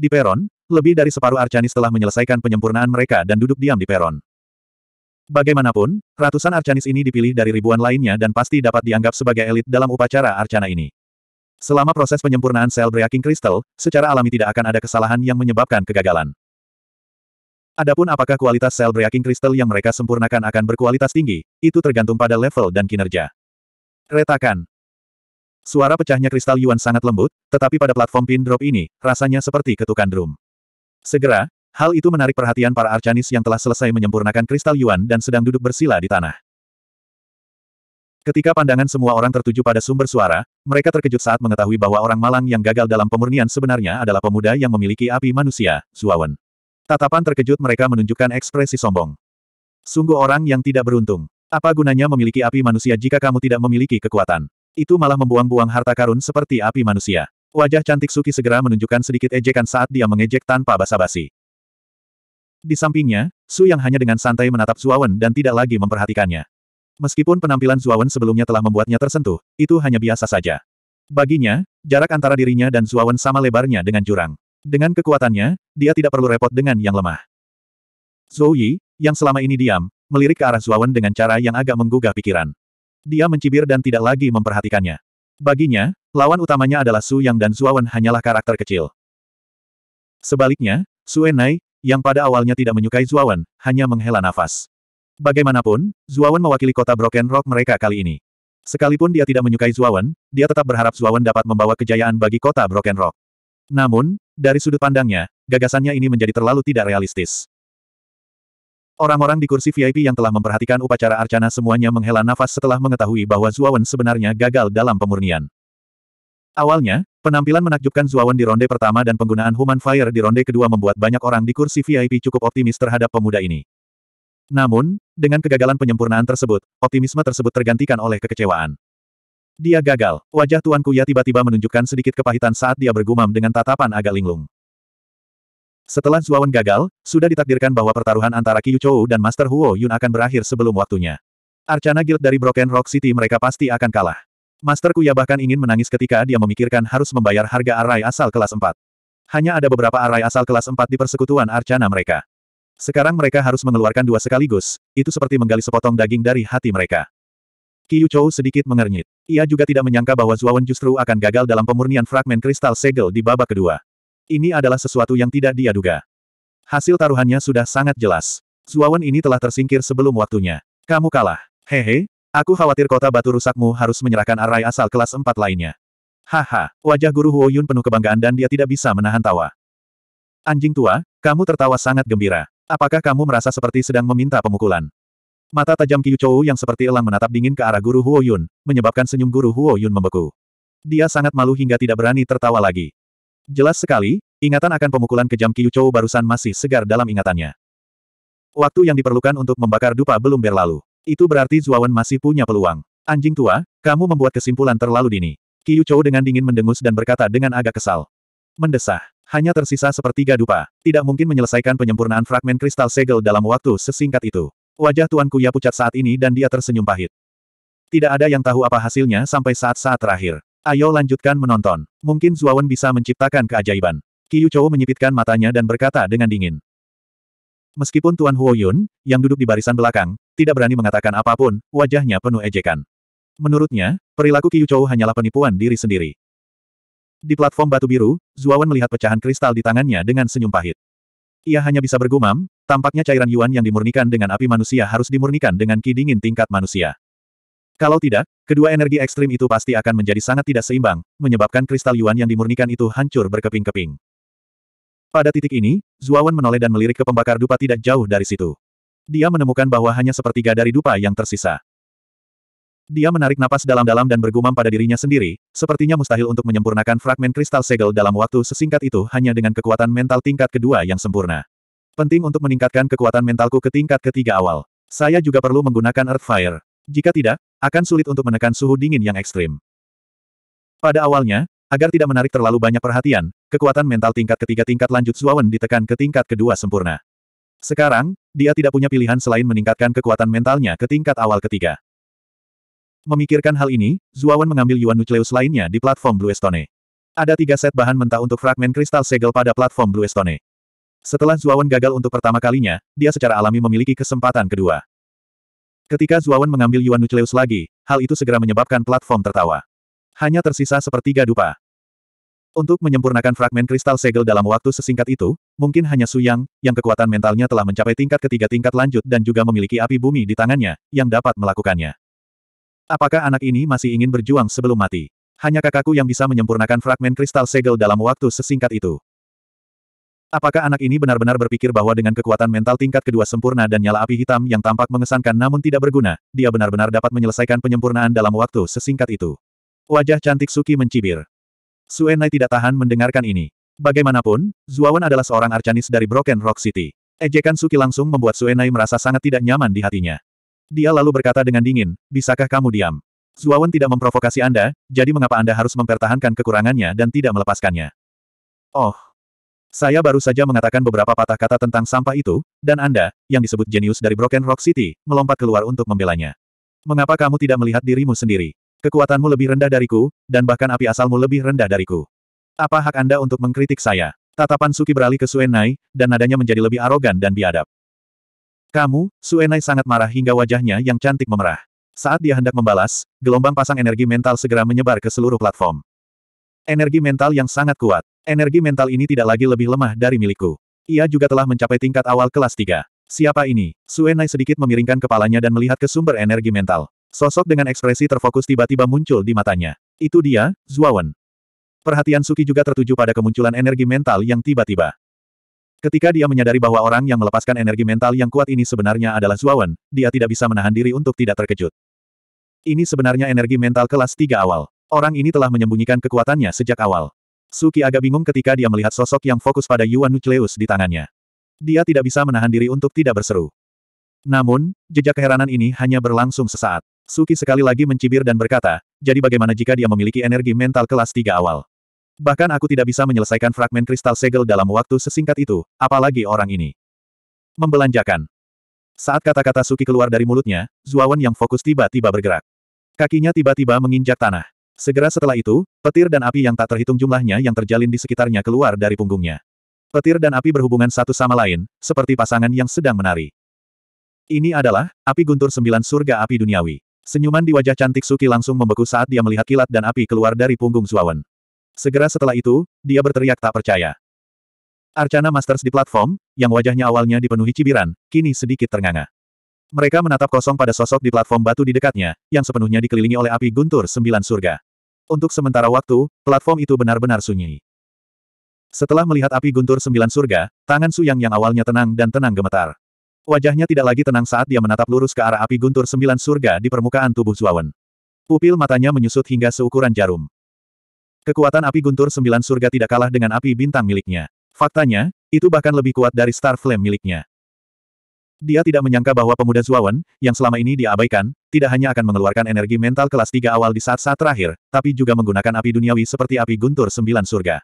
Di peron, lebih dari separuh Arcanis telah menyelesaikan penyempurnaan mereka dan duduk diam di peron. Bagaimanapun, ratusan Arcanis ini dipilih dari ribuan lainnya dan pasti dapat dianggap sebagai elit dalam upacara Arcana ini. Selama proses penyempurnaan sel breaking crystal, secara alami tidak akan ada kesalahan yang menyebabkan kegagalan. Adapun apakah kualitas sel breaking crystal yang mereka sempurnakan akan berkualitas tinggi, itu tergantung pada level dan kinerja. Retakan Suara pecahnya kristal Yuan sangat lembut, tetapi pada platform pin drop ini, rasanya seperti ketukan drum. Segera, hal itu menarik perhatian para Arcanis yang telah selesai menyempurnakan kristal Yuan dan sedang duduk bersila di tanah. Ketika pandangan semua orang tertuju pada sumber suara, mereka terkejut saat mengetahui bahwa orang malang yang gagal dalam pemurnian sebenarnya adalah pemuda yang memiliki api manusia, Zuawan. Tatapan terkejut mereka menunjukkan ekspresi sombong. Sungguh orang yang tidak beruntung. Apa gunanya memiliki api manusia jika kamu tidak memiliki kekuatan? Itu malah membuang-buang harta karun seperti api manusia. Wajah cantik Suki segera menunjukkan sedikit ejekan saat dia mengejek tanpa basa-basi. Di sampingnya, Su yang hanya dengan santai menatap Zuawan dan tidak lagi memperhatikannya. Meskipun penampilan Zuawan sebelumnya telah membuatnya tersentuh, itu hanya biasa saja. Baginya, jarak antara dirinya dan Zuawan sama lebarnya dengan jurang. Dengan kekuatannya, dia tidak perlu repot dengan yang lemah. Zhou Yi, yang selama ini diam, melirik ke arah Zuawan dengan cara yang agak menggugah pikiran. Dia mencibir dan tidak lagi memperhatikannya. Baginya, lawan utamanya adalah Su Yang dan Zuawan hanyalah karakter kecil. Sebaliknya, Su Enai, yang pada awalnya tidak menyukai Zuawan, hanya menghela nafas. Bagaimanapun, Zuawan mewakili kota Broken Rock mereka kali ini. Sekalipun dia tidak menyukai Zuawan, dia tetap berharap Zuawan dapat membawa kejayaan bagi kota Broken Rock. Namun, dari sudut pandangnya, gagasannya ini menjadi terlalu tidak realistis. Orang-orang di kursi VIP yang telah memperhatikan upacara arcana semuanya menghela nafas setelah mengetahui bahwa Zuawan sebenarnya gagal dalam pemurnian. Awalnya, penampilan menakjubkan Zuawan di ronde pertama dan penggunaan Human Fire di ronde kedua membuat banyak orang di kursi VIP cukup optimis terhadap pemuda ini. Namun, dengan kegagalan penyempurnaan tersebut, optimisme tersebut tergantikan oleh kekecewaan. Dia gagal, wajah Tuan Kuya tiba-tiba menunjukkan sedikit kepahitan saat dia bergumam dengan tatapan agak linglung. Setelah Zuawan gagal, sudah ditakdirkan bahwa pertaruhan antara Qiu Chou dan Master Huo Yun akan berakhir sebelum waktunya. Arcana Guild dari Broken Rock City mereka pasti akan kalah. Master Kuya bahkan ingin menangis ketika dia memikirkan harus membayar harga arai asal kelas 4. Hanya ada beberapa arai asal kelas 4 di persekutuan Arcana mereka. Sekarang mereka harus mengeluarkan dua sekaligus, itu seperti menggali sepotong daging dari hati mereka. Qiu Chou sedikit mengernyit. Ia juga tidak menyangka bahwa Zuawan justru akan gagal dalam pemurnian fragmen kristal segel di babak kedua. Ini adalah sesuatu yang tidak dia duga. Hasil taruhannya sudah sangat jelas. Zuawan ini telah tersingkir sebelum waktunya. Kamu kalah. Hehe, aku khawatir kota batu rusakmu harus menyerahkan arai asal kelas 4 lainnya. Haha, wajah guru Huo Yun penuh kebanggaan dan dia tidak bisa menahan tawa. Anjing tua, kamu tertawa sangat gembira. Apakah kamu merasa seperti sedang meminta pemukulan? Mata tajam Qiu Chou yang seperti elang menatap dingin ke arah guru Huo Yun, menyebabkan senyum guru Huo Yun membeku. Dia sangat malu hingga tidak berani tertawa lagi. Jelas sekali, ingatan akan pemukulan kejam Qiu barusan masih segar dalam ingatannya. Waktu yang diperlukan untuk membakar dupa belum berlalu. Itu berarti Zuawan masih punya peluang. Anjing tua, kamu membuat kesimpulan terlalu dini. Qiu dengan dingin mendengus dan berkata dengan agak kesal. Mendesah. Hanya tersisa sepertiga dupa. Tidak mungkin menyelesaikan penyempurnaan fragmen kristal segel dalam waktu sesingkat itu. Wajah Tuan Kuya pucat saat ini dan dia tersenyum pahit. Tidak ada yang tahu apa hasilnya sampai saat-saat terakhir. Ayo lanjutkan menonton. Mungkin Zuawan bisa menciptakan keajaiban. Qiu Chou menyipitkan matanya dan berkata dengan dingin. Meskipun Tuan Huo Yun, yang duduk di barisan belakang, tidak berani mengatakan apapun, wajahnya penuh ejekan. Menurutnya, perilaku Qiu Chou hanyalah penipuan diri sendiri. Di platform batu biru, Zuawan melihat pecahan kristal di tangannya dengan senyum pahit. Ia hanya bisa bergumam, tampaknya cairan yuan yang dimurnikan dengan api manusia harus dimurnikan dengan ki dingin tingkat manusia. Kalau tidak, kedua energi ekstrim itu pasti akan menjadi sangat tidak seimbang, menyebabkan kristal Yuan yang dimurnikan itu hancur berkeping-keping. Pada titik ini, Zuawan menoleh dan melirik ke pembakar dupa tidak jauh dari situ. Dia menemukan bahwa hanya sepertiga dari dupa yang tersisa. Dia menarik napas dalam-dalam dan bergumam pada dirinya sendiri, sepertinya mustahil untuk menyempurnakan fragmen kristal segel dalam waktu sesingkat itu hanya dengan kekuatan mental tingkat kedua yang sempurna. Penting untuk meningkatkan kekuatan mentalku ke tingkat ketiga awal. Saya juga perlu menggunakan Earth Fire. Jika tidak, akan sulit untuk menekan suhu dingin yang ekstrim. Pada awalnya, agar tidak menarik terlalu banyak perhatian, kekuatan mental tingkat ketiga tingkat lanjut Zuawan ditekan ke tingkat kedua sempurna. Sekarang, dia tidak punya pilihan selain meningkatkan kekuatan mentalnya ke tingkat awal ketiga. Memikirkan hal ini, Zuawan mengambil Yuan Nucleus lainnya di platform Blue Stone. Ada tiga set bahan mentah untuk fragmen kristal segel pada platform Blue Stone. Setelah Zuawan gagal untuk pertama kalinya, dia secara alami memiliki kesempatan kedua. Ketika Zuawan mengambil Yuan Nucleus lagi, hal itu segera menyebabkan platform tertawa. Hanya tersisa sepertiga dupa. Untuk menyempurnakan fragmen kristal segel dalam waktu sesingkat itu, mungkin hanya Su Yang, yang kekuatan mentalnya telah mencapai tingkat ketiga tingkat lanjut dan juga memiliki api bumi di tangannya, yang dapat melakukannya. Apakah anak ini masih ingin berjuang sebelum mati? Hanya kakakku yang bisa menyempurnakan fragmen kristal segel dalam waktu sesingkat itu. Apakah anak ini benar-benar berpikir bahwa dengan kekuatan mental tingkat kedua sempurna dan nyala api hitam yang tampak mengesankan namun tidak berguna, dia benar-benar dapat menyelesaikan penyempurnaan dalam waktu sesingkat itu? Wajah cantik Suki mencibir. Suenai tidak tahan mendengarkan ini. Bagaimanapun, Zuawan adalah seorang arcanis dari Broken Rock City. Ejekan Suki langsung membuat Suenai merasa sangat tidak nyaman di hatinya. Dia lalu berkata dengan dingin, bisakah kamu diam? Zuawan tidak memprovokasi Anda, jadi mengapa Anda harus mempertahankan kekurangannya dan tidak melepaskannya? Oh, saya baru saja mengatakan beberapa patah kata tentang sampah itu, dan Anda, yang disebut jenius dari Broken Rock City, melompat keluar untuk membelanya. Mengapa kamu tidak melihat dirimu sendiri? Kekuatanmu lebih rendah dariku, dan bahkan api asalmu lebih rendah dariku. Apa hak Anda untuk mengkritik saya? Tatapan Suki beralih ke Suenai, dan nadanya menjadi lebih arogan dan biadab. Kamu, Suenai sangat marah hingga wajahnya yang cantik memerah. Saat dia hendak membalas, gelombang pasang energi mental segera menyebar ke seluruh platform. Energi mental yang sangat kuat. Energi mental ini tidak lagi lebih lemah dari milikku. Ia juga telah mencapai tingkat awal kelas 3. Siapa ini? Suenai sedikit memiringkan kepalanya dan melihat ke sumber energi mental. Sosok dengan ekspresi terfokus tiba-tiba muncul di matanya. Itu dia, Zuawan. Perhatian Suki juga tertuju pada kemunculan energi mental yang tiba-tiba. Ketika dia menyadari bahwa orang yang melepaskan energi mental yang kuat ini sebenarnya adalah Zuawan, dia tidak bisa menahan diri untuk tidak terkejut. Ini sebenarnya energi mental kelas 3 awal. Orang ini telah menyembunyikan kekuatannya sejak awal. Suki agak bingung ketika dia melihat sosok yang fokus pada Yuan Nucleus di tangannya. Dia tidak bisa menahan diri untuk tidak berseru. Namun, jejak keheranan ini hanya berlangsung sesaat. Suki sekali lagi mencibir dan berkata, jadi bagaimana jika dia memiliki energi mental kelas tiga awal? Bahkan aku tidak bisa menyelesaikan fragmen kristal segel dalam waktu sesingkat itu, apalagi orang ini. Membelanjakan. Saat kata-kata Suki keluar dari mulutnya, Zuawan yang fokus tiba-tiba bergerak. Kakinya tiba-tiba menginjak tanah. Segera setelah itu, petir dan api yang tak terhitung jumlahnya yang terjalin di sekitarnya keluar dari punggungnya. Petir dan api berhubungan satu sama lain, seperti pasangan yang sedang menari. Ini adalah, api guntur sembilan surga api duniawi. Senyuman di wajah cantik Suki langsung membeku saat dia melihat kilat dan api keluar dari punggung Zuawan. Segera setelah itu, dia berteriak tak percaya. Arcana Masters di platform, yang wajahnya awalnya dipenuhi cibiran, kini sedikit ternganga. Mereka menatap kosong pada sosok di platform batu di dekatnya, yang sepenuhnya dikelilingi oleh api guntur sembilan surga. Untuk sementara waktu, platform itu benar-benar sunyi. Setelah melihat api guntur sembilan surga, tangan Suyang yang awalnya tenang dan tenang gemetar. Wajahnya tidak lagi tenang saat dia menatap lurus ke arah api guntur sembilan surga di permukaan tubuh Zuawan. Pupil matanya menyusut hingga seukuran jarum. Kekuatan api guntur sembilan surga tidak kalah dengan api bintang miliknya. Faktanya, itu bahkan lebih kuat dari Star Flame miliknya. Dia tidak menyangka bahwa pemuda Zuawan, yang selama ini diabaikan, tidak hanya akan mengeluarkan energi mental kelas 3 awal di saat-saat terakhir, tapi juga menggunakan api duniawi seperti api guntur sembilan surga.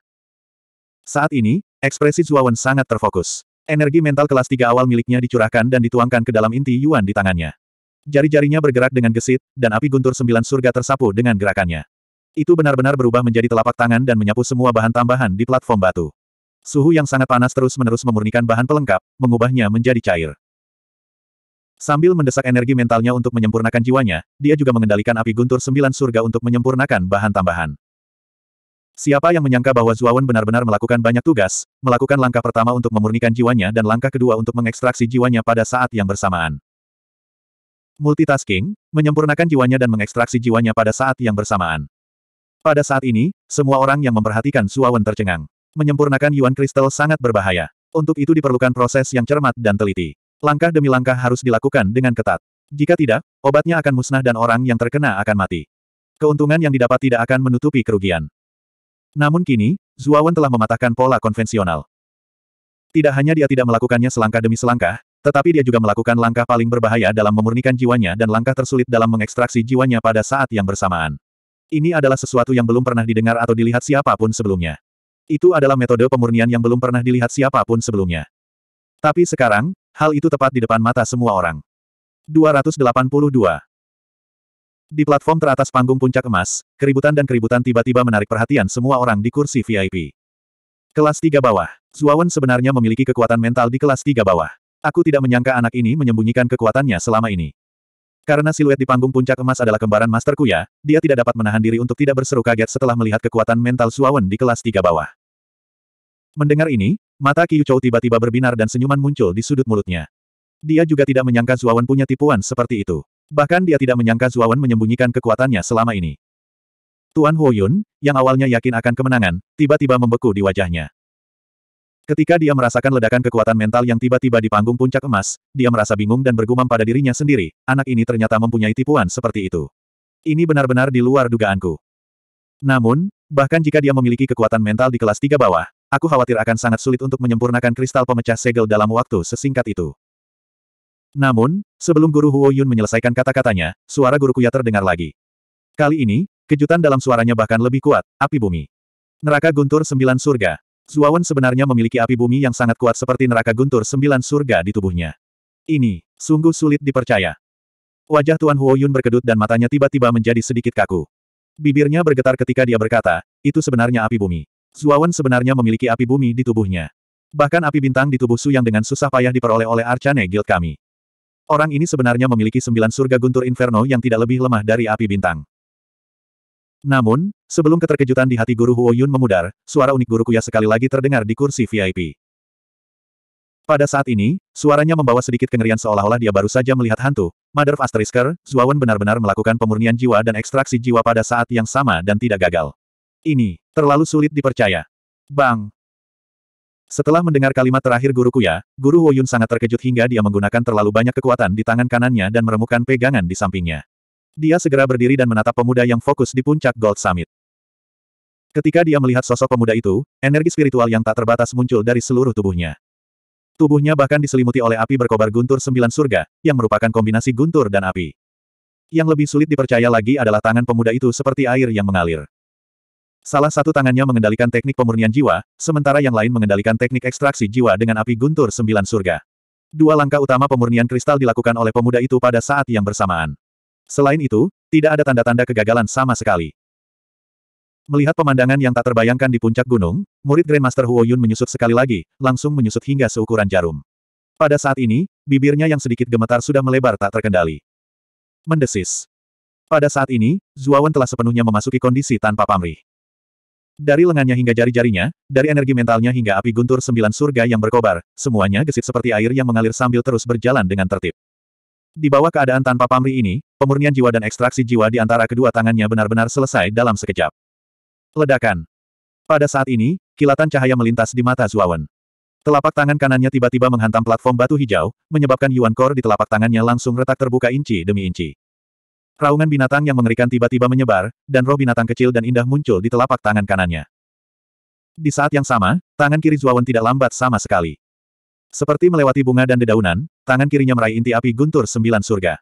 Saat ini, ekspresi Zuawan sangat terfokus. Energi mental kelas 3 awal miliknya dicurahkan dan dituangkan ke dalam inti Yuan di tangannya. Jari-jarinya bergerak dengan gesit, dan api guntur sembilan surga tersapu dengan gerakannya. Itu benar-benar berubah menjadi telapak tangan dan menyapu semua bahan tambahan di platform batu. Suhu yang sangat panas terus-menerus memurnikan bahan pelengkap, mengubahnya menjadi cair. Sambil mendesak energi mentalnya untuk menyempurnakan jiwanya, dia juga mengendalikan api guntur sembilan surga untuk menyempurnakan bahan tambahan. Siapa yang menyangka bahwa Zuawan benar-benar melakukan banyak tugas, melakukan langkah pertama untuk memurnikan jiwanya dan langkah kedua untuk mengekstraksi jiwanya pada saat yang bersamaan. Multitasking, menyempurnakan jiwanya dan mengekstraksi jiwanya pada saat yang bersamaan. Pada saat ini, semua orang yang memperhatikan Zuawan tercengang. Menyempurnakan Yuan Kristal sangat berbahaya. Untuk itu diperlukan proses yang cermat dan teliti. Langkah demi langkah harus dilakukan dengan ketat. Jika tidak, obatnya akan musnah dan orang yang terkena akan mati. Keuntungan yang didapat tidak akan menutupi kerugian. Namun kini, Zuawan telah mematahkan pola konvensional. Tidak hanya dia tidak melakukannya selangkah demi selangkah, tetapi dia juga melakukan langkah paling berbahaya dalam memurnikan jiwanya dan langkah tersulit dalam mengekstraksi jiwanya pada saat yang bersamaan. Ini adalah sesuatu yang belum pernah didengar atau dilihat siapapun sebelumnya. Itu adalah metode pemurnian yang belum pernah dilihat siapapun sebelumnya. Tapi sekarang, Hal itu tepat di depan mata semua orang. 282. Di platform teratas panggung puncak emas, keributan dan keributan tiba-tiba menarik perhatian semua orang di kursi VIP. Kelas 3 bawah. Zuawan sebenarnya memiliki kekuatan mental di kelas 3 bawah. Aku tidak menyangka anak ini menyembunyikan kekuatannya selama ini. Karena siluet di panggung puncak emas adalah kembaran Master Kuya, dia tidak dapat menahan diri untuk tidak berseru kaget setelah melihat kekuatan mental Zuawan di kelas 3 bawah. Mendengar ini, Mata Qiu Chou tiba-tiba berbinar dan senyuman muncul di sudut mulutnya. Dia juga tidak menyangka Zuawan punya tipuan seperti itu. Bahkan dia tidak menyangka Zuawan menyembunyikan kekuatannya selama ini. Tuan Huoyun, yang awalnya yakin akan kemenangan, tiba-tiba membeku di wajahnya. Ketika dia merasakan ledakan kekuatan mental yang tiba-tiba di panggung puncak emas, dia merasa bingung dan bergumam pada dirinya sendiri, anak ini ternyata mempunyai tipuan seperti itu. Ini benar-benar di luar dugaanku. Namun, bahkan jika dia memiliki kekuatan mental di kelas tiga bawah, Aku khawatir akan sangat sulit untuk menyempurnakan kristal pemecah segel dalam waktu sesingkat itu. Namun, sebelum guru Huo Yun menyelesaikan kata-katanya, suara guru Kuya terdengar lagi. Kali ini, kejutan dalam suaranya bahkan lebih kuat, api bumi. Neraka guntur sembilan surga. Zuawan sebenarnya memiliki api bumi yang sangat kuat seperti neraka guntur sembilan surga di tubuhnya. Ini, sungguh sulit dipercaya. Wajah Tuan Huo Yun berkedut dan matanya tiba-tiba menjadi sedikit kaku. Bibirnya bergetar ketika dia berkata, itu sebenarnya api bumi. Zuawan sebenarnya memiliki api bumi di tubuhnya. Bahkan api bintang di tubuh Su yang dengan susah payah diperoleh oleh Arcane Guild kami. Orang ini sebenarnya memiliki sembilan surga guntur inferno yang tidak lebih lemah dari api bintang. Namun, sebelum keterkejutan di hati guru Huo Yun memudar, suara unik guru Kuya sekali lagi terdengar di kursi VIP. Pada saat ini, suaranya membawa sedikit kengerian seolah-olah dia baru saja melihat hantu. Mother of Asterisker, Zuawan benar-benar melakukan pemurnian jiwa dan ekstraksi jiwa pada saat yang sama dan tidak gagal. Ini Terlalu sulit dipercaya. Bang! Setelah mendengar kalimat terakhir ya, Guru Kuya, Guru Woyun sangat terkejut hingga dia menggunakan terlalu banyak kekuatan di tangan kanannya dan meremukkan pegangan di sampingnya. Dia segera berdiri dan menatap pemuda yang fokus di puncak Gold Summit. Ketika dia melihat sosok pemuda itu, energi spiritual yang tak terbatas muncul dari seluruh tubuhnya. Tubuhnya bahkan diselimuti oleh api berkobar guntur sembilan surga, yang merupakan kombinasi guntur dan api. Yang lebih sulit dipercaya lagi adalah tangan pemuda itu seperti air yang mengalir. Salah satu tangannya mengendalikan teknik pemurnian jiwa, sementara yang lain mengendalikan teknik ekstraksi jiwa dengan api guntur sembilan surga. Dua langkah utama pemurnian kristal dilakukan oleh pemuda itu pada saat yang bersamaan. Selain itu, tidak ada tanda-tanda kegagalan sama sekali. Melihat pemandangan yang tak terbayangkan di puncak gunung, murid Grandmaster Huo Yun menyusut sekali lagi, langsung menyusut hingga seukuran jarum. Pada saat ini, bibirnya yang sedikit gemetar sudah melebar tak terkendali. Mendesis. Pada saat ini, Zuawan telah sepenuhnya memasuki kondisi tanpa pamrih. Dari lengannya hingga jari-jarinya, dari energi mentalnya hingga api guntur sembilan surga yang berkobar, semuanya gesit seperti air yang mengalir sambil terus berjalan dengan tertib. Di bawah keadaan tanpa pamri ini, pemurnian jiwa dan ekstraksi jiwa di antara kedua tangannya benar-benar selesai dalam sekejap. Ledakan. Pada saat ini, kilatan cahaya melintas di mata Zuawan. Telapak tangan kanannya tiba-tiba menghantam platform batu hijau, menyebabkan Yuan Kor di telapak tangannya langsung retak terbuka inci demi inci. Raungan binatang yang mengerikan tiba-tiba menyebar, dan roh binatang kecil dan indah muncul di telapak tangan kanannya. Di saat yang sama, tangan kiri Zuawan tidak lambat sama sekali. Seperti melewati bunga dan dedaunan, tangan kirinya meraih inti api guntur sembilan surga.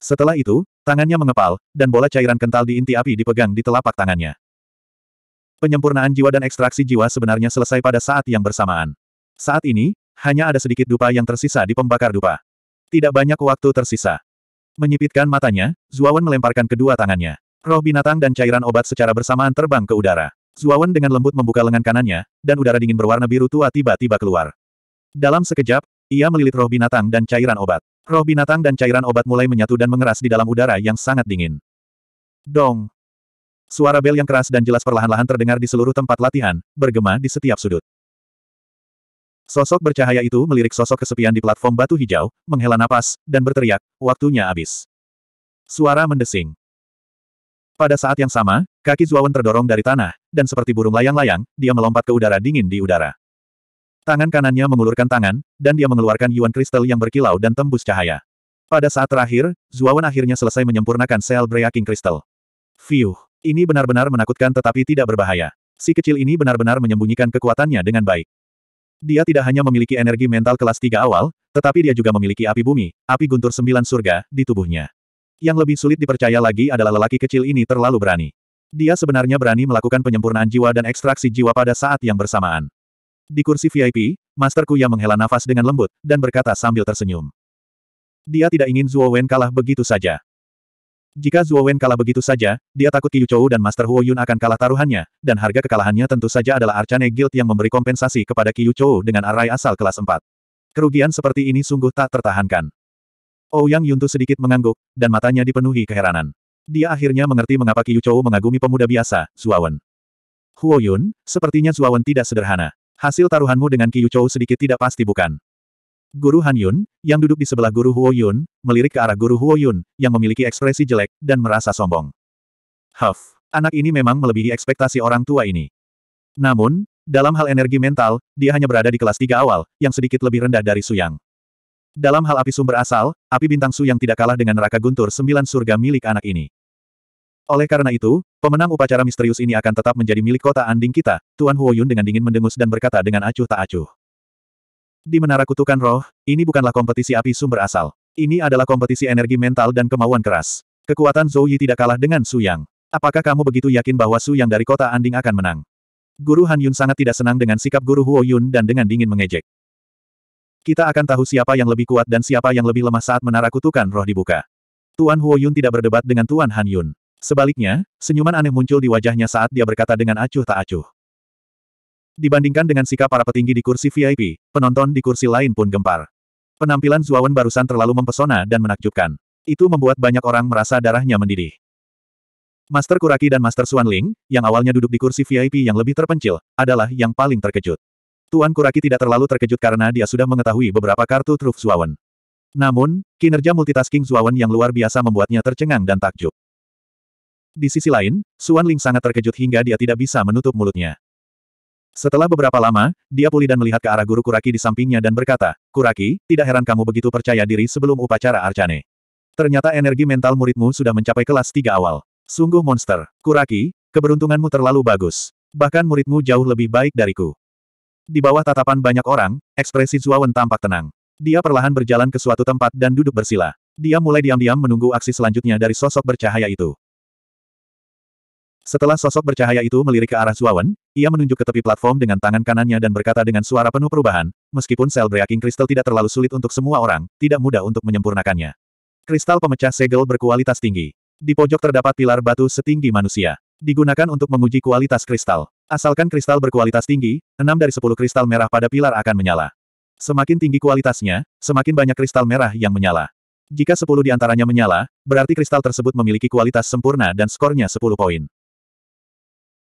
Setelah itu, tangannya mengepal, dan bola cairan kental di inti api dipegang di telapak tangannya. Penyempurnaan jiwa dan ekstraksi jiwa sebenarnya selesai pada saat yang bersamaan. Saat ini, hanya ada sedikit dupa yang tersisa di pembakar dupa. Tidak banyak waktu tersisa. Menyipitkan matanya, Zuawan melemparkan kedua tangannya. Roh binatang dan cairan obat secara bersamaan terbang ke udara. Zuawan dengan lembut membuka lengan kanannya, dan udara dingin berwarna biru tua tiba-tiba keluar. Dalam sekejap, ia melilit roh binatang dan cairan obat. Roh binatang dan cairan obat mulai menyatu dan mengeras di dalam udara yang sangat dingin. Dong! Suara bel yang keras dan jelas perlahan-lahan terdengar di seluruh tempat latihan, bergema di setiap sudut. Sosok bercahaya itu melirik sosok kesepian di platform batu hijau, menghela napas, dan berteriak, waktunya habis. Suara mendesing. Pada saat yang sama, kaki Zuawan terdorong dari tanah, dan seperti burung layang-layang, dia melompat ke udara dingin di udara. Tangan kanannya mengulurkan tangan, dan dia mengeluarkan yuan kristal yang berkilau dan tembus cahaya. Pada saat terakhir, Zuawan akhirnya selesai menyempurnakan sel breaking kristal. Fiuh, ini benar-benar menakutkan tetapi tidak berbahaya. Si kecil ini benar-benar menyembunyikan kekuatannya dengan baik. Dia tidak hanya memiliki energi mental kelas tiga awal, tetapi dia juga memiliki api bumi, api guntur sembilan surga, di tubuhnya. Yang lebih sulit dipercaya lagi adalah lelaki kecil ini terlalu berani. Dia sebenarnya berani melakukan penyempurnaan jiwa dan ekstraksi jiwa pada saat yang bersamaan. Di kursi VIP, Master Kuya menghela nafas dengan lembut, dan berkata sambil tersenyum. Dia tidak ingin Zuo Wen kalah begitu saja. Jika Zuo Wen kalah begitu saja, dia takut Qiu Chou dan Master Huo Yun akan kalah taruhannya, dan harga kekalahannya tentu saja adalah Arcane Guild yang memberi kompensasi kepada Qiu Chou dengan arai asal kelas 4. Kerugian seperti ini sungguh tak tertahankan. Ouyang Yuntu sedikit mengangguk, dan matanya dipenuhi keheranan. Dia akhirnya mengerti mengapa Qiu Chou mengagumi pemuda biasa, Zuo Wen. Huo Yun, sepertinya Zuo Wen tidak sederhana. Hasil taruhanmu dengan Qiu Chou sedikit tidak pasti bukan? Guru Han Yun, yang duduk di sebelah Guru Huo Yun, melirik ke arah Guru Huo Yun, yang memiliki ekspresi jelek, dan merasa sombong. Huff, anak ini memang melebihi ekspektasi orang tua ini. Namun, dalam hal energi mental, dia hanya berada di kelas tiga awal, yang sedikit lebih rendah dari Suyang. Dalam hal api sumber asal, api bintang Su yang tidak kalah dengan neraka guntur sembilan surga milik anak ini. Oleh karena itu, pemenang upacara misterius ini akan tetap menjadi milik kota anding kita, Tuan Huoyun dengan dingin mendengus dan berkata dengan acuh tak acuh. Di Menara Kutukan Roh, ini bukanlah kompetisi api sumber asal. Ini adalah kompetisi energi mental dan kemauan keras. Kekuatan Zhou Yi tidak kalah dengan Su Yang. Apakah kamu begitu yakin bahwa Su Yang dari kota Anding akan menang? Guru Han Yun sangat tidak senang dengan sikap Guru Huo Yun dan dengan dingin mengejek. Kita akan tahu siapa yang lebih kuat dan siapa yang lebih lemah saat menara kutukan roh dibuka. Tuan Huo Yun tidak berdebat dengan Tuan Han Yun. Sebaliknya, senyuman aneh muncul di wajahnya saat dia berkata dengan acuh tak acuh. Dibandingkan dengan sikap para petinggi di kursi VIP, penonton di kursi lain pun gempar. Penampilan Zuawan barusan terlalu mempesona dan menakjubkan. Itu membuat banyak orang merasa darahnya mendidih. Master Kuraki dan Master Xuanling, yang awalnya duduk di kursi VIP yang lebih terpencil, adalah yang paling terkejut. Tuan Kuraki tidak terlalu terkejut karena dia sudah mengetahui beberapa kartu truf Zuawan. Namun, kinerja multitasking Zuawan yang luar biasa membuatnya tercengang dan takjub. Di sisi lain, Xuanling sangat terkejut hingga dia tidak bisa menutup mulutnya. Setelah beberapa lama, dia pulih dan melihat ke arah guru Kuraki di sampingnya dan berkata, Kuraki, tidak heran kamu begitu percaya diri sebelum upacara Arcane. Ternyata energi mental muridmu sudah mencapai kelas tiga awal. Sungguh monster. Kuraki, keberuntunganmu terlalu bagus. Bahkan muridmu jauh lebih baik dariku. Di bawah tatapan banyak orang, ekspresi Zuawan tampak tenang. Dia perlahan berjalan ke suatu tempat dan duduk bersila. Dia mulai diam-diam menunggu aksi selanjutnya dari sosok bercahaya itu. Setelah sosok bercahaya itu melirik ke arah Zuawan, ia menunjuk ke tepi platform dengan tangan kanannya dan berkata dengan suara penuh perubahan, meskipun sel breaking kristal tidak terlalu sulit untuk semua orang, tidak mudah untuk menyempurnakannya. Kristal pemecah segel berkualitas tinggi. Di pojok terdapat pilar batu setinggi manusia. Digunakan untuk menguji kualitas kristal. Asalkan kristal berkualitas tinggi, 6 dari 10 kristal merah pada pilar akan menyala. Semakin tinggi kualitasnya, semakin banyak kristal merah yang menyala. Jika 10 di antaranya menyala, berarti kristal tersebut memiliki kualitas sempurna dan skornya 10 poin.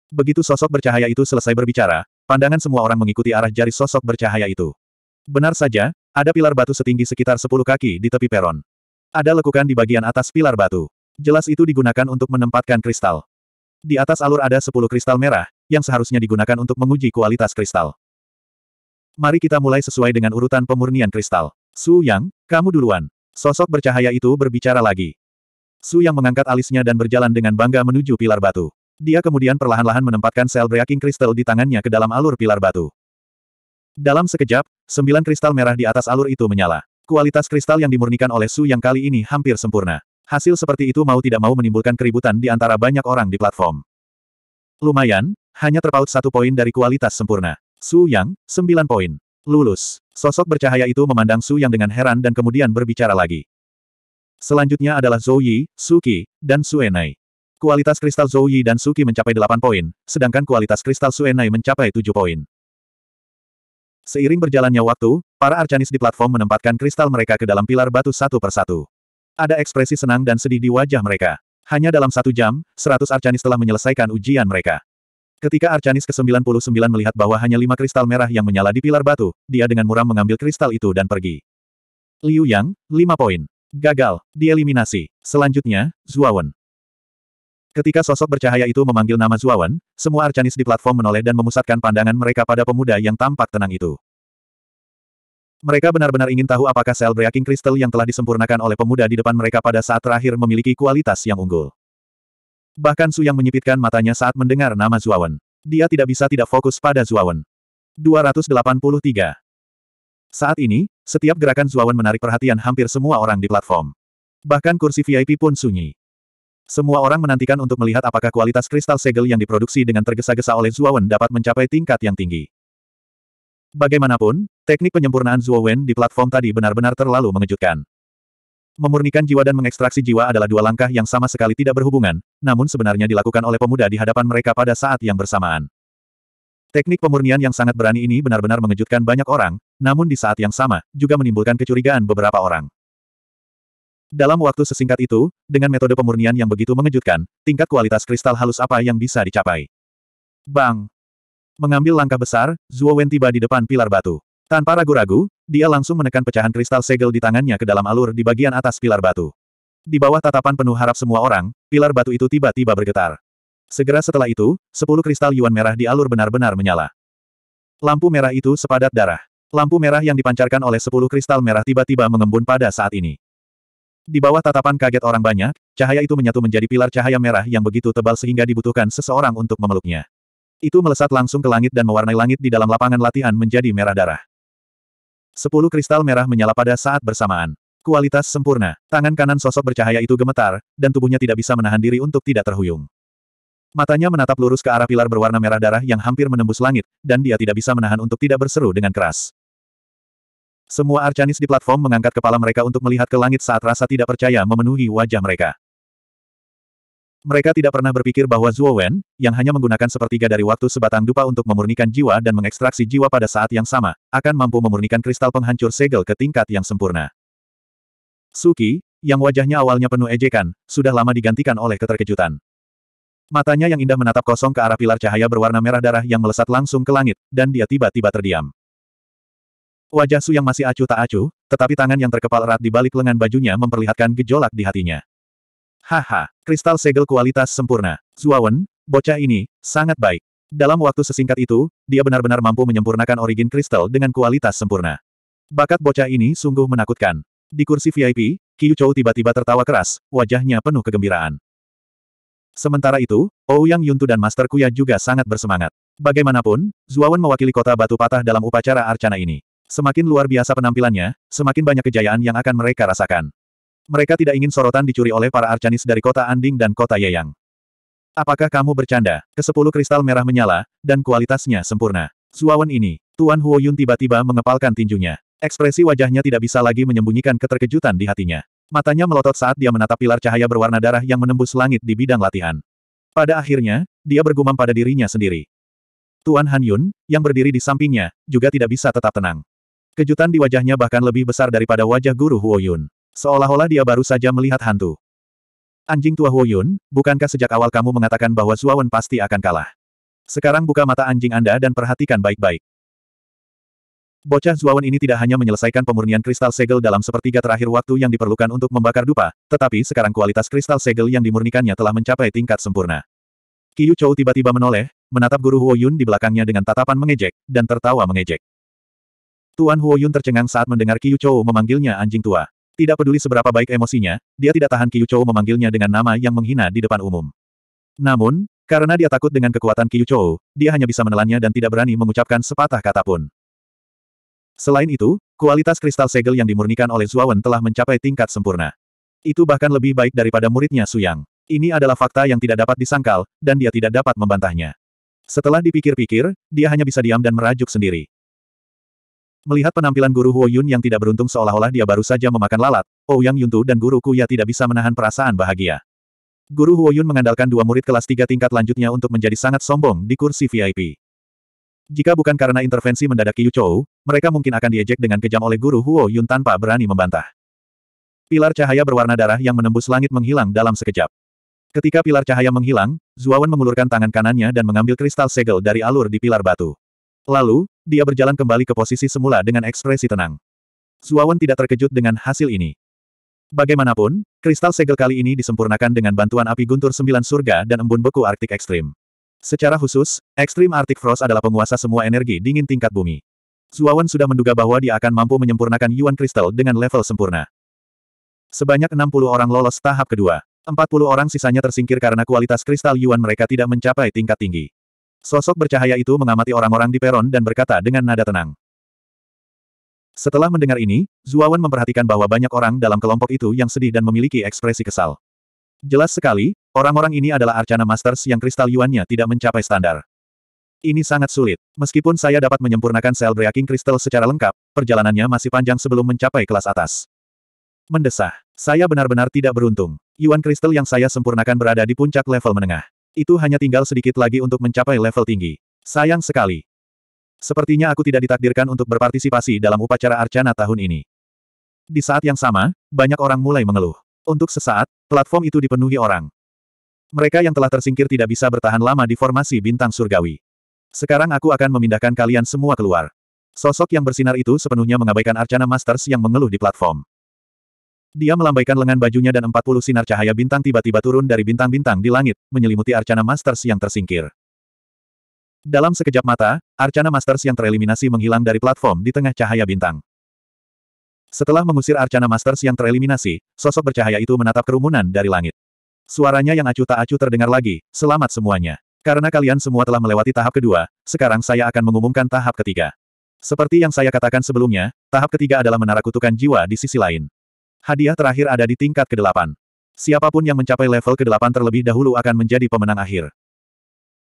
Begitu sosok bercahaya itu selesai berbicara, pandangan semua orang mengikuti arah jari sosok bercahaya itu. Benar saja, ada pilar batu setinggi sekitar 10 kaki di tepi peron. Ada lekukan di bagian atas pilar batu. Jelas itu digunakan untuk menempatkan kristal. Di atas alur ada 10 kristal merah, yang seharusnya digunakan untuk menguji kualitas kristal. Mari kita mulai sesuai dengan urutan pemurnian kristal. Su Yang, kamu duluan. Sosok bercahaya itu berbicara lagi. Su Yang mengangkat alisnya dan berjalan dengan bangga menuju pilar batu. Dia kemudian perlahan-lahan menempatkan sel breaking crystal di tangannya ke dalam alur pilar batu. Dalam sekejap, sembilan kristal merah di atas alur itu menyala. Kualitas kristal yang dimurnikan oleh Su yang kali ini hampir sempurna. Hasil seperti itu mau tidak mau menimbulkan keributan di antara banyak orang di platform. Lumayan, hanya terpaut satu poin dari kualitas sempurna. Su Yang, sembilan poin. Lulus. Sosok bercahaya itu memandang Su Yang dengan heran dan kemudian berbicara lagi. Selanjutnya adalah Zhou Yi, Suki, dan Su Enai. Kualitas kristal Zhou Yi dan Suki mencapai 8 poin, sedangkan kualitas kristal Suenai mencapai 7 poin. Seiring berjalannya waktu, para arcanis di platform menempatkan kristal mereka ke dalam pilar batu satu persatu. Ada ekspresi senang dan sedih di wajah mereka. Hanya dalam satu jam, 100 arcanis telah menyelesaikan ujian mereka. Ketika arcanis ke-99 melihat bahwa hanya lima kristal merah yang menyala di pilar batu, dia dengan muram mengambil kristal itu dan pergi. Liu Yang, 5 poin. Gagal, dieliminasi. Selanjutnya, Zuawan. Ketika sosok bercahaya itu memanggil nama Zuawan, semua Arcanis di platform menoleh dan memusatkan pandangan mereka pada pemuda yang tampak tenang itu. Mereka benar-benar ingin tahu apakah sel breaking crystal yang telah disempurnakan oleh pemuda di depan mereka pada saat terakhir memiliki kualitas yang unggul. Bahkan Su yang menyipitkan matanya saat mendengar nama Zuawan. Dia tidak bisa tidak fokus pada Zuawan. 283. Saat ini, setiap gerakan Zuawan menarik perhatian hampir semua orang di platform. Bahkan kursi VIP pun sunyi. Semua orang menantikan untuk melihat apakah kualitas kristal segel yang diproduksi dengan tergesa-gesa oleh Zuowen dapat mencapai tingkat yang tinggi. Bagaimanapun, teknik penyempurnaan Zuowen di platform tadi benar-benar terlalu mengejutkan. Memurnikan jiwa dan mengekstraksi jiwa adalah dua langkah yang sama sekali tidak berhubungan, namun sebenarnya dilakukan oleh pemuda di hadapan mereka pada saat yang bersamaan. Teknik pemurnian yang sangat berani ini benar-benar mengejutkan banyak orang, namun di saat yang sama, juga menimbulkan kecurigaan beberapa orang. Dalam waktu sesingkat itu, dengan metode pemurnian yang begitu mengejutkan, tingkat kualitas kristal halus apa yang bisa dicapai? Bang! Mengambil langkah besar, Zuo Wen tiba di depan pilar batu. Tanpa ragu-ragu, dia langsung menekan pecahan kristal segel di tangannya ke dalam alur di bagian atas pilar batu. Di bawah tatapan penuh harap semua orang, pilar batu itu tiba-tiba bergetar. Segera setelah itu, sepuluh kristal yuan merah di alur benar-benar menyala. Lampu merah itu sepadat darah. Lampu merah yang dipancarkan oleh sepuluh kristal merah tiba-tiba mengembun pada saat ini. Di bawah tatapan kaget orang banyak, cahaya itu menyatu menjadi pilar cahaya merah yang begitu tebal sehingga dibutuhkan seseorang untuk memeluknya. Itu melesat langsung ke langit dan mewarnai langit di dalam lapangan latihan menjadi merah darah. Sepuluh kristal merah menyala pada saat bersamaan. Kualitas sempurna, tangan kanan sosok bercahaya itu gemetar, dan tubuhnya tidak bisa menahan diri untuk tidak terhuyung. Matanya menatap lurus ke arah pilar berwarna merah darah yang hampir menembus langit, dan dia tidak bisa menahan untuk tidak berseru dengan keras. Semua Arcanis di platform mengangkat kepala mereka untuk melihat ke langit saat rasa tidak percaya memenuhi wajah mereka. Mereka tidak pernah berpikir bahwa Zuo Wen, yang hanya menggunakan sepertiga dari waktu sebatang dupa untuk memurnikan jiwa dan mengekstraksi jiwa pada saat yang sama, akan mampu memurnikan kristal penghancur segel ke tingkat yang sempurna. Suki, yang wajahnya awalnya penuh ejekan, sudah lama digantikan oleh keterkejutan. Matanya yang indah menatap kosong ke arah pilar cahaya berwarna merah darah yang melesat langsung ke langit, dan dia tiba-tiba terdiam. Wajah Su yang masih acuh tak acuh, tetapi tangan yang terkepal erat di balik lengan bajunya memperlihatkan gejolak di hatinya. Haha, kristal segel kualitas sempurna. Zuawan, bocah ini, sangat baik. Dalam waktu sesingkat itu, dia benar-benar mampu menyempurnakan origin kristal dengan kualitas sempurna. Bakat bocah ini sungguh menakutkan. Di kursi VIP, Qiu Chou tiba-tiba tertawa keras, wajahnya penuh kegembiraan. Sementara itu, Ouyang Yuntu dan Master Kuya juga sangat bersemangat. Bagaimanapun, Zuawan mewakili kota batu patah dalam upacara arcana ini. Semakin luar biasa penampilannya, semakin banyak kejayaan yang akan mereka rasakan. Mereka tidak ingin sorotan dicuri oleh para arcanis dari kota Anding dan kota Yeyang. Apakah kamu bercanda? Kesepuluh kristal merah menyala, dan kualitasnya sempurna. Suawan ini, Tuan Huo Yun tiba-tiba mengepalkan tinjunya. Ekspresi wajahnya tidak bisa lagi menyembunyikan keterkejutan di hatinya. Matanya melotot saat dia menatap pilar cahaya berwarna darah yang menembus langit di bidang latihan. Pada akhirnya, dia bergumam pada dirinya sendiri. Tuan Han Yun, yang berdiri di sampingnya, juga tidak bisa tetap tenang. Kejutan di wajahnya bahkan lebih besar daripada wajah guru Huoyun. Seolah-olah dia baru saja melihat hantu. Anjing tua Huoyun, bukankah sejak awal kamu mengatakan bahwa Zuawan pasti akan kalah? Sekarang buka mata anjing Anda dan perhatikan baik-baik. Bocah Zuawan ini tidak hanya menyelesaikan pemurnian kristal segel dalam sepertiga terakhir waktu yang diperlukan untuk membakar dupa, tetapi sekarang kualitas kristal segel yang dimurnikannya telah mencapai tingkat sempurna. Qiu Chou tiba-tiba menoleh, menatap guru Huoyun di belakangnya dengan tatapan mengejek, dan tertawa mengejek. Tuan Huo tercengang saat mendengar Qiu Chou memanggilnya anjing tua. Tidak peduli seberapa baik emosinya, dia tidak tahan Qiu Chou memanggilnya dengan nama yang menghina di depan umum. Namun, karena dia takut dengan kekuatan Qiu Chou, dia hanya bisa menelannya dan tidak berani mengucapkan sepatah kata pun. Selain itu, kualitas kristal segel yang dimurnikan oleh Zuawan telah mencapai tingkat sempurna. Itu bahkan lebih baik daripada muridnya Suyang. Ini adalah fakta yang tidak dapat disangkal, dan dia tidak dapat membantahnya. Setelah dipikir-pikir, dia hanya bisa diam dan merajuk sendiri. Melihat penampilan guru Huo Yun yang tidak beruntung seolah-olah dia baru saja memakan lalat, Ouyang oh, Yuntu dan guru Kuya tidak bisa menahan perasaan bahagia. Guru Huo Yun mengandalkan dua murid kelas tiga tingkat lanjutnya untuk menjadi sangat sombong di kursi VIP. Jika bukan karena intervensi mendadak Yu Chou, mereka mungkin akan diejek dengan kejam oleh guru Huo Yun tanpa berani membantah. Pilar cahaya berwarna darah yang menembus langit menghilang dalam sekejap. Ketika pilar cahaya menghilang, Zuawan mengulurkan tangan kanannya dan mengambil kristal segel dari alur di pilar batu. Lalu, dia berjalan kembali ke posisi semula dengan ekspresi tenang. Zuawan tidak terkejut dengan hasil ini. Bagaimanapun, kristal segel kali ini disempurnakan dengan bantuan api guntur sembilan surga dan embun beku arktik ekstrim. Secara khusus, ekstrim arktik Frost adalah penguasa semua energi dingin tingkat bumi. Zuawan sudah menduga bahwa dia akan mampu menyempurnakan Yuan Kristal dengan level sempurna. Sebanyak 60 orang lolos tahap kedua. 40 orang sisanya tersingkir karena kualitas kristal Yuan mereka tidak mencapai tingkat tinggi. Sosok bercahaya itu mengamati orang-orang di peron dan berkata dengan nada tenang. Setelah mendengar ini, Zuawan memperhatikan bahwa banyak orang dalam kelompok itu yang sedih dan memiliki ekspresi kesal. Jelas sekali, orang-orang ini adalah Arcana Masters yang kristal yuannya tidak mencapai standar. Ini sangat sulit. Meskipun saya dapat menyempurnakan sel breaking kristal secara lengkap, perjalanannya masih panjang sebelum mencapai kelas atas. Mendesah. Saya benar-benar tidak beruntung. Yuan kristal yang saya sempurnakan berada di puncak level menengah. Itu hanya tinggal sedikit lagi untuk mencapai level tinggi. Sayang sekali. Sepertinya aku tidak ditakdirkan untuk berpartisipasi dalam upacara arcana tahun ini. Di saat yang sama, banyak orang mulai mengeluh. Untuk sesaat, platform itu dipenuhi orang. Mereka yang telah tersingkir tidak bisa bertahan lama di formasi bintang surgawi. Sekarang aku akan memindahkan kalian semua keluar. Sosok yang bersinar itu sepenuhnya mengabaikan Arcana Masters yang mengeluh di platform. Dia melambaikan lengan bajunya dan 40 sinar cahaya bintang tiba-tiba turun dari bintang-bintang di langit, menyelimuti Arcana Masters yang tersingkir. Dalam sekejap mata, Arcana Masters yang tereliminasi menghilang dari platform di tengah cahaya bintang. Setelah mengusir Arcana Masters yang tereliminasi, sosok bercahaya itu menatap kerumunan dari langit. Suaranya yang acuh tak acuh terdengar lagi, selamat semuanya. Karena kalian semua telah melewati tahap kedua, sekarang saya akan mengumumkan tahap ketiga. Seperti yang saya katakan sebelumnya, tahap ketiga adalah menara kutukan jiwa di sisi lain. Hadiah terakhir ada di tingkat ke-8. Siapapun yang mencapai level ke-8 terlebih dahulu akan menjadi pemenang akhir.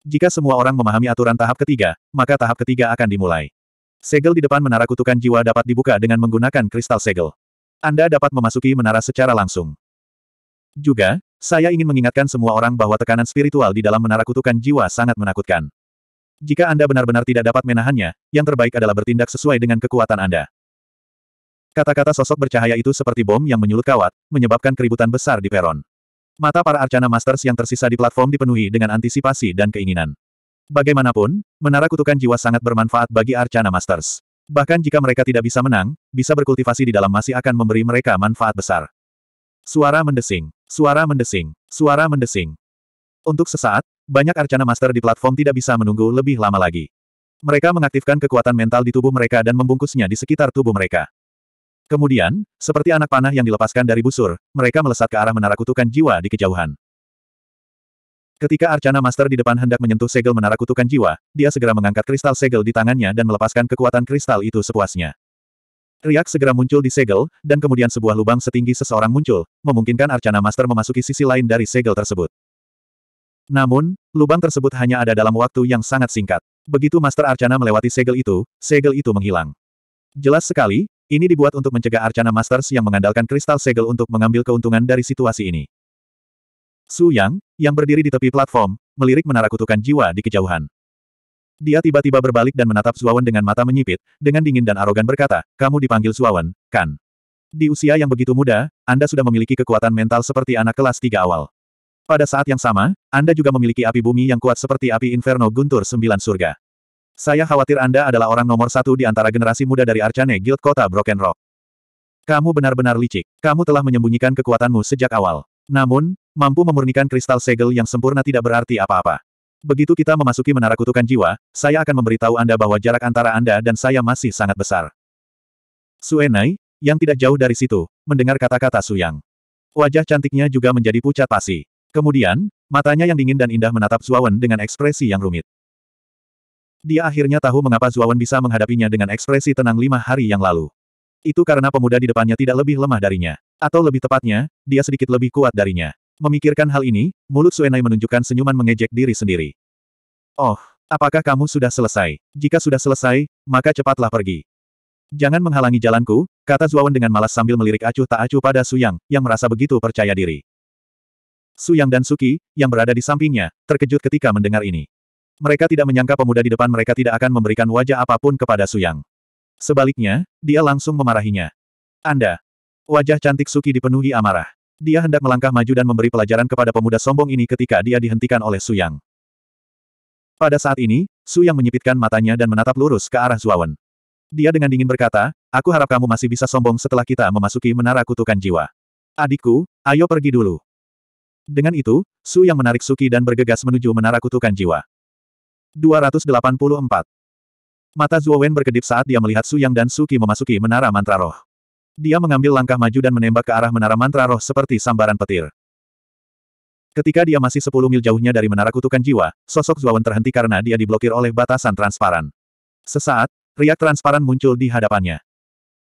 Jika semua orang memahami aturan tahap ketiga, maka tahap ketiga akan dimulai. Segel di depan menara kutukan jiwa dapat dibuka dengan menggunakan kristal segel. Anda dapat memasuki menara secara langsung. Juga, saya ingin mengingatkan semua orang bahwa tekanan spiritual di dalam menara kutukan jiwa sangat menakutkan. Jika Anda benar-benar tidak dapat menahannya, yang terbaik adalah bertindak sesuai dengan kekuatan Anda. Kata-kata sosok bercahaya itu seperti bom yang menyulut kawat, menyebabkan keributan besar di peron. Mata para Arcana Masters yang tersisa di platform dipenuhi dengan antisipasi dan keinginan. Bagaimanapun, menara kutukan jiwa sangat bermanfaat bagi Arcana Masters. Bahkan jika mereka tidak bisa menang, bisa berkultivasi di dalam masih akan memberi mereka manfaat besar. Suara mendesing, suara mendesing, suara mendesing. Untuk sesaat, banyak Arcana Master di platform tidak bisa menunggu lebih lama lagi. Mereka mengaktifkan kekuatan mental di tubuh mereka dan membungkusnya di sekitar tubuh mereka. Kemudian, seperti anak panah yang dilepaskan dari busur, mereka melesat ke arah menara kutukan jiwa di kejauhan. Ketika Arcana Master di depan hendak menyentuh segel menara kutukan jiwa, dia segera mengangkat kristal segel di tangannya dan melepaskan kekuatan kristal itu sepuasnya. Riak segera muncul di segel, dan kemudian sebuah lubang setinggi seseorang muncul, memungkinkan Arcana Master memasuki sisi lain dari segel tersebut. Namun, lubang tersebut hanya ada dalam waktu yang sangat singkat. Begitu Master Arcana melewati segel itu, segel itu menghilang. Jelas sekali, ini dibuat untuk mencegah Arcana Masters yang mengandalkan kristal segel untuk mengambil keuntungan dari situasi ini. Su Yang, yang berdiri di tepi platform, melirik menara kutukan jiwa di kejauhan. Dia tiba-tiba berbalik dan menatap Suawan dengan mata menyipit, dengan dingin dan arogan berkata, kamu dipanggil Suawan, kan? Di usia yang begitu muda, Anda sudah memiliki kekuatan mental seperti anak kelas tiga awal. Pada saat yang sama, Anda juga memiliki api bumi yang kuat seperti api Inferno Guntur Sembilan Surga. Saya khawatir Anda adalah orang nomor satu di antara generasi muda dari Arcane Guild Kota Broken Rock. Kamu benar-benar licik. Kamu telah menyembunyikan kekuatanmu sejak awal. Namun, mampu memurnikan kristal segel yang sempurna tidak berarti apa-apa. Begitu kita memasuki menara kutukan jiwa, saya akan memberitahu Anda bahwa jarak antara Anda dan saya masih sangat besar. Suenai, yang tidak jauh dari situ, mendengar kata-kata Suyang. Wajah cantiknya juga menjadi pucat pasi. Kemudian, matanya yang dingin dan indah menatap Zuawan dengan ekspresi yang rumit. Dia akhirnya tahu mengapa Zuawan bisa menghadapinya dengan ekspresi tenang lima hari yang lalu. Itu karena pemuda di depannya tidak lebih lemah darinya. Atau lebih tepatnya, dia sedikit lebih kuat darinya. Memikirkan hal ini, mulut Suenai menunjukkan senyuman mengejek diri sendiri. Oh, apakah kamu sudah selesai? Jika sudah selesai, maka cepatlah pergi. Jangan menghalangi jalanku, kata Zuawan dengan malas sambil melirik acuh tak acuh pada Suyang, yang merasa begitu percaya diri. Suyang dan Suki, yang berada di sampingnya, terkejut ketika mendengar ini. Mereka tidak menyangka pemuda di depan mereka tidak akan memberikan wajah apapun kepada Suyang. Sebaliknya, dia langsung memarahinya. Anda. Wajah cantik Suki dipenuhi amarah. Dia hendak melangkah maju dan memberi pelajaran kepada pemuda sombong ini ketika dia dihentikan oleh Suyang. Pada saat ini, Suyang menyipitkan matanya dan menatap lurus ke arah Zuawan. Dia dengan dingin berkata, aku harap kamu masih bisa sombong setelah kita memasuki menara kutukan jiwa. Adikku, ayo pergi dulu. Dengan itu, Su yang menarik Suki dan bergegas menuju menara kutukan jiwa. 284. Mata Zuo Wen berkedip saat dia melihat Su Yang dan Su Qi memasuki menara mantra roh. Dia mengambil langkah maju dan menembak ke arah menara mantra roh seperti sambaran petir. Ketika dia masih 10 mil jauhnya dari menara kutukan jiwa, sosok Zuo Wen terhenti karena dia diblokir oleh batasan transparan. Sesaat, riak transparan muncul di hadapannya.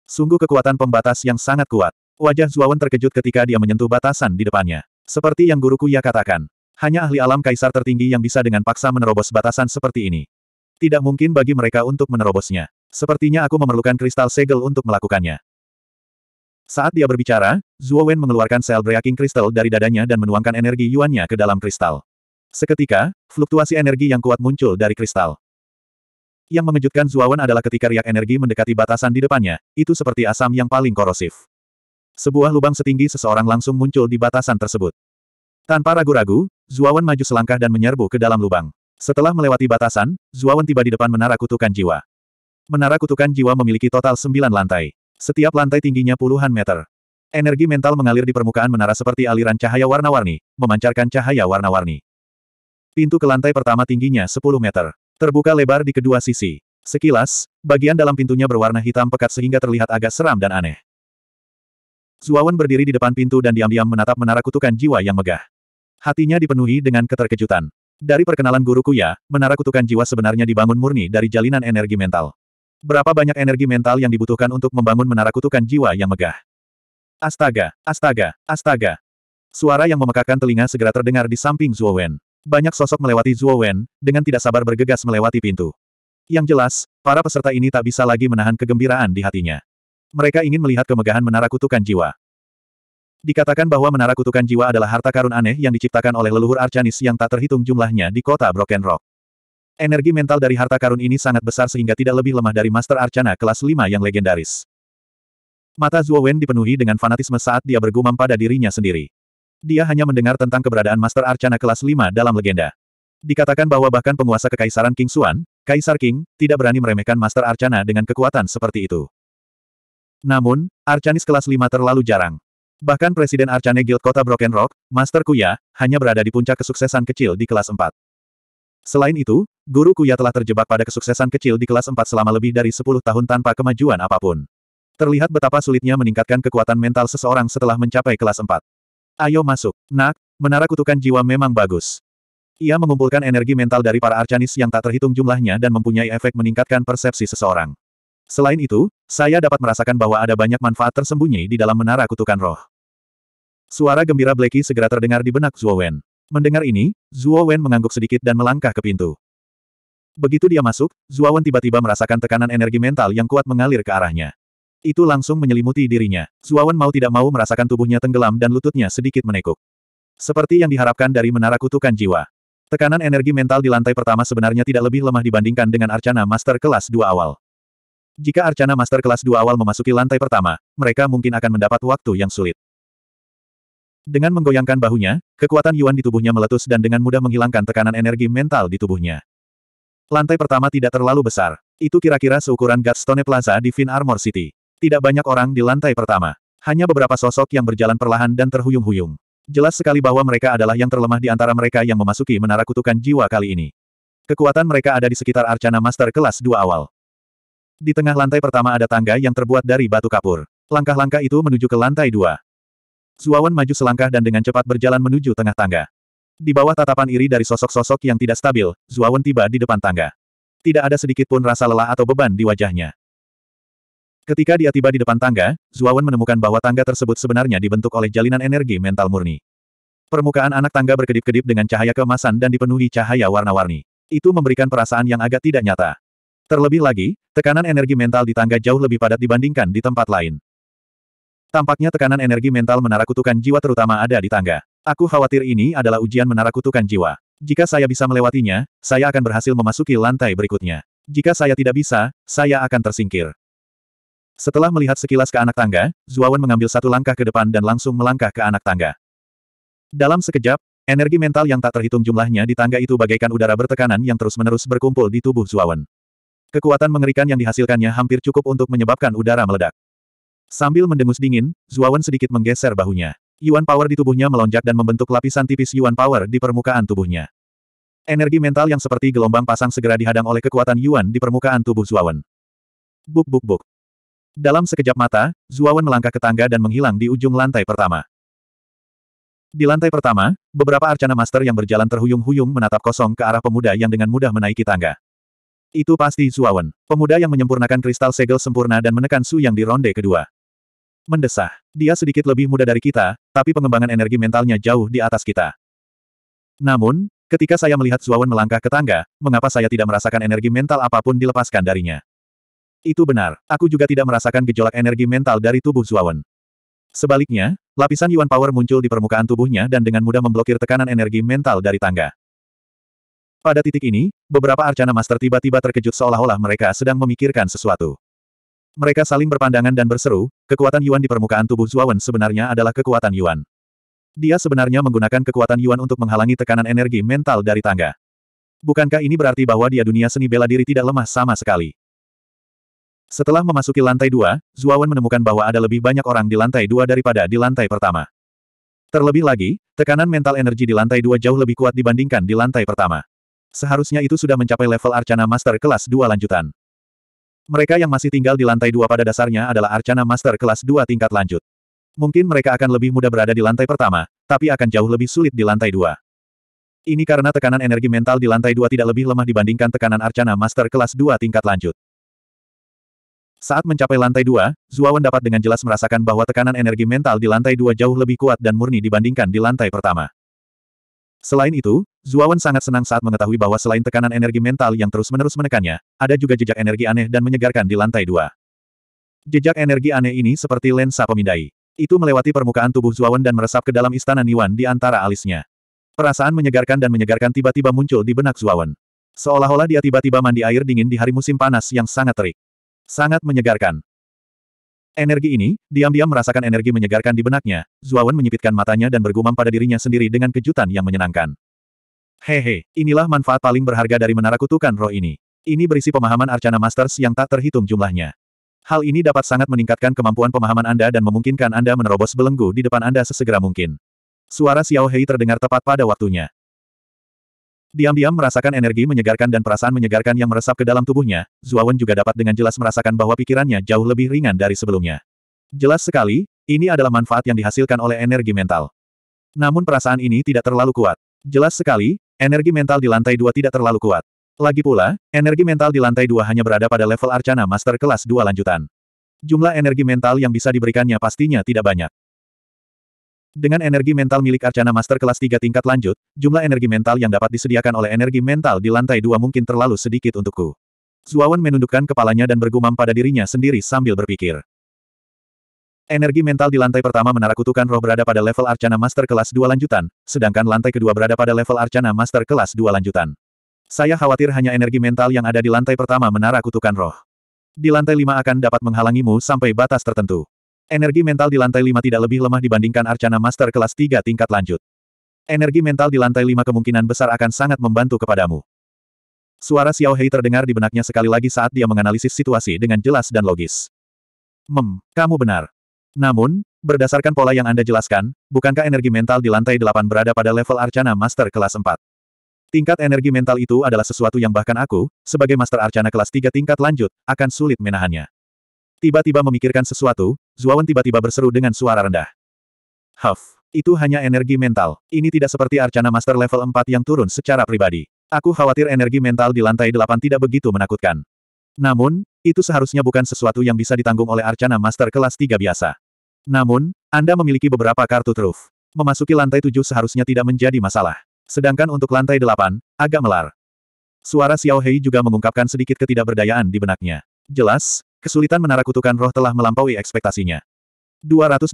Sungguh kekuatan pembatas yang sangat kuat. Wajah Zuo Wen terkejut ketika dia menyentuh batasan di depannya. Seperti yang guruku ya katakan, hanya ahli alam kaisar tertinggi yang bisa dengan paksa menerobos batasan seperti ini. Tidak mungkin bagi mereka untuk menerobosnya. Sepertinya aku memerlukan kristal segel untuk melakukannya. Saat dia berbicara, Zhuo Wen mengeluarkan sel breaking kristal dari dadanya dan menuangkan energi yuannya ke dalam kristal. Seketika, fluktuasi energi yang kuat muncul dari kristal. Yang mengejutkan Zhuo Wen adalah ketika riak energi mendekati batasan di depannya, itu seperti asam yang paling korosif. Sebuah lubang setinggi seseorang langsung muncul di batasan tersebut. Tanpa ragu-ragu, Zuawan maju selangkah dan menyerbu ke dalam lubang. Setelah melewati batasan, Zuawan tiba di depan menara kutukan jiwa. Menara kutukan jiwa memiliki total sembilan lantai. Setiap lantai tingginya puluhan meter. Energi mental mengalir di permukaan menara seperti aliran cahaya warna-warni, memancarkan cahaya warna-warni. Pintu ke lantai pertama tingginya 10 meter. Terbuka lebar di kedua sisi. Sekilas, bagian dalam pintunya berwarna hitam pekat sehingga terlihat agak seram dan aneh. Zuawan berdiri di depan pintu dan diam-diam menatap menara kutukan jiwa yang megah. Hatinya dipenuhi dengan keterkejutan. Dari perkenalan guru Kuya, menara kutukan jiwa sebenarnya dibangun murni dari jalinan energi mental. Berapa banyak energi mental yang dibutuhkan untuk membangun menara kutukan jiwa yang megah? Astaga, astaga, astaga. Suara yang memekakan telinga segera terdengar di samping Zuo Wen. Banyak sosok melewati Zuo Wen, dengan tidak sabar bergegas melewati pintu. Yang jelas, para peserta ini tak bisa lagi menahan kegembiraan di hatinya. Mereka ingin melihat kemegahan menara kutukan jiwa. Dikatakan bahwa menara kutukan jiwa adalah harta karun aneh yang diciptakan oleh leluhur Arcanis yang tak terhitung jumlahnya di kota Broken Rock. Energi mental dari harta karun ini sangat besar sehingga tidak lebih lemah dari Master Arcana kelas 5 yang legendaris. Mata Zuo Wen dipenuhi dengan fanatisme saat dia bergumam pada dirinya sendiri. Dia hanya mendengar tentang keberadaan Master Arcana kelas 5 dalam legenda. Dikatakan bahwa bahkan penguasa kekaisaran King Xuan, Kaisar King, tidak berani meremehkan Master Arcana dengan kekuatan seperti itu. Namun, Arcanis kelas 5 terlalu jarang. Bahkan Presiden Arcane Guild Kota Broken Rock, Master Kuya, hanya berada di puncak kesuksesan kecil di kelas 4. Selain itu, Guru Kuya telah terjebak pada kesuksesan kecil di kelas 4 selama lebih dari 10 tahun tanpa kemajuan apapun. Terlihat betapa sulitnya meningkatkan kekuatan mental seseorang setelah mencapai kelas 4. Ayo masuk, nak, menara kutukan jiwa memang bagus. Ia mengumpulkan energi mental dari para arcanis yang tak terhitung jumlahnya dan mempunyai efek meningkatkan persepsi seseorang. Selain itu, saya dapat merasakan bahwa ada banyak manfaat tersembunyi di dalam menara kutukan roh. Suara gembira Blacky segera terdengar di benak Zuo Wen. Mendengar ini, Zuo Wen mengangguk sedikit dan melangkah ke pintu. Begitu dia masuk, Zuo Wen tiba-tiba merasakan tekanan energi mental yang kuat mengalir ke arahnya. Itu langsung menyelimuti dirinya. Zuo Wen mau tidak mau merasakan tubuhnya tenggelam dan lututnya sedikit menekuk. Seperti yang diharapkan dari menara kutukan jiwa. Tekanan energi mental di lantai pertama sebenarnya tidak lebih lemah dibandingkan dengan arcana master kelas 2 awal. Jika Arcana Master kelas 2 awal memasuki lantai pertama, mereka mungkin akan mendapat waktu yang sulit. Dengan menggoyangkan bahunya, kekuatan Yuan di tubuhnya meletus dan dengan mudah menghilangkan tekanan energi mental di tubuhnya. Lantai pertama tidak terlalu besar. Itu kira-kira seukuran Godstone Plaza di Fin Armor City. Tidak banyak orang di lantai pertama. Hanya beberapa sosok yang berjalan perlahan dan terhuyung-huyung. Jelas sekali bahwa mereka adalah yang terlemah di antara mereka yang memasuki menara kutukan jiwa kali ini. Kekuatan mereka ada di sekitar Arcana Master kelas 2 awal. Di tengah lantai pertama ada tangga yang terbuat dari batu kapur. Langkah-langkah itu menuju ke lantai dua. Zuawan maju selangkah dan dengan cepat berjalan menuju tengah tangga. Di bawah tatapan iri dari sosok-sosok yang tidak stabil, Zuawan tiba di depan tangga. Tidak ada sedikit pun rasa lelah atau beban di wajahnya. Ketika dia tiba di depan tangga, Zuawan menemukan bahwa tangga tersebut sebenarnya dibentuk oleh jalinan energi mental murni. Permukaan anak tangga berkedip-kedip dengan cahaya kemasan dan dipenuhi cahaya warna-warni. Itu memberikan perasaan yang agak tidak nyata. Terlebih lagi, tekanan energi mental di tangga jauh lebih padat dibandingkan di tempat lain. Tampaknya tekanan energi mental menara kutukan jiwa terutama ada di tangga. Aku khawatir ini adalah ujian menara kutukan jiwa. Jika saya bisa melewatinya, saya akan berhasil memasuki lantai berikutnya. Jika saya tidak bisa, saya akan tersingkir. Setelah melihat sekilas ke anak tangga, Zuawan mengambil satu langkah ke depan dan langsung melangkah ke anak tangga. Dalam sekejap, energi mental yang tak terhitung jumlahnya di tangga itu bagaikan udara bertekanan yang terus-menerus berkumpul di tubuh Zuawan. Kekuatan mengerikan yang dihasilkannya hampir cukup untuk menyebabkan udara meledak. Sambil mendengus dingin, Zuawan sedikit menggeser bahunya. Yuan power di tubuhnya melonjak dan membentuk lapisan tipis Yuan power di permukaan tubuhnya. Energi mental yang seperti gelombang pasang segera dihadang oleh kekuatan Yuan di permukaan tubuh Zuawan. Buk buk buk. Dalam sekejap mata, Zuawan melangkah ke tangga dan menghilang di ujung lantai pertama. Di lantai pertama, beberapa arcana master yang berjalan terhuyung-huyung menatap kosong ke arah pemuda yang dengan mudah menaiki tangga. Itu pasti Zuawan, pemuda yang menyempurnakan kristal segel sempurna dan menekan Su Yang di ronde kedua. Mendesah. Dia sedikit lebih muda dari kita, tapi pengembangan energi mentalnya jauh di atas kita. Namun, ketika saya melihat Zuawan melangkah ke tangga, mengapa saya tidak merasakan energi mental apapun dilepaskan darinya? Itu benar, aku juga tidak merasakan gejolak energi mental dari tubuh Zuawan. Sebaliknya, lapisan Yuan Power muncul di permukaan tubuhnya dan dengan mudah memblokir tekanan energi mental dari tangga. Pada titik ini, beberapa arcana master tiba-tiba terkejut seolah-olah mereka sedang memikirkan sesuatu. Mereka saling berpandangan dan berseru, kekuatan Yuan di permukaan tubuh Zuawan sebenarnya adalah kekuatan Yuan. Dia sebenarnya menggunakan kekuatan Yuan untuk menghalangi tekanan energi mental dari tangga. Bukankah ini berarti bahwa dia dunia seni bela diri tidak lemah sama sekali? Setelah memasuki lantai dua, Zuawan menemukan bahwa ada lebih banyak orang di lantai dua daripada di lantai pertama. Terlebih lagi, tekanan mental energi di lantai dua jauh lebih kuat dibandingkan di lantai pertama. Seharusnya itu sudah mencapai level Arcana Master kelas 2 lanjutan. Mereka yang masih tinggal di lantai dua pada dasarnya adalah Arcana Master kelas 2 tingkat lanjut. Mungkin mereka akan lebih mudah berada di lantai pertama, tapi akan jauh lebih sulit di lantai dua. Ini karena tekanan energi mental di lantai dua tidak lebih lemah dibandingkan tekanan Arcana Master kelas 2 tingkat lanjut. Saat mencapai lantai dua, Zuawan dapat dengan jelas merasakan bahwa tekanan energi mental di lantai dua jauh lebih kuat dan murni dibandingkan di lantai pertama. Selain itu, Zuawan sangat senang saat mengetahui bahwa selain tekanan energi mental yang terus-menerus menekannya, ada juga jejak energi aneh dan menyegarkan di lantai dua. Jejak energi aneh ini seperti lensa pemindai. Itu melewati permukaan tubuh Zuawan dan meresap ke dalam istana Niwan di antara alisnya. Perasaan menyegarkan dan menyegarkan tiba-tiba muncul di benak Zuawan. Seolah-olah dia tiba-tiba mandi air dingin di hari musim panas yang sangat terik. Sangat menyegarkan. Energi ini, diam-diam merasakan energi menyegarkan di benaknya, Zuawan menyipitkan matanya dan bergumam pada dirinya sendiri dengan kejutan yang menyenangkan. Hehe, inilah manfaat paling berharga dari menara kutukan roh ini. Ini berisi pemahaman Arcana Masters yang tak terhitung jumlahnya. Hal ini dapat sangat meningkatkan kemampuan pemahaman Anda dan memungkinkan Anda menerobos belenggu di depan Anda sesegera mungkin. Suara Xiao Hei terdengar tepat pada waktunya. Diam-diam merasakan energi menyegarkan dan perasaan menyegarkan yang meresap ke dalam tubuhnya, Zuawan juga dapat dengan jelas merasakan bahwa pikirannya jauh lebih ringan dari sebelumnya. Jelas sekali, ini adalah manfaat yang dihasilkan oleh energi mental. Namun perasaan ini tidak terlalu kuat. Jelas sekali, Energi mental di lantai dua tidak terlalu kuat. Lagi pula, energi mental di lantai dua hanya berada pada level Arcana Master kelas dua lanjutan. Jumlah energi mental yang bisa diberikannya pastinya tidak banyak. Dengan energi mental milik Arcana Master kelas tiga tingkat lanjut, jumlah energi mental yang dapat disediakan oleh energi mental di lantai dua mungkin terlalu sedikit untukku. Zuawan menundukkan kepalanya dan bergumam pada dirinya sendiri sambil berpikir. Energi mental di lantai pertama Menara Kutukan Roh berada pada level Arcana Master kelas 2 lanjutan, sedangkan lantai kedua berada pada level Arcana Master kelas 2 lanjutan. Saya khawatir hanya energi mental yang ada di lantai pertama Menara Kutukan Roh. Di lantai 5 akan dapat menghalangimu sampai batas tertentu. Energi mental di lantai 5 tidak lebih lemah dibandingkan Arcana Master kelas 3 tingkat lanjut. Energi mental di lantai 5 kemungkinan besar akan sangat membantu kepadamu. Suara Xiao Hei terdengar di benaknya sekali lagi saat dia menganalisis situasi dengan jelas dan logis. Mem, kamu benar. Namun, berdasarkan pola yang Anda jelaskan, bukankah energi mental di lantai 8 berada pada level Arcana Master kelas 4? Tingkat energi mental itu adalah sesuatu yang bahkan aku, sebagai Master Arcana kelas 3 tingkat lanjut, akan sulit menahannya. Tiba-tiba memikirkan sesuatu, Zuawan tiba-tiba berseru dengan suara rendah. Huff, itu hanya energi mental. Ini tidak seperti Arcana Master level 4 yang turun secara pribadi. Aku khawatir energi mental di lantai 8 tidak begitu menakutkan. Namun, itu seharusnya bukan sesuatu yang bisa ditanggung oleh Arcana Master kelas 3 biasa. Namun, Anda memiliki beberapa kartu truf. Memasuki lantai tujuh seharusnya tidak menjadi masalah. Sedangkan untuk lantai delapan, agak melar. Suara Xiao Hei juga mengungkapkan sedikit ketidakberdayaan di benaknya. Jelas, kesulitan menara kutukan roh telah melampaui ekspektasinya. 285.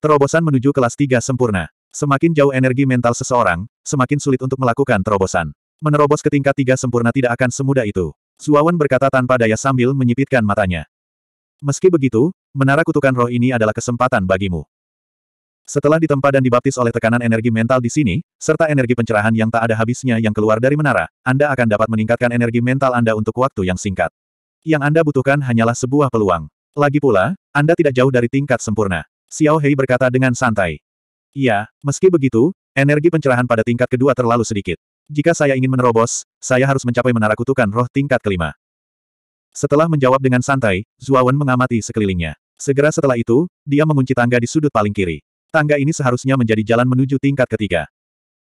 Terobosan menuju kelas tiga sempurna. Semakin jauh energi mental seseorang, semakin sulit untuk melakukan terobosan. Menerobos ke tingkat 3 sempurna tidak akan semudah itu. Suawan berkata tanpa daya sambil menyipitkan matanya. Meski begitu, menara kutukan roh ini adalah kesempatan bagimu. Setelah ditempa dan dibaptis oleh tekanan energi mental di sini, serta energi pencerahan yang tak ada habisnya yang keluar dari menara, Anda akan dapat meningkatkan energi mental Anda untuk waktu yang singkat. Yang Anda butuhkan hanyalah sebuah peluang. Lagi pula, Anda tidak jauh dari tingkat sempurna. Xiao Hei berkata dengan santai. Iya, meski begitu, energi pencerahan pada tingkat kedua terlalu sedikit. Jika saya ingin menerobos, saya harus mencapai menara kutukan roh tingkat kelima. Setelah menjawab dengan santai, Zuawan mengamati sekelilingnya. Segera setelah itu, dia mengunci tangga di sudut paling kiri. Tangga ini seharusnya menjadi jalan menuju tingkat ketiga.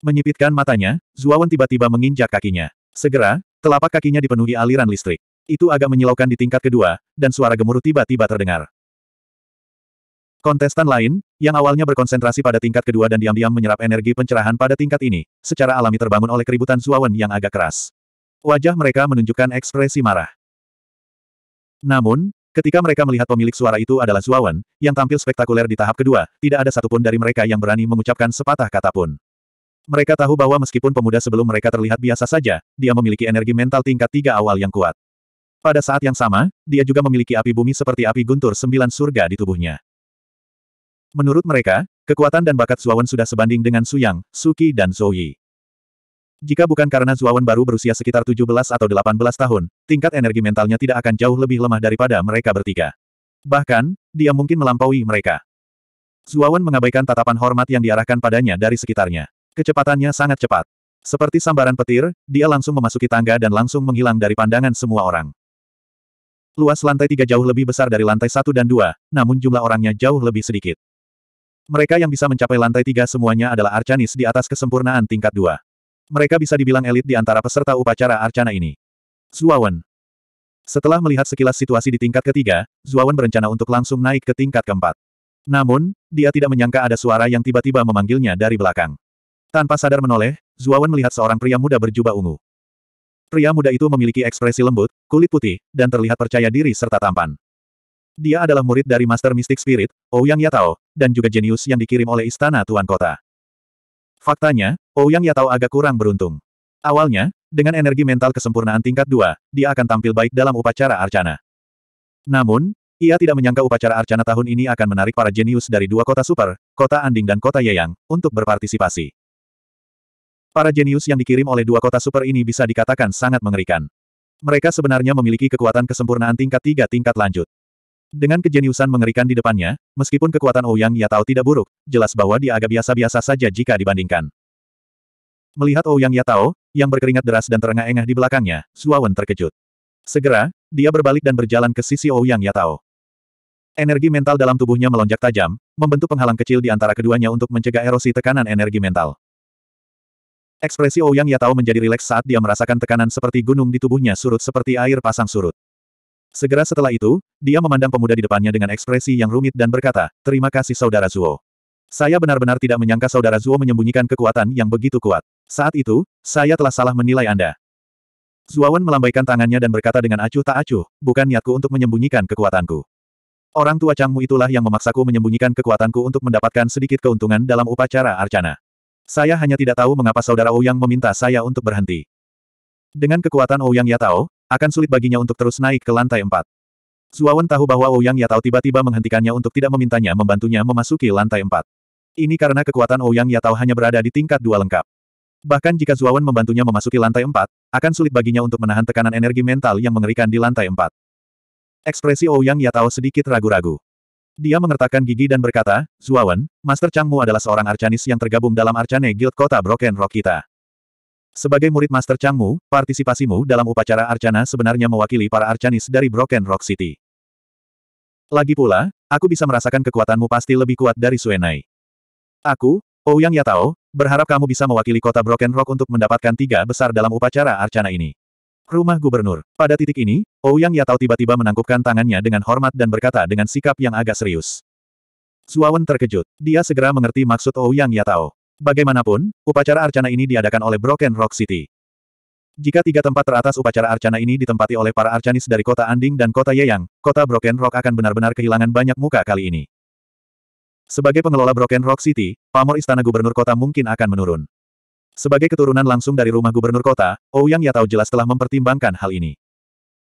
Menyipitkan matanya, Zuawan tiba-tiba menginjak kakinya. Segera, telapak kakinya dipenuhi aliran listrik. Itu agak menyilaukan di tingkat kedua, dan suara gemuruh tiba-tiba terdengar. Kontestan lain, yang awalnya berkonsentrasi pada tingkat kedua dan diam-diam menyerap energi pencerahan pada tingkat ini, secara alami terbangun oleh keributan Zuawan yang agak keras. Wajah mereka menunjukkan ekspresi marah. Namun, ketika mereka melihat pemilik suara itu adalah Zuawan, yang tampil spektakuler di tahap kedua, tidak ada satupun dari mereka yang berani mengucapkan sepatah kata pun. Mereka tahu bahwa meskipun pemuda sebelum mereka terlihat biasa saja, dia memiliki energi mental tingkat tiga awal yang kuat. Pada saat yang sama, dia juga memiliki api bumi seperti api guntur sembilan surga di tubuhnya. Menurut mereka, kekuatan dan bakat Zuawan sudah sebanding dengan Suyang, Suki dan Zhou jika bukan karena Zuawan baru berusia sekitar 17 atau 18 tahun, tingkat energi mentalnya tidak akan jauh lebih lemah daripada mereka bertiga. Bahkan, dia mungkin melampaui mereka. Zuawan mengabaikan tatapan hormat yang diarahkan padanya dari sekitarnya. Kecepatannya sangat cepat. Seperti sambaran petir, dia langsung memasuki tangga dan langsung menghilang dari pandangan semua orang. Luas lantai tiga jauh lebih besar dari lantai satu dan dua, namun jumlah orangnya jauh lebih sedikit. Mereka yang bisa mencapai lantai tiga semuanya adalah Arcanis di atas kesempurnaan tingkat dua. Mereka bisa dibilang elit di antara peserta upacara arcana ini. Zuawan. Setelah melihat sekilas situasi di tingkat ketiga, Zuawan berencana untuk langsung naik ke tingkat keempat. Namun, dia tidak menyangka ada suara yang tiba-tiba memanggilnya dari belakang. Tanpa sadar menoleh, Zuawan melihat seorang pria muda berjubah ungu. Pria muda itu memiliki ekspresi lembut, kulit putih, dan terlihat percaya diri serta tampan. Dia adalah murid dari Master Mystic Spirit, Ouyang Yatao, dan juga jenius yang dikirim oleh Istana Tuan Kota. Faktanya, Ouyang Yatao agak kurang beruntung. Awalnya, dengan energi mental kesempurnaan tingkat 2, dia akan tampil baik dalam upacara arcana. Namun, ia tidak menyangka upacara arcana tahun ini akan menarik para jenius dari dua kota super, kota Anding dan kota Yeyang, untuk berpartisipasi. Para jenius yang dikirim oleh dua kota super ini bisa dikatakan sangat mengerikan. Mereka sebenarnya memiliki kekuatan kesempurnaan tingkat tiga tingkat lanjut. Dengan kejeniusan mengerikan di depannya, meskipun kekuatan Ouyang Yatao tidak buruk, jelas bahwa dia agak biasa-biasa saja jika dibandingkan. Melihat Ouyang Yatao, yang berkeringat deras dan terengah-engah di belakangnya, Suawen terkejut. Segera, dia berbalik dan berjalan ke sisi Ouyang Yatao. Energi mental dalam tubuhnya melonjak tajam, membentuk penghalang kecil di antara keduanya untuk mencegah erosi tekanan energi mental. Ekspresi Ouyang Yatao menjadi rileks saat dia merasakan tekanan seperti gunung di tubuhnya surut seperti air pasang surut. Segera setelah itu, dia memandang pemuda di depannya dengan ekspresi yang rumit dan berkata, Terima kasih Saudara Zuo. Saya benar-benar tidak menyangka Saudara Zuo menyembunyikan kekuatan yang begitu kuat. Saat itu, saya telah salah menilai Anda. Zuawan melambaikan tangannya dan berkata dengan acuh tak acuh, bukan niatku untuk menyembunyikan kekuatanku. Orang tua Changmu itulah yang memaksaku menyembunyikan kekuatanku untuk mendapatkan sedikit keuntungan dalam upacara arcana. Saya hanya tidak tahu mengapa saudara Ouyang meminta saya untuk berhenti. Dengan kekuatan Ouyang Yatao, akan sulit baginya untuk terus naik ke lantai empat. Zuawan tahu bahwa Ouyang Yatao tiba-tiba menghentikannya untuk tidak memintanya membantunya memasuki lantai empat. Ini karena kekuatan Ouyang Yatao hanya berada di tingkat dua lengkap. Bahkan jika Zuawan membantunya memasuki lantai empat, akan sulit baginya untuk menahan tekanan energi mental yang mengerikan di lantai empat. Ekspresi Ouyang Yatao sedikit ragu-ragu. Dia mengertakkan gigi dan berkata, Zuawan, Master Changmu adalah seorang arcanis yang tergabung dalam arcane guild kota Broken Rock kita. Sebagai murid Master Changmu, partisipasimu dalam upacara Arcana sebenarnya mewakili para Arcanis dari Broken Rock City. Lagi pula, aku bisa merasakan kekuatanmu pasti lebih kuat dari Suenai. Aku, Ouyang Yatao, berharap kamu bisa mewakili kota Broken Rock untuk mendapatkan tiga besar dalam upacara Arcana ini. Rumah Gubernur. Pada titik ini, Ouyang Yatao tiba-tiba menangkupkan tangannya dengan hormat dan berkata dengan sikap yang agak serius. Zuawan terkejut. Dia segera mengerti maksud Ouyang Yatao. Bagaimanapun, upacara arcana ini diadakan oleh Broken Rock City. Jika tiga tempat teratas upacara arcana ini ditempati oleh para arcanis dari kota Anding dan kota Yeyang, kota Broken Rock akan benar-benar kehilangan banyak muka kali ini. Sebagai pengelola Broken Rock City, pamor istana gubernur kota mungkin akan menurun. Sebagai keturunan langsung dari rumah gubernur kota, Ouyang Yatao jelas telah mempertimbangkan hal ini.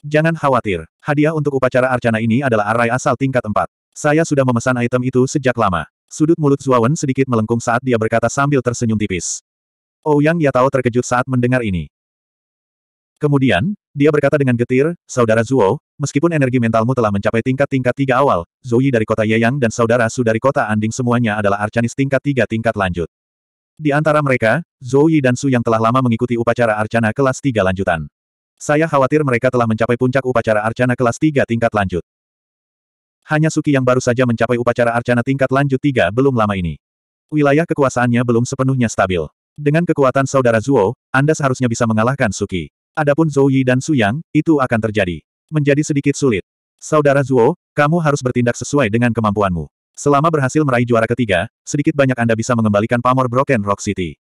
Jangan khawatir, hadiah untuk upacara arcana ini adalah arai asal tingkat 4. Saya sudah memesan item itu sejak lama. Sudut mulut Zuawan sedikit melengkung saat dia berkata sambil tersenyum tipis. Ouyang oh Yatao terkejut saat mendengar ini. Kemudian, dia berkata dengan getir, Saudara Zuo, meskipun energi mentalmu telah mencapai tingkat-tingkat tiga awal, Zoe dari kota Yeyang dan saudara Su dari kota Anding semuanya adalah Arcanis tingkat tiga tingkat lanjut. Di antara mereka, Zoe dan Su yang telah lama mengikuti upacara Arcana kelas tiga lanjutan. Saya khawatir mereka telah mencapai puncak upacara Arcana kelas tiga tingkat lanjut. Hanya Suki yang baru saja mencapai upacara arcana tingkat lanjut tiga belum lama ini. Wilayah kekuasaannya belum sepenuhnya stabil. Dengan kekuatan saudara Zuo, Anda seharusnya bisa mengalahkan Suki. Adapun Zhou Yi dan Su Yang, itu akan terjadi. Menjadi sedikit sulit. Saudara Zuo, kamu harus bertindak sesuai dengan kemampuanmu. Selama berhasil meraih juara ketiga, sedikit banyak Anda bisa mengembalikan pamor Broken Rock City.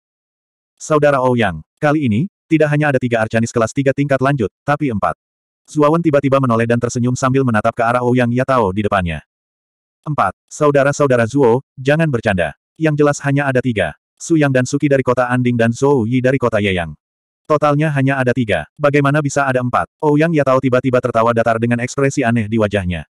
Saudara Ouyang, kali ini, tidak hanya ada tiga arcanis kelas tiga tingkat lanjut, tapi empat. Zuawan tiba-tiba menoleh dan tersenyum sambil menatap ke arah Ouyang Yatao di depannya. Empat Saudara-saudara Zuo, jangan bercanda. Yang jelas hanya ada tiga. Su Yang dan Suki dari kota Anding dan Zhou Yi dari kota Yeyang. Totalnya hanya ada tiga. Bagaimana bisa ada empat? Ouyang Yatao tiba-tiba tertawa datar dengan ekspresi aneh di wajahnya.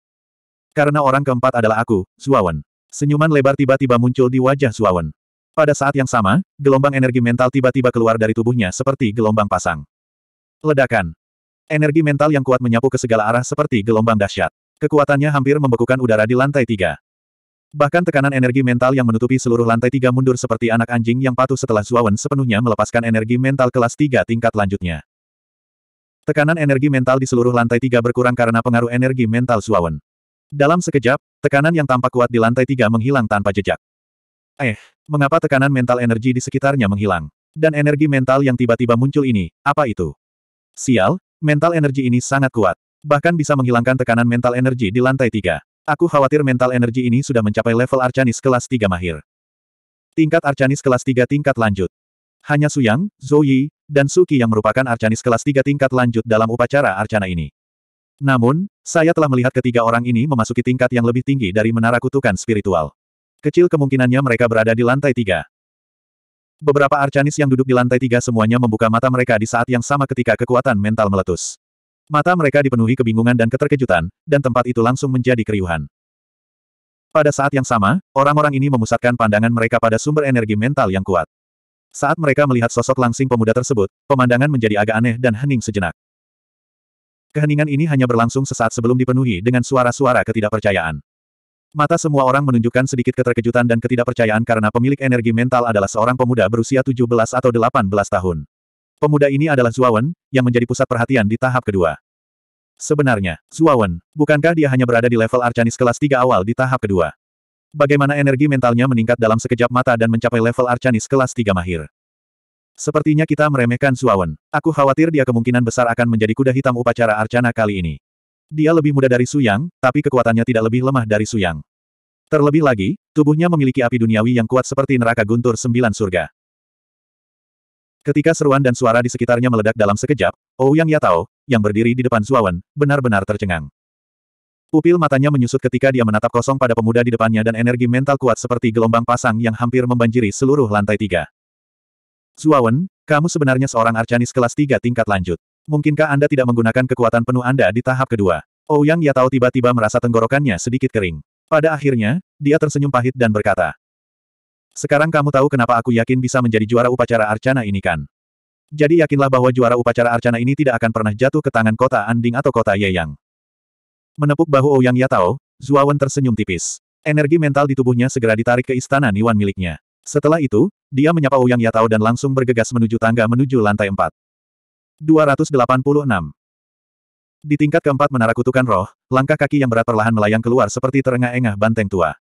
Karena orang keempat adalah aku, Zuawan. Senyuman lebar tiba-tiba muncul di wajah Zuawan. Pada saat yang sama, gelombang energi mental tiba-tiba keluar dari tubuhnya seperti gelombang pasang. Ledakan. Energi mental yang kuat menyapu ke segala arah seperti gelombang dahsyat. Kekuatannya hampir membekukan udara di lantai tiga. Bahkan tekanan energi mental yang menutupi seluruh lantai tiga mundur seperti anak anjing yang patuh setelah Zuawan sepenuhnya melepaskan energi mental kelas tiga tingkat lanjutnya. Tekanan energi mental di seluruh lantai tiga berkurang karena pengaruh energi mental Zuawan. Dalam sekejap, tekanan yang tampak kuat di lantai tiga menghilang tanpa jejak. Eh, mengapa tekanan mental energi di sekitarnya menghilang? Dan energi mental yang tiba-tiba muncul ini, apa itu? Sial, Mental energi ini sangat kuat. Bahkan bisa menghilangkan tekanan mental energi di lantai tiga. Aku khawatir mental energi ini sudah mencapai level Arcanis kelas tiga mahir. Tingkat Arcanis kelas tiga tingkat lanjut. Hanya Suyang, Zhou Yi, dan Suki yang merupakan Arcanis kelas tiga tingkat lanjut dalam upacara Arcana ini. Namun, saya telah melihat ketiga orang ini memasuki tingkat yang lebih tinggi dari menara kutukan spiritual. Kecil kemungkinannya mereka berada di lantai tiga. Beberapa Arcanis yang duduk di lantai tiga semuanya membuka mata mereka di saat yang sama ketika kekuatan mental meletus. Mata mereka dipenuhi kebingungan dan keterkejutan, dan tempat itu langsung menjadi keriuhan. Pada saat yang sama, orang-orang ini memusatkan pandangan mereka pada sumber energi mental yang kuat. Saat mereka melihat sosok langsing pemuda tersebut, pemandangan menjadi agak aneh dan hening sejenak. Keheningan ini hanya berlangsung sesaat sebelum dipenuhi dengan suara-suara ketidakpercayaan. Mata semua orang menunjukkan sedikit keterkejutan dan ketidakpercayaan karena pemilik energi mental adalah seorang pemuda berusia 17 atau 18 tahun. Pemuda ini adalah Zuawan, yang menjadi pusat perhatian di tahap kedua. Sebenarnya, Zuawan, bukankah dia hanya berada di level Arcanis kelas 3 awal di tahap kedua? Bagaimana energi mentalnya meningkat dalam sekejap mata dan mencapai level Arcanis kelas 3 mahir? Sepertinya kita meremehkan Zuawan. Aku khawatir dia kemungkinan besar akan menjadi kuda hitam upacara Arcana kali ini. Dia lebih muda dari Suyang, tapi kekuatannya tidak lebih lemah dari Suyang. Terlebih lagi, tubuhnya memiliki api duniawi yang kuat seperti neraka guntur sembilan surga. Ketika seruan dan suara di sekitarnya meledak dalam sekejap, Ouyang Yang Yatao, yang berdiri di depan Zuawan, benar-benar tercengang. Pupil matanya menyusut ketika dia menatap kosong pada pemuda di depannya dan energi mental kuat seperti gelombang pasang yang hampir membanjiri seluruh lantai tiga. Zuawan, kamu sebenarnya seorang arcanis kelas tiga tingkat lanjut. Mungkinkah Anda tidak menggunakan kekuatan penuh Anda di tahap kedua? Ouyang oh, Yatao tiba-tiba merasa tenggorokannya sedikit kering. Pada akhirnya, dia tersenyum pahit dan berkata, Sekarang kamu tahu kenapa aku yakin bisa menjadi juara upacara arcana ini kan? Jadi yakinlah bahwa juara upacara arcana ini tidak akan pernah jatuh ke tangan kota Anding atau kota Yeyang. Menepuk bahu Ouyang oh Yatao, Zuawan tersenyum tipis. Energi mental di tubuhnya segera ditarik ke istana Niwan miliknya. Setelah itu, dia menyapa Ouyang oh Yatao dan langsung bergegas menuju tangga menuju lantai empat. 286. Di tingkat keempat menara kutukan roh, langkah kaki yang berat perlahan melayang keluar seperti terengah-engah banteng tua.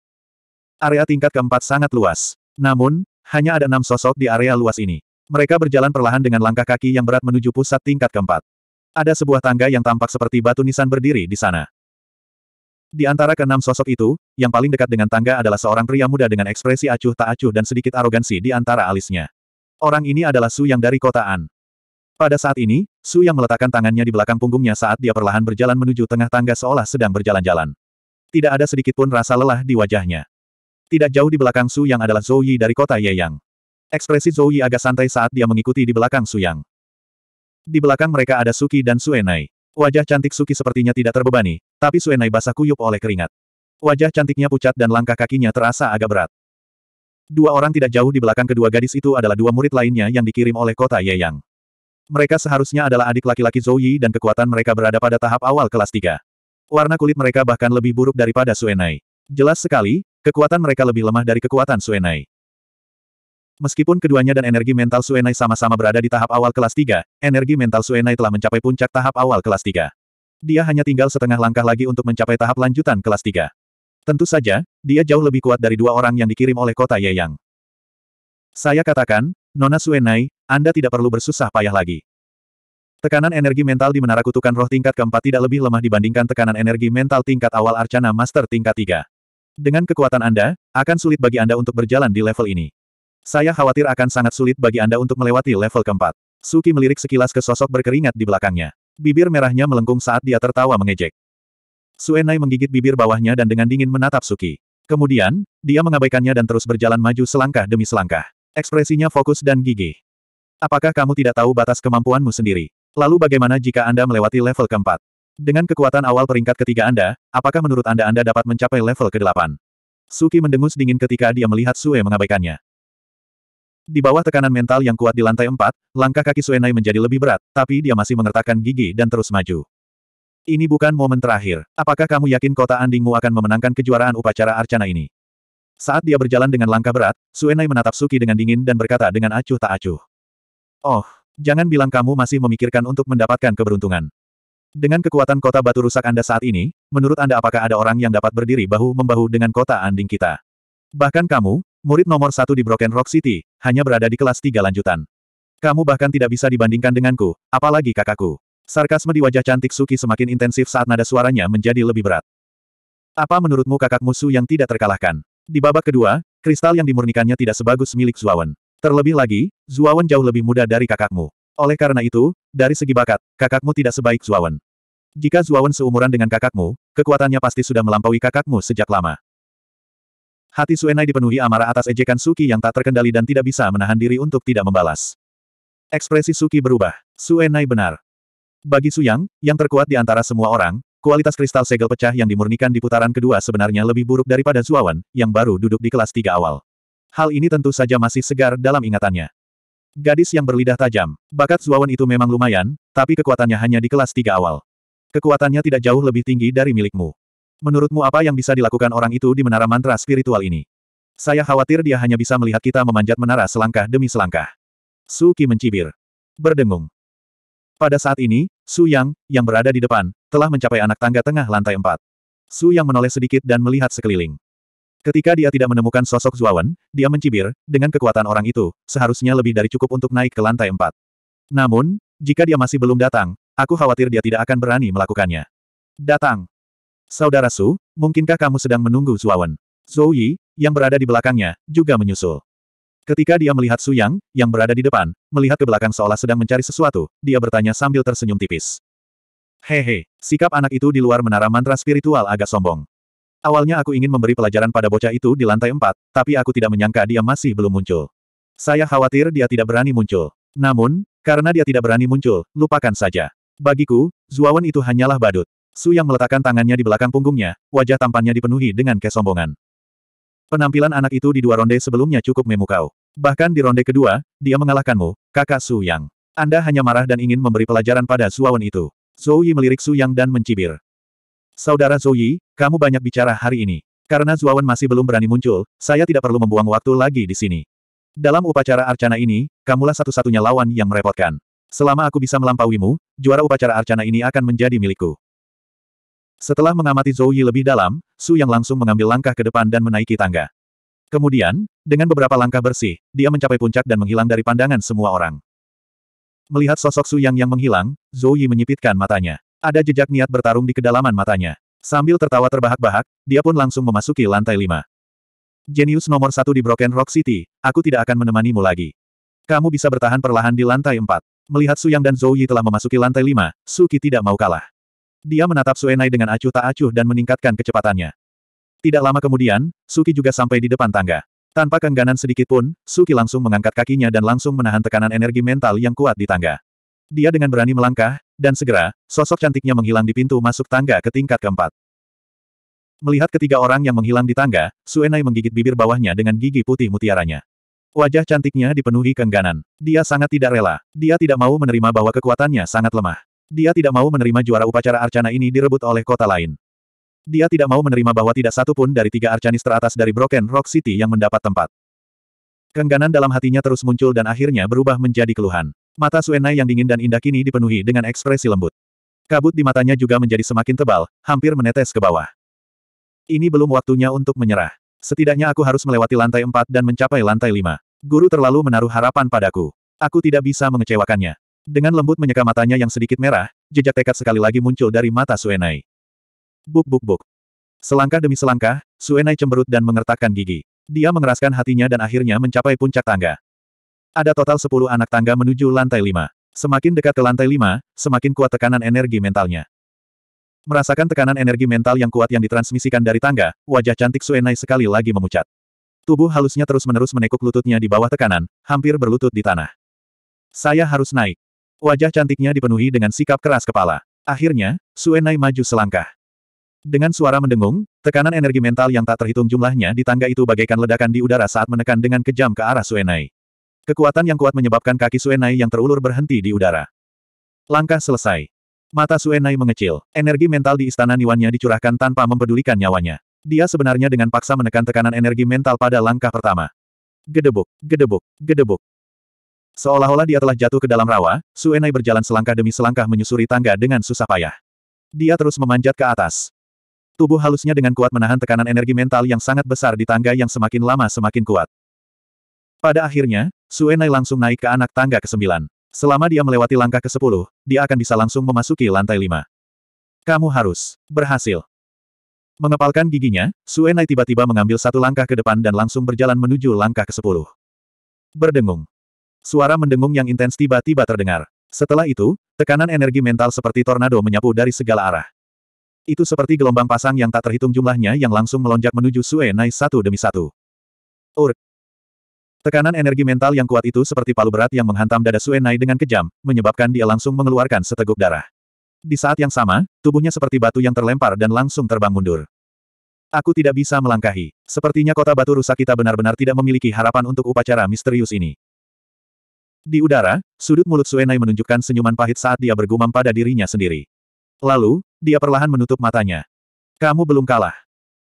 Area tingkat keempat sangat luas. Namun, hanya ada enam sosok di area luas ini. Mereka berjalan perlahan dengan langkah kaki yang berat menuju pusat tingkat keempat. Ada sebuah tangga yang tampak seperti batu nisan berdiri di sana. Di antara keenam sosok itu, yang paling dekat dengan tangga adalah seorang pria muda dengan ekspresi acuh tak acuh dan sedikit arogansi di antara alisnya. Orang ini adalah Su Yang dari kota An. Pada saat ini, Su yang meletakkan tangannya di belakang punggungnya saat dia perlahan berjalan menuju tengah tangga seolah sedang berjalan-jalan. Tidak ada sedikitpun rasa lelah di wajahnya. Tidak jauh di belakang Su yang adalah Zhou Yi dari kota Yeyang. Ekspresi Zhou Yi agak santai saat dia mengikuti di belakang Su Yang. Di belakang mereka ada Suki dan Suenai. Wajah cantik Suki sepertinya tidak terbebani, tapi Suenai basah kuyup oleh keringat. Wajah cantiknya pucat dan langkah kakinya terasa agak berat. Dua orang tidak jauh di belakang kedua gadis itu adalah dua murid lainnya yang dikirim oleh kota Yeyang. Mereka seharusnya adalah adik laki-laki Zhou Yi dan kekuatan mereka berada pada tahap awal kelas 3. Warna kulit mereka bahkan lebih buruk daripada Suenai. Jelas sekali, kekuatan mereka lebih lemah dari kekuatan Suenai. Meskipun keduanya dan energi mental Suenai sama-sama berada di tahap awal kelas 3, energi mental Suenai telah mencapai puncak tahap awal kelas 3. Dia hanya tinggal setengah langkah lagi untuk mencapai tahap lanjutan kelas 3. Tentu saja, dia jauh lebih kuat dari dua orang yang dikirim oleh kota Yeyang. Saya katakan, Nona Suenai, Anda tidak perlu bersusah payah lagi. Tekanan energi mental di menara kutukan roh tingkat keempat tidak lebih lemah dibandingkan tekanan energi mental tingkat awal Arcana Master tingkat tiga. Dengan kekuatan Anda, akan sulit bagi Anda untuk berjalan di level ini. Saya khawatir akan sangat sulit bagi Anda untuk melewati level keempat. Suki melirik sekilas ke sosok berkeringat di belakangnya. Bibir merahnya melengkung saat dia tertawa mengejek. Suenai menggigit bibir bawahnya dan dengan dingin menatap Suki. Kemudian, dia mengabaikannya dan terus berjalan maju selangkah demi selangkah. Ekspresinya fokus dan gigih. Apakah kamu tidak tahu batas kemampuanmu sendiri? Lalu bagaimana jika Anda melewati level keempat? Dengan kekuatan awal peringkat ketiga Anda, apakah menurut Anda Anda dapat mencapai level ke-8? Suki mendengus dingin ketika dia melihat Sue mengabaikannya. Di bawah tekanan mental yang kuat di lantai empat, langkah kaki Su'e Suenai menjadi lebih berat, tapi dia masih mengertakkan gigi dan terus maju. Ini bukan momen terakhir. Apakah kamu yakin kota andingmu akan memenangkan kejuaraan upacara arcana ini? Saat dia berjalan dengan langkah berat, Suenai menatap Suki dengan dingin dan berkata dengan acuh tak acuh. Oh, jangan bilang kamu masih memikirkan untuk mendapatkan keberuntungan. Dengan kekuatan kota batu rusak Anda saat ini, menurut Anda apakah ada orang yang dapat berdiri bahu-membahu dengan kota anding kita? Bahkan kamu, murid nomor satu di Broken Rock City, hanya berada di kelas tiga lanjutan. Kamu bahkan tidak bisa dibandingkan denganku, apalagi kakakku. Sarkasme di wajah cantik Suki semakin intensif saat nada suaranya menjadi lebih berat. Apa menurutmu kakak musuh yang tidak terkalahkan? Di babak kedua, kristal yang dimurnikannya tidak sebagus milik Zuawan. Terlebih lagi, Zuawan jauh lebih muda dari kakakmu. Oleh karena itu, dari segi bakat, kakakmu tidak sebaik Zuawan. Jika Zuawan seumuran dengan kakakmu, kekuatannya pasti sudah melampaui kakakmu sejak lama. Hati Suenai dipenuhi amarah atas ejekan Suki yang tak terkendali dan tidak bisa menahan diri untuk tidak membalas. Ekspresi Suki berubah. Suenai benar. Bagi Suyang, yang terkuat di antara semua orang, Kualitas kristal segel pecah yang dimurnikan di putaran kedua sebenarnya lebih buruk daripada Zuawan, yang baru duduk di kelas tiga awal. Hal ini tentu saja masih segar dalam ingatannya. Gadis yang berlidah tajam, bakat Zuawan itu memang lumayan, tapi kekuatannya hanya di kelas tiga awal. Kekuatannya tidak jauh lebih tinggi dari milikmu. Menurutmu apa yang bisa dilakukan orang itu di menara mantra spiritual ini? Saya khawatir dia hanya bisa melihat kita memanjat menara selangkah demi selangkah. Suki mencibir. Berdengung. Pada saat ini, Su Yang, yang berada di depan, telah mencapai anak tangga tengah lantai empat. Su Yang menoleh sedikit dan melihat sekeliling. Ketika dia tidak menemukan sosok Zuawan, dia mencibir, dengan kekuatan orang itu, seharusnya lebih dari cukup untuk naik ke lantai empat. Namun, jika dia masih belum datang, aku khawatir dia tidak akan berani melakukannya. Datang. Saudara Su, mungkinkah kamu sedang menunggu Zuawan? Zhou Yi, yang berada di belakangnya, juga menyusul. Ketika dia melihat Su Yang, yang berada di depan, melihat ke belakang seolah sedang mencari sesuatu, dia bertanya sambil tersenyum tipis. Hehe, sikap anak itu di luar menara mantra spiritual agak sombong. Awalnya aku ingin memberi pelajaran pada bocah itu di lantai empat, tapi aku tidak menyangka dia masih belum muncul. Saya khawatir dia tidak berani muncul. Namun, karena dia tidak berani muncul, lupakan saja. Bagiku, Zuawan itu hanyalah badut. Su Yang meletakkan tangannya di belakang punggungnya, wajah tampannya dipenuhi dengan kesombongan. Penampilan anak itu di dua ronde sebelumnya cukup memukau. Bahkan di ronde kedua, dia mengalahkanmu, kakak Su Yang. Anda hanya marah dan ingin memberi pelajaran pada Suawan itu. Zhou Yi melirik Su Yang dan mencibir. Saudara Zhou Yi, kamu banyak bicara hari ini. Karena Zuawan masih belum berani muncul, saya tidak perlu membuang waktu lagi di sini. Dalam upacara arcana ini, kamulah satu-satunya lawan yang merepotkan. Selama aku bisa melampauimu, juara upacara arcana ini akan menjadi milikku. Setelah mengamati Zhou Yi lebih dalam, Su Yang langsung mengambil langkah ke depan dan menaiki tangga. Kemudian, dengan beberapa langkah bersih, dia mencapai puncak dan menghilang dari pandangan semua orang. Melihat sosok Su Yang yang menghilang, Zhou Yi menyipitkan matanya. Ada jejak niat bertarung di kedalaman matanya. Sambil tertawa terbahak-bahak, dia pun langsung memasuki lantai lima. Jenius nomor satu di Broken Rock City, aku tidak akan menemanimu lagi. Kamu bisa bertahan perlahan di lantai empat. Melihat Su Yang dan Zhou Yi telah memasuki lantai lima, Su Suki tidak mau kalah. Dia menatap Su Enai dengan acuh tak acuh dan meningkatkan kecepatannya. Tidak lama kemudian, Suki juga sampai di depan tangga. Tanpa kengganan sedikit pun, Suki langsung mengangkat kakinya dan langsung menahan tekanan energi mental yang kuat di tangga. Dia dengan berani melangkah, dan segera, sosok cantiknya menghilang di pintu masuk tangga ke tingkat keempat. Melihat ketiga orang yang menghilang di tangga, Suenai menggigit bibir bawahnya dengan gigi putih mutiaranya. Wajah cantiknya dipenuhi kengganan. Dia sangat tidak rela. Dia tidak mau menerima bahwa kekuatannya sangat lemah. Dia tidak mau menerima juara upacara arcana ini direbut oleh kota lain. Dia tidak mau menerima bahwa tidak satu pun dari tiga arcanis teratas dari Broken Rock City yang mendapat tempat. Kengganan dalam hatinya terus muncul dan akhirnya berubah menjadi keluhan. Mata Suenai yang dingin dan indah kini dipenuhi dengan ekspresi lembut. Kabut di matanya juga menjadi semakin tebal, hampir menetes ke bawah. Ini belum waktunya untuk menyerah. Setidaknya aku harus melewati lantai empat dan mencapai lantai lima. Guru terlalu menaruh harapan padaku. Aku tidak bisa mengecewakannya. Dengan lembut menyeka matanya yang sedikit merah, jejak tekad sekali lagi muncul dari mata Suenai. Buk buk buk. Selangkah demi selangkah, Suenai cemberut dan mengertakkan gigi. Dia mengeraskan hatinya dan akhirnya mencapai puncak tangga. Ada total sepuluh anak tangga menuju lantai lima. Semakin dekat ke lantai lima, semakin kuat tekanan energi mentalnya. Merasakan tekanan energi mental yang kuat yang ditransmisikan dari tangga, wajah cantik Suenai sekali lagi memucat. Tubuh halusnya terus-menerus menekuk lututnya di bawah tekanan, hampir berlutut di tanah. Saya harus naik. Wajah cantiknya dipenuhi dengan sikap keras kepala. Akhirnya, Suenai maju selangkah. Dengan suara mendengung, tekanan energi mental yang tak terhitung jumlahnya di tangga itu bagaikan ledakan di udara saat menekan dengan kejam ke arah Suenai. Kekuatan yang kuat menyebabkan kaki Suenai yang terulur berhenti di udara. Langkah selesai. Mata Suenai mengecil. Energi mental di istana Niwannya dicurahkan tanpa mempedulikan nyawanya. Dia sebenarnya dengan paksa menekan tekanan energi mental pada langkah pertama. Gedebuk, gedebuk, gedebuk. Seolah-olah dia telah jatuh ke dalam rawa, Suenai berjalan selangkah demi selangkah menyusuri tangga dengan susah payah. Dia terus memanjat ke atas. Tubuh halusnya dengan kuat menahan tekanan energi mental yang sangat besar di tangga yang semakin lama semakin kuat. Pada akhirnya, Suenai langsung naik ke anak tangga ke-9. Selama dia melewati langkah ke-10, dia akan bisa langsung memasuki lantai 5. Kamu harus berhasil. Mengepalkan giginya, Suenai tiba-tiba mengambil satu langkah ke depan dan langsung berjalan menuju langkah ke-10. Berdengung. Suara mendengung yang intens tiba-tiba terdengar. Setelah itu, tekanan energi mental seperti tornado menyapu dari segala arah. Itu seperti gelombang pasang yang tak terhitung jumlahnya yang langsung melonjak menuju Sue Nai satu demi satu. Ur. Tekanan energi mental yang kuat itu seperti palu berat yang menghantam dada Sue Nai dengan kejam, menyebabkan dia langsung mengeluarkan seteguk darah. Di saat yang sama, tubuhnya seperti batu yang terlempar dan langsung terbang mundur. Aku tidak bisa melangkahi. Sepertinya kota batu rusak kita benar-benar tidak memiliki harapan untuk upacara misterius ini. Di udara, sudut mulut Suenai menunjukkan senyuman pahit saat dia bergumam pada dirinya sendiri. Lalu, dia perlahan menutup matanya. Kamu belum kalah.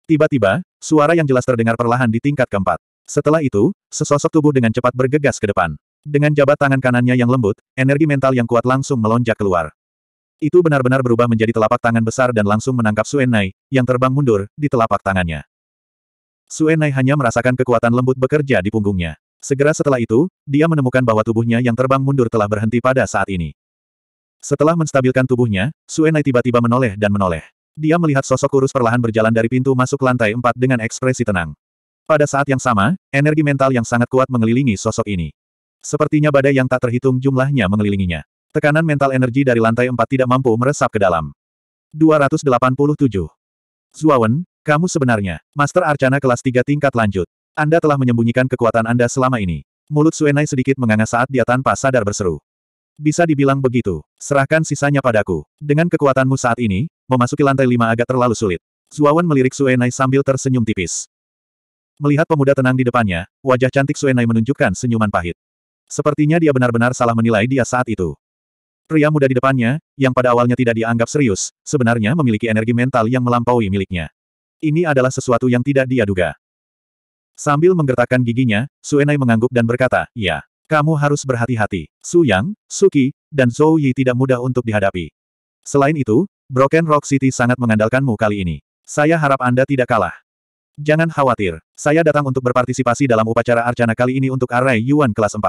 Tiba-tiba, suara yang jelas terdengar perlahan di tingkat keempat. Setelah itu, sesosok tubuh dengan cepat bergegas ke depan. Dengan jabat tangan kanannya yang lembut, energi mental yang kuat langsung melonjak keluar. Itu benar-benar berubah menjadi telapak tangan besar dan langsung menangkap Suenai, yang terbang mundur, di telapak tangannya. Suenai hanya merasakan kekuatan lembut bekerja di punggungnya. Segera setelah itu, dia menemukan bahwa tubuhnya yang terbang mundur telah berhenti pada saat ini. Setelah menstabilkan tubuhnya, Suenai tiba-tiba menoleh dan menoleh. Dia melihat sosok kurus perlahan berjalan dari pintu masuk lantai empat dengan ekspresi tenang. Pada saat yang sama, energi mental yang sangat kuat mengelilingi sosok ini. Sepertinya badai yang tak terhitung jumlahnya mengelilinginya. Tekanan mental energi dari lantai empat tidak mampu meresap ke dalam. 287. Zuawan, kamu sebenarnya, Master Arcana kelas 3 tingkat lanjut. Anda telah menyembunyikan kekuatan Anda selama ini. Mulut Suenai sedikit menganga saat dia tanpa sadar berseru. Bisa dibilang begitu. Serahkan sisanya padaku. Dengan kekuatanmu saat ini, memasuki lantai lima agak terlalu sulit. Zuawan melirik Suenai sambil tersenyum tipis. Melihat pemuda tenang di depannya, wajah cantik Suenai menunjukkan senyuman pahit. Sepertinya dia benar-benar salah menilai dia saat itu. Pria muda di depannya, yang pada awalnya tidak dianggap serius, sebenarnya memiliki energi mental yang melampaui miliknya. Ini adalah sesuatu yang tidak dia duga. Sambil menggertakkan giginya, Suenai mengangguk dan berkata, ya. Kamu harus berhati-hati. Su Yang, Su Qi, dan Zhou Yi tidak mudah untuk dihadapi. Selain itu, Broken Rock City sangat mengandalkanmu kali ini. Saya harap Anda tidak kalah. Jangan khawatir, saya datang untuk berpartisipasi dalam upacara arcana kali ini untuk Array Yuan kelas 4.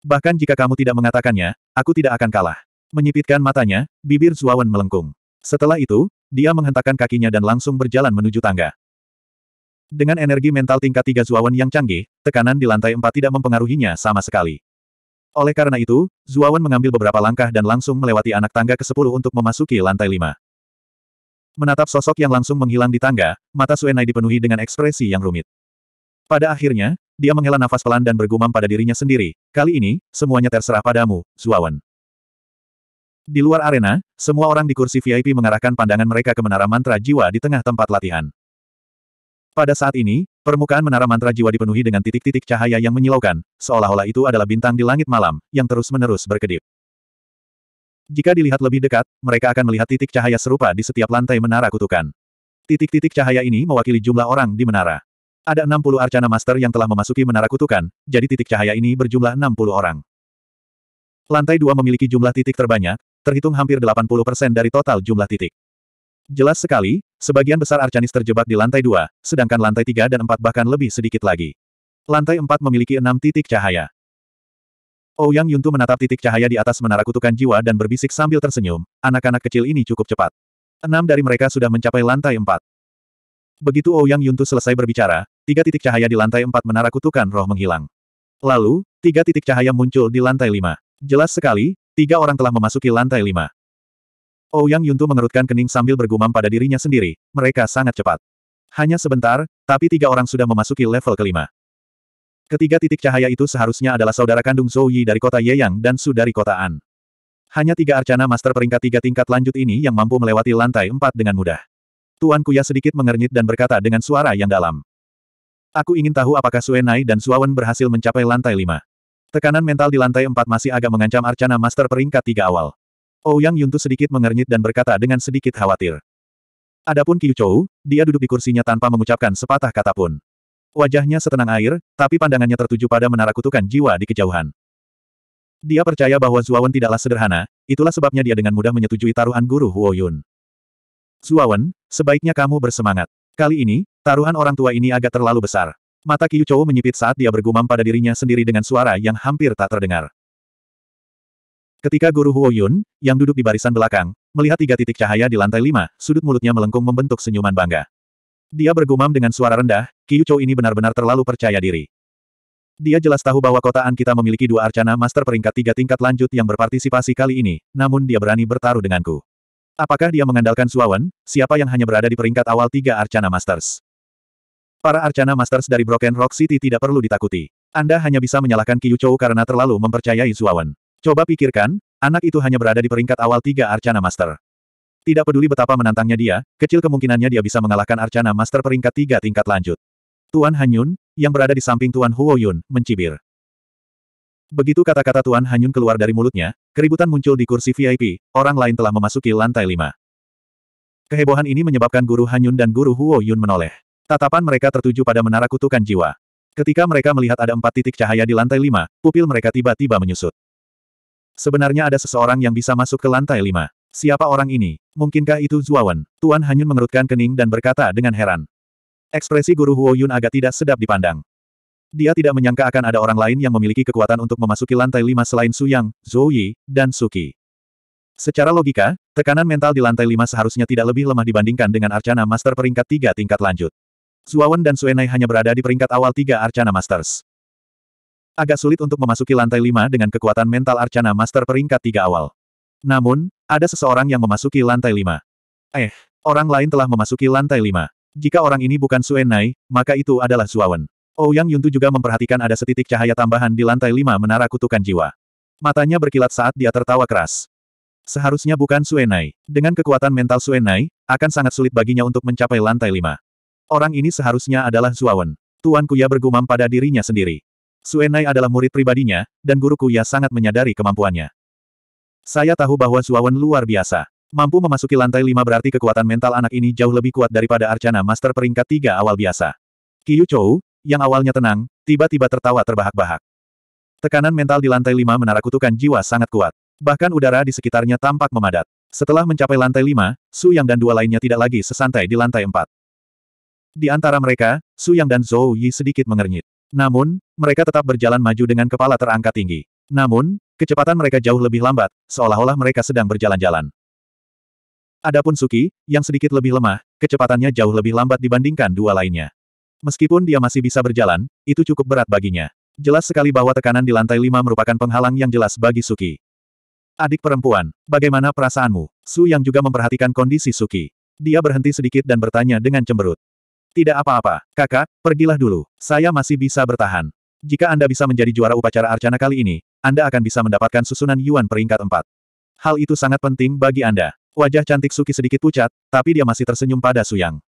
Bahkan jika kamu tidak mengatakannya, aku tidak akan kalah. Menyipitkan matanya, bibir Zuawan melengkung. Setelah itu, dia menghentakkan kakinya dan langsung berjalan menuju tangga. Dengan energi mental tingkat tiga Zuawan yang canggih, tekanan di lantai empat tidak mempengaruhinya sama sekali. Oleh karena itu, Zuawan mengambil beberapa langkah dan langsung melewati anak tangga ke-10 untuk memasuki lantai lima. Menatap sosok yang langsung menghilang di tangga, mata Suenai dipenuhi dengan ekspresi yang rumit. Pada akhirnya, dia menghela nafas pelan dan bergumam pada dirinya sendiri, kali ini, semuanya terserah padamu, Zuawan. Di luar arena, semua orang di kursi VIP mengarahkan pandangan mereka ke menara mantra jiwa di tengah tempat latihan. Pada saat ini, permukaan menara mantra jiwa dipenuhi dengan titik-titik cahaya yang menyilaukan, seolah-olah itu adalah bintang di langit malam, yang terus-menerus berkedip. Jika dilihat lebih dekat, mereka akan melihat titik cahaya serupa di setiap lantai menara kutukan. Titik-titik cahaya ini mewakili jumlah orang di menara. Ada 60 arcana master yang telah memasuki menara kutukan, jadi titik cahaya ini berjumlah 60 orang. Lantai dua memiliki jumlah titik terbanyak, terhitung hampir 80% dari total jumlah titik. Jelas sekali, sebagian besar Arcanis terjebak di lantai dua, sedangkan lantai tiga dan empat bahkan lebih sedikit lagi. Lantai empat memiliki enam titik cahaya. Ouyang oh, Yuntu menatap titik cahaya di atas menara kutukan jiwa dan berbisik sambil tersenyum, anak-anak kecil ini cukup cepat. Enam dari mereka sudah mencapai lantai empat. Begitu Ouyang oh, Yuntu selesai berbicara, tiga titik cahaya di lantai empat menara kutukan roh menghilang. Lalu, tiga titik cahaya muncul di lantai lima. Jelas sekali, tiga orang telah memasuki lantai lima. Ouyang Yuntu mengerutkan kening sambil bergumam pada dirinya sendiri, mereka sangat cepat. Hanya sebentar, tapi tiga orang sudah memasuki level kelima. Ketiga titik cahaya itu seharusnya adalah saudara kandung Zhou Yi dari kota Yeyang dan Su dari kota An. Hanya tiga arcana master peringkat tiga tingkat lanjut ini yang mampu melewati lantai empat dengan mudah. Tuan Kuya sedikit mengernyit dan berkata dengan suara yang dalam. Aku ingin tahu apakah Suenai dan Suawan berhasil mencapai lantai lima. Tekanan mental di lantai empat masih agak mengancam arcana master peringkat tiga awal. Ouyang Yuntu sedikit mengernyit dan berkata dengan sedikit khawatir. Adapun Qiu Chou, dia duduk di kursinya tanpa mengucapkan sepatah kata pun. Wajahnya setenang air, tapi pandangannya tertuju pada menara kutukan jiwa di kejauhan. Dia percaya bahwa Zuawan tidaklah sederhana, itulah sebabnya dia dengan mudah menyetujui taruhan guru Huo Yun. Zuawan, sebaiknya kamu bersemangat. Kali ini, taruhan orang tua ini agak terlalu besar. Mata Qiu Chou menyipit saat dia bergumam pada dirinya sendiri dengan suara yang hampir tak terdengar. Ketika Guru Huo Yun, yang duduk di barisan belakang, melihat tiga titik cahaya di lantai lima, sudut mulutnya melengkung membentuk senyuman bangga. Dia bergumam dengan suara rendah, Qiu Chou ini benar-benar terlalu percaya diri. Dia jelas tahu bahwa kotaan kita memiliki dua arcana master peringkat tiga tingkat lanjut yang berpartisipasi kali ini, namun dia berani bertaruh denganku. Apakah dia mengandalkan Suawen, siapa yang hanya berada di peringkat awal tiga arcana masters? Para arcana masters dari Broken Rock City tidak perlu ditakuti. Anda hanya bisa menyalahkan Qiu Chou karena terlalu mempercayai Suawen. Coba pikirkan, anak itu hanya berada di peringkat awal tiga Arcana Master. Tidak peduli betapa menantangnya dia, kecil kemungkinannya dia bisa mengalahkan Arcana Master peringkat tiga tingkat lanjut. Tuan Hanyun, yang berada di samping Tuan Huo Yun, mencibir. Begitu kata-kata Tuan Hanyun keluar dari mulutnya, keributan muncul di kursi VIP, orang lain telah memasuki lantai lima. Kehebohan ini menyebabkan Guru Hanyun dan Guru Huo Yun menoleh. Tatapan mereka tertuju pada menara kutukan jiwa. Ketika mereka melihat ada empat titik cahaya di lantai lima, pupil mereka tiba-tiba menyusut. Sebenarnya ada seseorang yang bisa masuk ke lantai lima. Siapa orang ini? Mungkinkah itu Zuawan? Tuan Hanyun mengerutkan kening dan berkata dengan heran. Ekspresi guru Huo Yun agak tidak sedap dipandang. Dia tidak menyangka akan ada orang lain yang memiliki kekuatan untuk memasuki lantai lima selain Su Yang, Zhou Yi, dan Suki. Secara logika, tekanan mental di lantai lima seharusnya tidak lebih lemah dibandingkan dengan Arcana Master peringkat tiga tingkat lanjut. Zuawan dan Suenai hanya berada di peringkat awal tiga Arcana Masters. Agak sulit untuk memasuki lantai lima dengan kekuatan mental Arcana Master peringkat tiga awal. Namun, ada seseorang yang memasuki lantai lima. Eh, orang lain telah memasuki lantai lima. Jika orang ini bukan Suenai, maka itu adalah Zuawan. Ouyang oh, Yuntu juga memperhatikan ada setitik cahaya tambahan di lantai lima menara kutukan jiwa. Matanya berkilat saat dia tertawa keras. Seharusnya bukan Suenai. Dengan kekuatan mental Suenai, akan sangat sulit baginya untuk mencapai lantai lima. Orang ini seharusnya adalah Zuawan. Tuan Kuya bergumam pada dirinya sendiri. Suenai adalah murid pribadinya, dan guruku ya sangat menyadari kemampuannya. Saya tahu bahwa Suawan luar biasa. Mampu memasuki lantai lima berarti kekuatan mental anak ini jauh lebih kuat daripada Arcana Master peringkat tiga awal biasa. Kiyu Chou, yang awalnya tenang, tiba-tiba tertawa terbahak-bahak. Tekanan mental di lantai lima menara kutukan jiwa sangat kuat. Bahkan udara di sekitarnya tampak memadat. Setelah mencapai lantai lima, Su Yang dan dua lainnya tidak lagi sesantai di lantai empat. Di antara mereka, Su Yang dan Zhou Yi sedikit mengernyit. Namun, mereka tetap berjalan maju dengan kepala terangkat tinggi. Namun, kecepatan mereka jauh lebih lambat, seolah-olah mereka sedang berjalan-jalan. Adapun Suki, yang sedikit lebih lemah, kecepatannya jauh lebih lambat dibandingkan dua lainnya. Meskipun dia masih bisa berjalan, itu cukup berat baginya. Jelas sekali bahwa tekanan di lantai lima merupakan penghalang yang jelas bagi Suki. Adik perempuan, bagaimana perasaanmu? Su yang juga memperhatikan kondisi Suki. Dia berhenti sedikit dan bertanya dengan cemberut. Tidak apa-apa, kakak, pergilah dulu. Saya masih bisa bertahan. Jika Anda bisa menjadi juara upacara Arcana kali ini, Anda akan bisa mendapatkan susunan Yuan peringkat 4. Hal itu sangat penting bagi Anda. Wajah cantik Suki sedikit pucat, tapi dia masih tersenyum pada Suyang.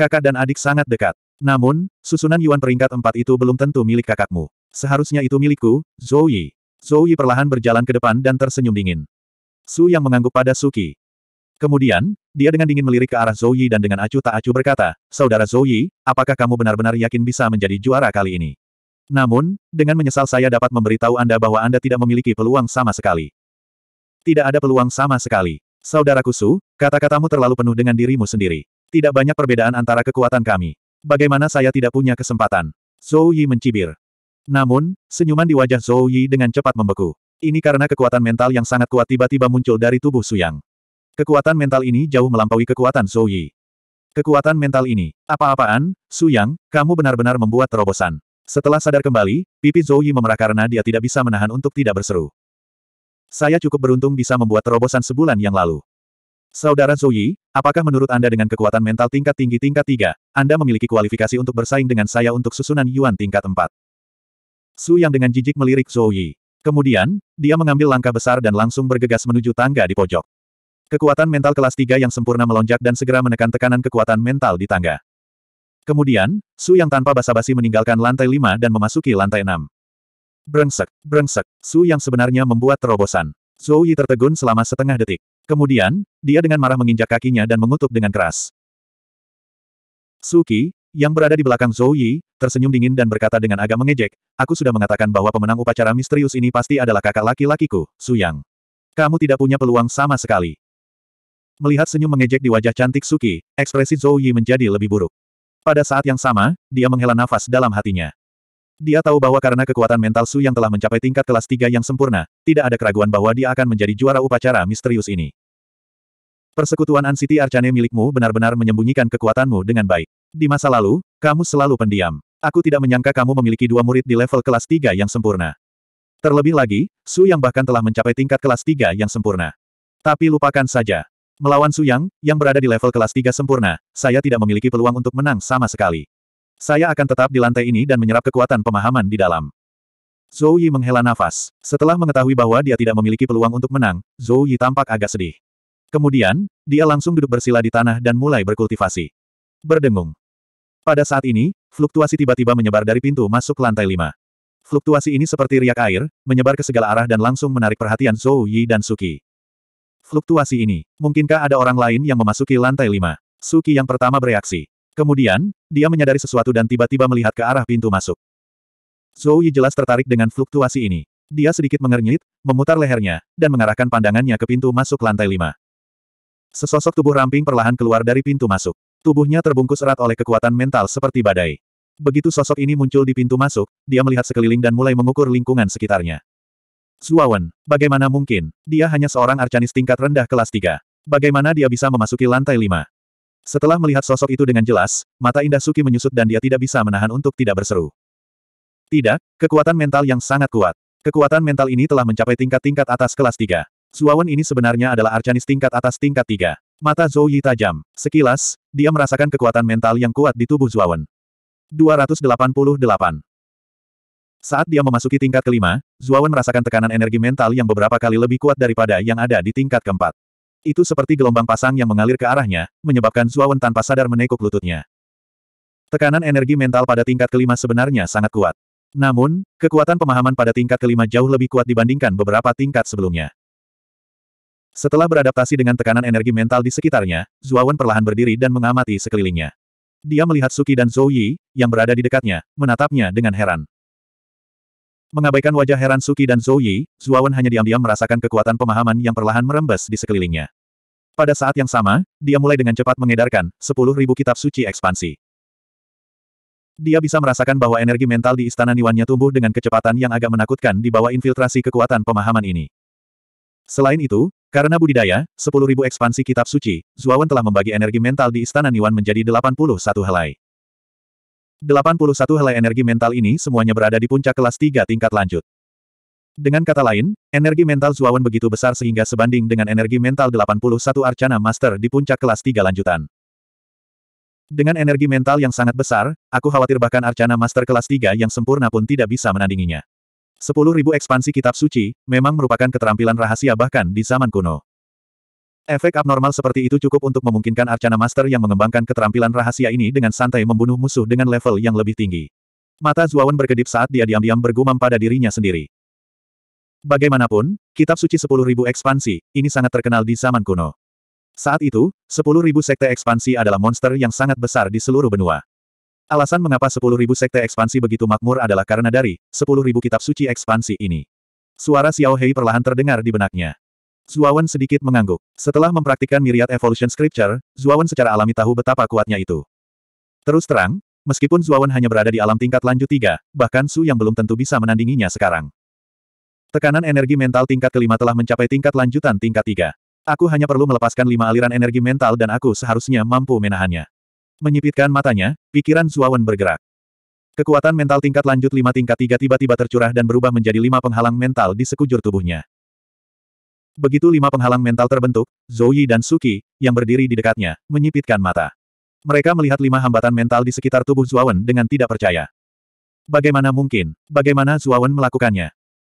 Kakak dan adik sangat dekat. Namun, susunan Yuan peringkat 4 itu belum tentu milik kakakmu. Seharusnya itu milikku, Zoe. Zoe perlahan berjalan ke depan dan tersenyum dingin. Su yang mengangguk pada Suki. Kemudian, dia dengan dingin melirik ke arah Zhou Yi dan dengan acuh tak acuh berkata, Saudara Zhou Yi, apakah kamu benar-benar yakin bisa menjadi juara kali ini? Namun, dengan menyesal saya dapat memberitahu Anda bahwa Anda tidak memiliki peluang sama sekali. Tidak ada peluang sama sekali. Saudaraku Su, kata-katamu terlalu penuh dengan dirimu sendiri. Tidak banyak perbedaan antara kekuatan kami. Bagaimana saya tidak punya kesempatan? Zhou Yi mencibir. Namun, senyuman di wajah Zhou Yi dengan cepat membeku. Ini karena kekuatan mental yang sangat kuat tiba-tiba muncul dari tubuh Suyang. Kekuatan mental ini jauh melampaui kekuatan Zhou Yi. Kekuatan mental ini, apa-apaan, Su Yang, kamu benar-benar membuat terobosan. Setelah sadar kembali, pipi Zhou Yi memerah karena dia tidak bisa menahan untuk tidak berseru. Saya cukup beruntung bisa membuat terobosan sebulan yang lalu. Saudara Zhou Yi, apakah menurut Anda dengan kekuatan mental tingkat tinggi tingkat 3, Anda memiliki kualifikasi untuk bersaing dengan saya untuk susunan Yuan tingkat 4? Su Yang dengan jijik melirik Zhou Yi. Kemudian, dia mengambil langkah besar dan langsung bergegas menuju tangga di pojok. Kekuatan mental kelas 3 yang sempurna melonjak dan segera menekan tekanan kekuatan mental di tangga. Kemudian, Su yang tanpa basa-basi meninggalkan lantai 5 dan memasuki lantai 6. Brengsek, brengsek, Su yang sebenarnya membuat terobosan. Zhou Yi tertegun selama setengah detik. Kemudian, dia dengan marah menginjak kakinya dan mengutuk dengan keras. Suki, yang berada di belakang Zhou Yi, tersenyum dingin dan berkata dengan agak mengejek, aku sudah mengatakan bahwa pemenang upacara misterius ini pasti adalah kakak laki-lakiku, Su Yang. Kamu tidak punya peluang sama sekali. Melihat senyum mengejek di wajah cantik Suki, ekspresi Zhou Yi menjadi lebih buruk. Pada saat yang sama, dia menghela nafas dalam hatinya. Dia tahu bahwa karena kekuatan mental Su yang telah mencapai tingkat kelas 3 yang sempurna, tidak ada keraguan bahwa dia akan menjadi juara upacara misterius ini. Persekutuan Ansiti Arcane milikmu benar-benar menyembunyikan kekuatanmu dengan baik. Di masa lalu, kamu selalu pendiam. Aku tidak menyangka kamu memiliki dua murid di level kelas 3 yang sempurna. Terlebih lagi, Su yang bahkan telah mencapai tingkat kelas 3 yang sempurna. Tapi lupakan saja. Melawan Su Yang, yang berada di level kelas 3 sempurna, saya tidak memiliki peluang untuk menang sama sekali. Saya akan tetap di lantai ini dan menyerap kekuatan pemahaman di dalam. Zhou Yi menghela nafas. Setelah mengetahui bahwa dia tidak memiliki peluang untuk menang, Zhou Yi tampak agak sedih. Kemudian, dia langsung duduk bersila di tanah dan mulai berkultivasi. Berdengung. Pada saat ini, fluktuasi tiba-tiba menyebar dari pintu masuk lantai 5. Fluktuasi ini seperti riak air, menyebar ke segala arah dan langsung menarik perhatian Zhou Yi dan Suki. Fluktuasi ini, mungkinkah ada orang lain yang memasuki lantai lima? Suki yang pertama bereaksi. Kemudian, dia menyadari sesuatu dan tiba-tiba melihat ke arah pintu masuk. Zhou Yi jelas tertarik dengan fluktuasi ini. Dia sedikit mengernyit, memutar lehernya, dan mengarahkan pandangannya ke pintu masuk lantai lima. Sesosok tubuh ramping perlahan keluar dari pintu masuk. Tubuhnya terbungkus erat oleh kekuatan mental seperti badai. Begitu sosok ini muncul di pintu masuk, dia melihat sekeliling dan mulai mengukur lingkungan sekitarnya. Zuawan, bagaimana mungkin, dia hanya seorang arcanis tingkat rendah kelas 3. Bagaimana dia bisa memasuki lantai 5? Setelah melihat sosok itu dengan jelas, mata indah Suki menyusut dan dia tidak bisa menahan untuk tidak berseru. Tidak, kekuatan mental yang sangat kuat. Kekuatan mental ini telah mencapai tingkat-tingkat atas kelas 3. Zuawan ini sebenarnya adalah arcanis tingkat atas tingkat 3. Mata Zhou Yi tajam. Sekilas, dia merasakan kekuatan mental yang kuat di tubuh Zuawan. 288. Saat dia memasuki tingkat kelima, Zuawan merasakan tekanan energi mental yang beberapa kali lebih kuat daripada yang ada di tingkat keempat. Itu seperti gelombang pasang yang mengalir ke arahnya, menyebabkan Zuawan tanpa sadar menekuk lututnya. Tekanan energi mental pada tingkat kelima sebenarnya sangat kuat. Namun, kekuatan pemahaman pada tingkat kelima jauh lebih kuat dibandingkan beberapa tingkat sebelumnya. Setelah beradaptasi dengan tekanan energi mental di sekitarnya, Zuawan perlahan berdiri dan mengamati sekelilingnya. Dia melihat Suki dan Zhou Yi, yang berada di dekatnya, menatapnya dengan heran. Mengabaikan wajah heran Suki dan Zhou Yi, Zuawan hanya diam-diam merasakan kekuatan pemahaman yang perlahan merembes di sekelilingnya. Pada saat yang sama, dia mulai dengan cepat mengedarkan 10.000 kitab suci ekspansi. Dia bisa merasakan bahwa energi mental di istana Niwannya tumbuh dengan kecepatan yang agak menakutkan di bawah infiltrasi kekuatan pemahaman ini. Selain itu, karena budidaya, 10.000 ekspansi kitab suci, Zuawan telah membagi energi mental di istana Niwan menjadi 81 helai. 81 helai energi mental ini semuanya berada di puncak kelas 3 tingkat lanjut. Dengan kata lain, energi mental Zuawan begitu besar sehingga sebanding dengan energi mental 81 Arcana Master di puncak kelas 3 lanjutan. Dengan energi mental yang sangat besar, aku khawatir bahkan Arcana Master kelas 3 yang sempurna pun tidak bisa menandinginya. 10.000 ekspansi kitab suci, memang merupakan keterampilan rahasia bahkan di zaman kuno. Efek abnormal seperti itu cukup untuk memungkinkan Arcana Master yang mengembangkan keterampilan rahasia ini dengan santai membunuh musuh dengan level yang lebih tinggi. Mata Zuawan berkedip saat dia diam-diam bergumam pada dirinya sendiri. Bagaimanapun, kitab suci 10.000 ekspansi, ini sangat terkenal di zaman kuno. Saat itu, 10.000 sekte ekspansi adalah monster yang sangat besar di seluruh benua. Alasan mengapa 10.000 sekte ekspansi begitu makmur adalah karena dari 10.000 kitab suci ekspansi ini. Suara Xiao Hei perlahan terdengar di benaknya. Zuawan sedikit mengangguk. Setelah mempraktikkan Myriad Evolution Scripture, Zuawan secara alami tahu betapa kuatnya itu. Terus terang, meskipun Zuawan hanya berada di alam tingkat lanjut tiga, bahkan Su yang belum tentu bisa menandinginya sekarang. Tekanan energi mental tingkat kelima telah mencapai tingkat lanjutan tingkat tiga. Aku hanya perlu melepaskan lima aliran energi mental dan aku seharusnya mampu menahannya. Menyipitkan matanya, pikiran Zuawan bergerak. Kekuatan mental tingkat lanjut lima tingkat tiga tiba-tiba tercurah dan berubah menjadi lima penghalang mental di sekujur tubuhnya. Begitu lima penghalang mental terbentuk, Zhou Yi dan Suki, yang berdiri di dekatnya, menyipitkan mata. Mereka melihat lima hambatan mental di sekitar tubuh Zuawan dengan tidak percaya. Bagaimana mungkin? Bagaimana Zuawan melakukannya?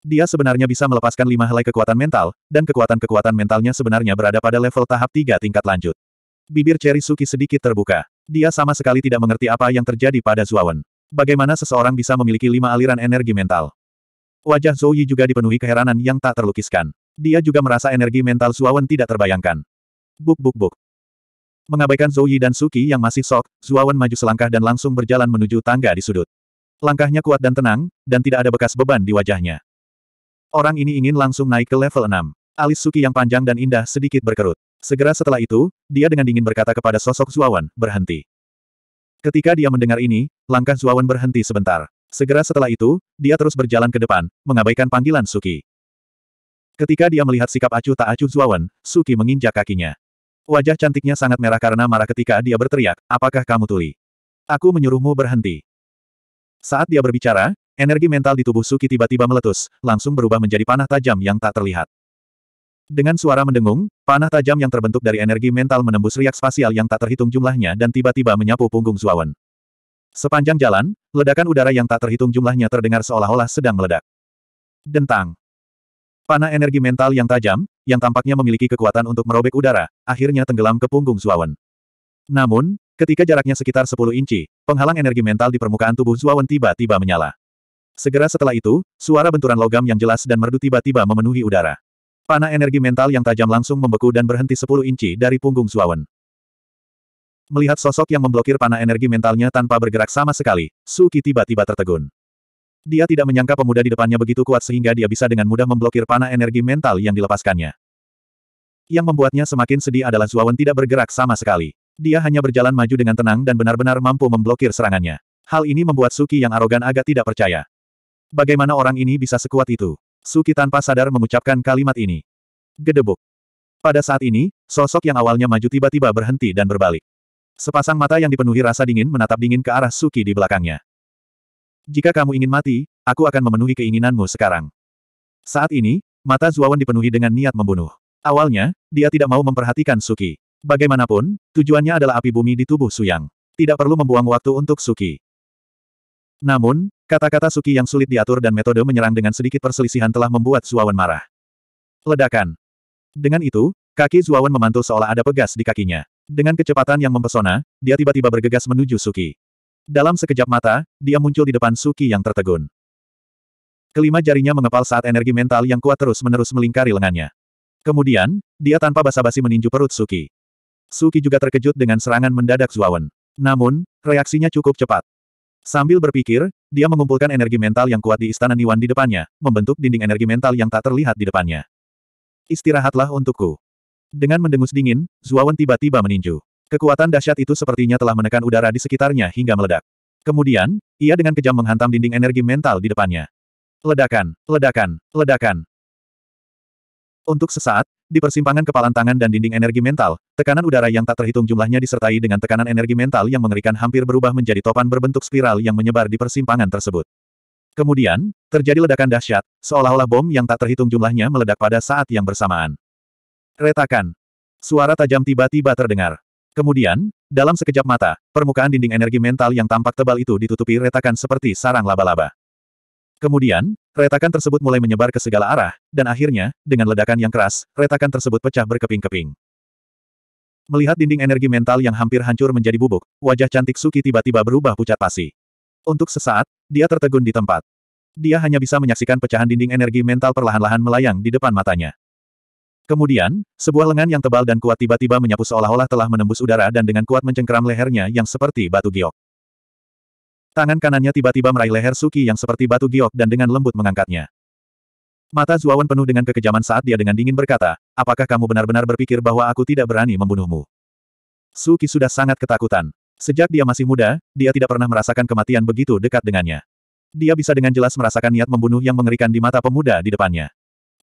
Dia sebenarnya bisa melepaskan lima helai kekuatan mental, dan kekuatan-kekuatan mentalnya sebenarnya berada pada level tahap tiga tingkat lanjut. Bibir Cherry Suki sedikit terbuka. Dia sama sekali tidak mengerti apa yang terjadi pada Zuawan. Bagaimana seseorang bisa memiliki lima aliran energi mental? Wajah Zoe juga dipenuhi keheranan yang tak terlukiskan. Dia juga merasa energi mental Zuawan tidak terbayangkan. Buk buk buk. Mengabaikan Zhou Yi dan Suki yang masih sok, Zuawan maju selangkah dan langsung berjalan menuju tangga di sudut. Langkahnya kuat dan tenang, dan tidak ada bekas beban di wajahnya. Orang ini ingin langsung naik ke level 6. Alis Suki yang panjang dan indah sedikit berkerut. Segera setelah itu, dia dengan dingin berkata kepada sosok Zuawan, berhenti. Ketika dia mendengar ini, langkah Zuawan berhenti sebentar. Segera setelah itu, dia terus berjalan ke depan, mengabaikan panggilan Suki. Ketika dia melihat sikap acuh tak acuh Zuawan, Suki menginjak kakinya. Wajah cantiknya sangat merah karena marah ketika dia berteriak, apakah kamu tuli? Aku menyuruhmu berhenti. Saat dia berbicara, energi mental di tubuh Suki tiba-tiba meletus, langsung berubah menjadi panah tajam yang tak terlihat. Dengan suara mendengung, panah tajam yang terbentuk dari energi mental menembus riak spasial yang tak terhitung jumlahnya dan tiba-tiba menyapu punggung Zuawan. Sepanjang jalan, ledakan udara yang tak terhitung jumlahnya terdengar seolah-olah sedang meledak. Dentang. Panah energi mental yang tajam, yang tampaknya memiliki kekuatan untuk merobek udara, akhirnya tenggelam ke punggung Zuawan. Namun, ketika jaraknya sekitar 10 inci, penghalang energi mental di permukaan tubuh Zuawan tiba-tiba menyala. Segera setelah itu, suara benturan logam yang jelas dan merdu tiba-tiba memenuhi udara. Panah energi mental yang tajam langsung membeku dan berhenti 10 inci dari punggung Zuawan. Melihat sosok yang memblokir panah energi mentalnya tanpa bergerak sama sekali, Suki tiba-tiba tertegun. Dia tidak menyangka pemuda di depannya begitu kuat sehingga dia bisa dengan mudah memblokir panah energi mental yang dilepaskannya. Yang membuatnya semakin sedih adalah Zuawan tidak bergerak sama sekali. Dia hanya berjalan maju dengan tenang dan benar-benar mampu memblokir serangannya. Hal ini membuat Suki yang arogan agak tidak percaya. Bagaimana orang ini bisa sekuat itu? Suki tanpa sadar mengucapkan kalimat ini. Gedebuk. Pada saat ini, sosok yang awalnya maju tiba-tiba berhenti dan berbalik. Sepasang mata yang dipenuhi rasa dingin menatap dingin ke arah Suki di belakangnya. Jika kamu ingin mati, aku akan memenuhi keinginanmu sekarang. Saat ini, mata Zuawan dipenuhi dengan niat membunuh. Awalnya, dia tidak mau memperhatikan Suki. Bagaimanapun, tujuannya adalah api bumi di tubuh Suyang. Tidak perlu membuang waktu untuk Suki. Namun, kata-kata Suki yang sulit diatur dan metode menyerang dengan sedikit perselisihan telah membuat Zuawan marah. Ledakan. Dengan itu, kaki Zuawan memantul seolah ada pegas di kakinya. Dengan kecepatan yang mempesona, dia tiba-tiba bergegas menuju Suki. Dalam sekejap mata, dia muncul di depan Suki yang tertegun. Kelima jarinya mengepal saat energi mental yang kuat terus-menerus melingkari lengannya. Kemudian, dia tanpa basa-basi meninju perut Suki. Suki juga terkejut dengan serangan mendadak Zuawan. Namun, reaksinya cukup cepat. Sambil berpikir, dia mengumpulkan energi mental yang kuat di Istana Niwan di depannya, membentuk dinding energi mental yang tak terlihat di depannya. Istirahatlah untukku. Dengan mendengus dingin, Zuawan tiba-tiba meninju. Kekuatan dahsyat itu sepertinya telah menekan udara di sekitarnya hingga meledak. Kemudian, ia dengan kejam menghantam dinding energi mental di depannya. Ledakan, ledakan, ledakan. Untuk sesaat, di persimpangan kepalan tangan dan dinding energi mental, tekanan udara yang tak terhitung jumlahnya disertai dengan tekanan energi mental yang mengerikan hampir berubah menjadi topan berbentuk spiral yang menyebar di persimpangan tersebut. Kemudian, terjadi ledakan dahsyat, seolah-olah bom yang tak terhitung jumlahnya meledak pada saat yang bersamaan. Retakan. Suara tajam tiba-tiba terdengar. Kemudian, dalam sekejap mata, permukaan dinding energi mental yang tampak tebal itu ditutupi retakan seperti sarang laba-laba. Kemudian, retakan tersebut mulai menyebar ke segala arah, dan akhirnya, dengan ledakan yang keras, retakan tersebut pecah berkeping-keping. Melihat dinding energi mental yang hampir hancur menjadi bubuk, wajah cantik Suki tiba-tiba berubah pucat pasi. Untuk sesaat, dia tertegun di tempat. Dia hanya bisa menyaksikan pecahan dinding energi mental perlahan-lahan melayang di depan matanya. Kemudian, sebuah lengan yang tebal dan kuat tiba-tiba menyapu seolah-olah telah menembus udara dan dengan kuat mencengkeram lehernya yang seperti batu giok. Tangan kanannya tiba-tiba meraih leher Suki yang seperti batu giok dan dengan lembut mengangkatnya. Mata Zuawan penuh dengan kekejaman saat dia dengan dingin berkata, apakah kamu benar-benar berpikir bahwa aku tidak berani membunuhmu? Suki sudah sangat ketakutan. Sejak dia masih muda, dia tidak pernah merasakan kematian begitu dekat dengannya. Dia bisa dengan jelas merasakan niat membunuh yang mengerikan di mata pemuda di depannya.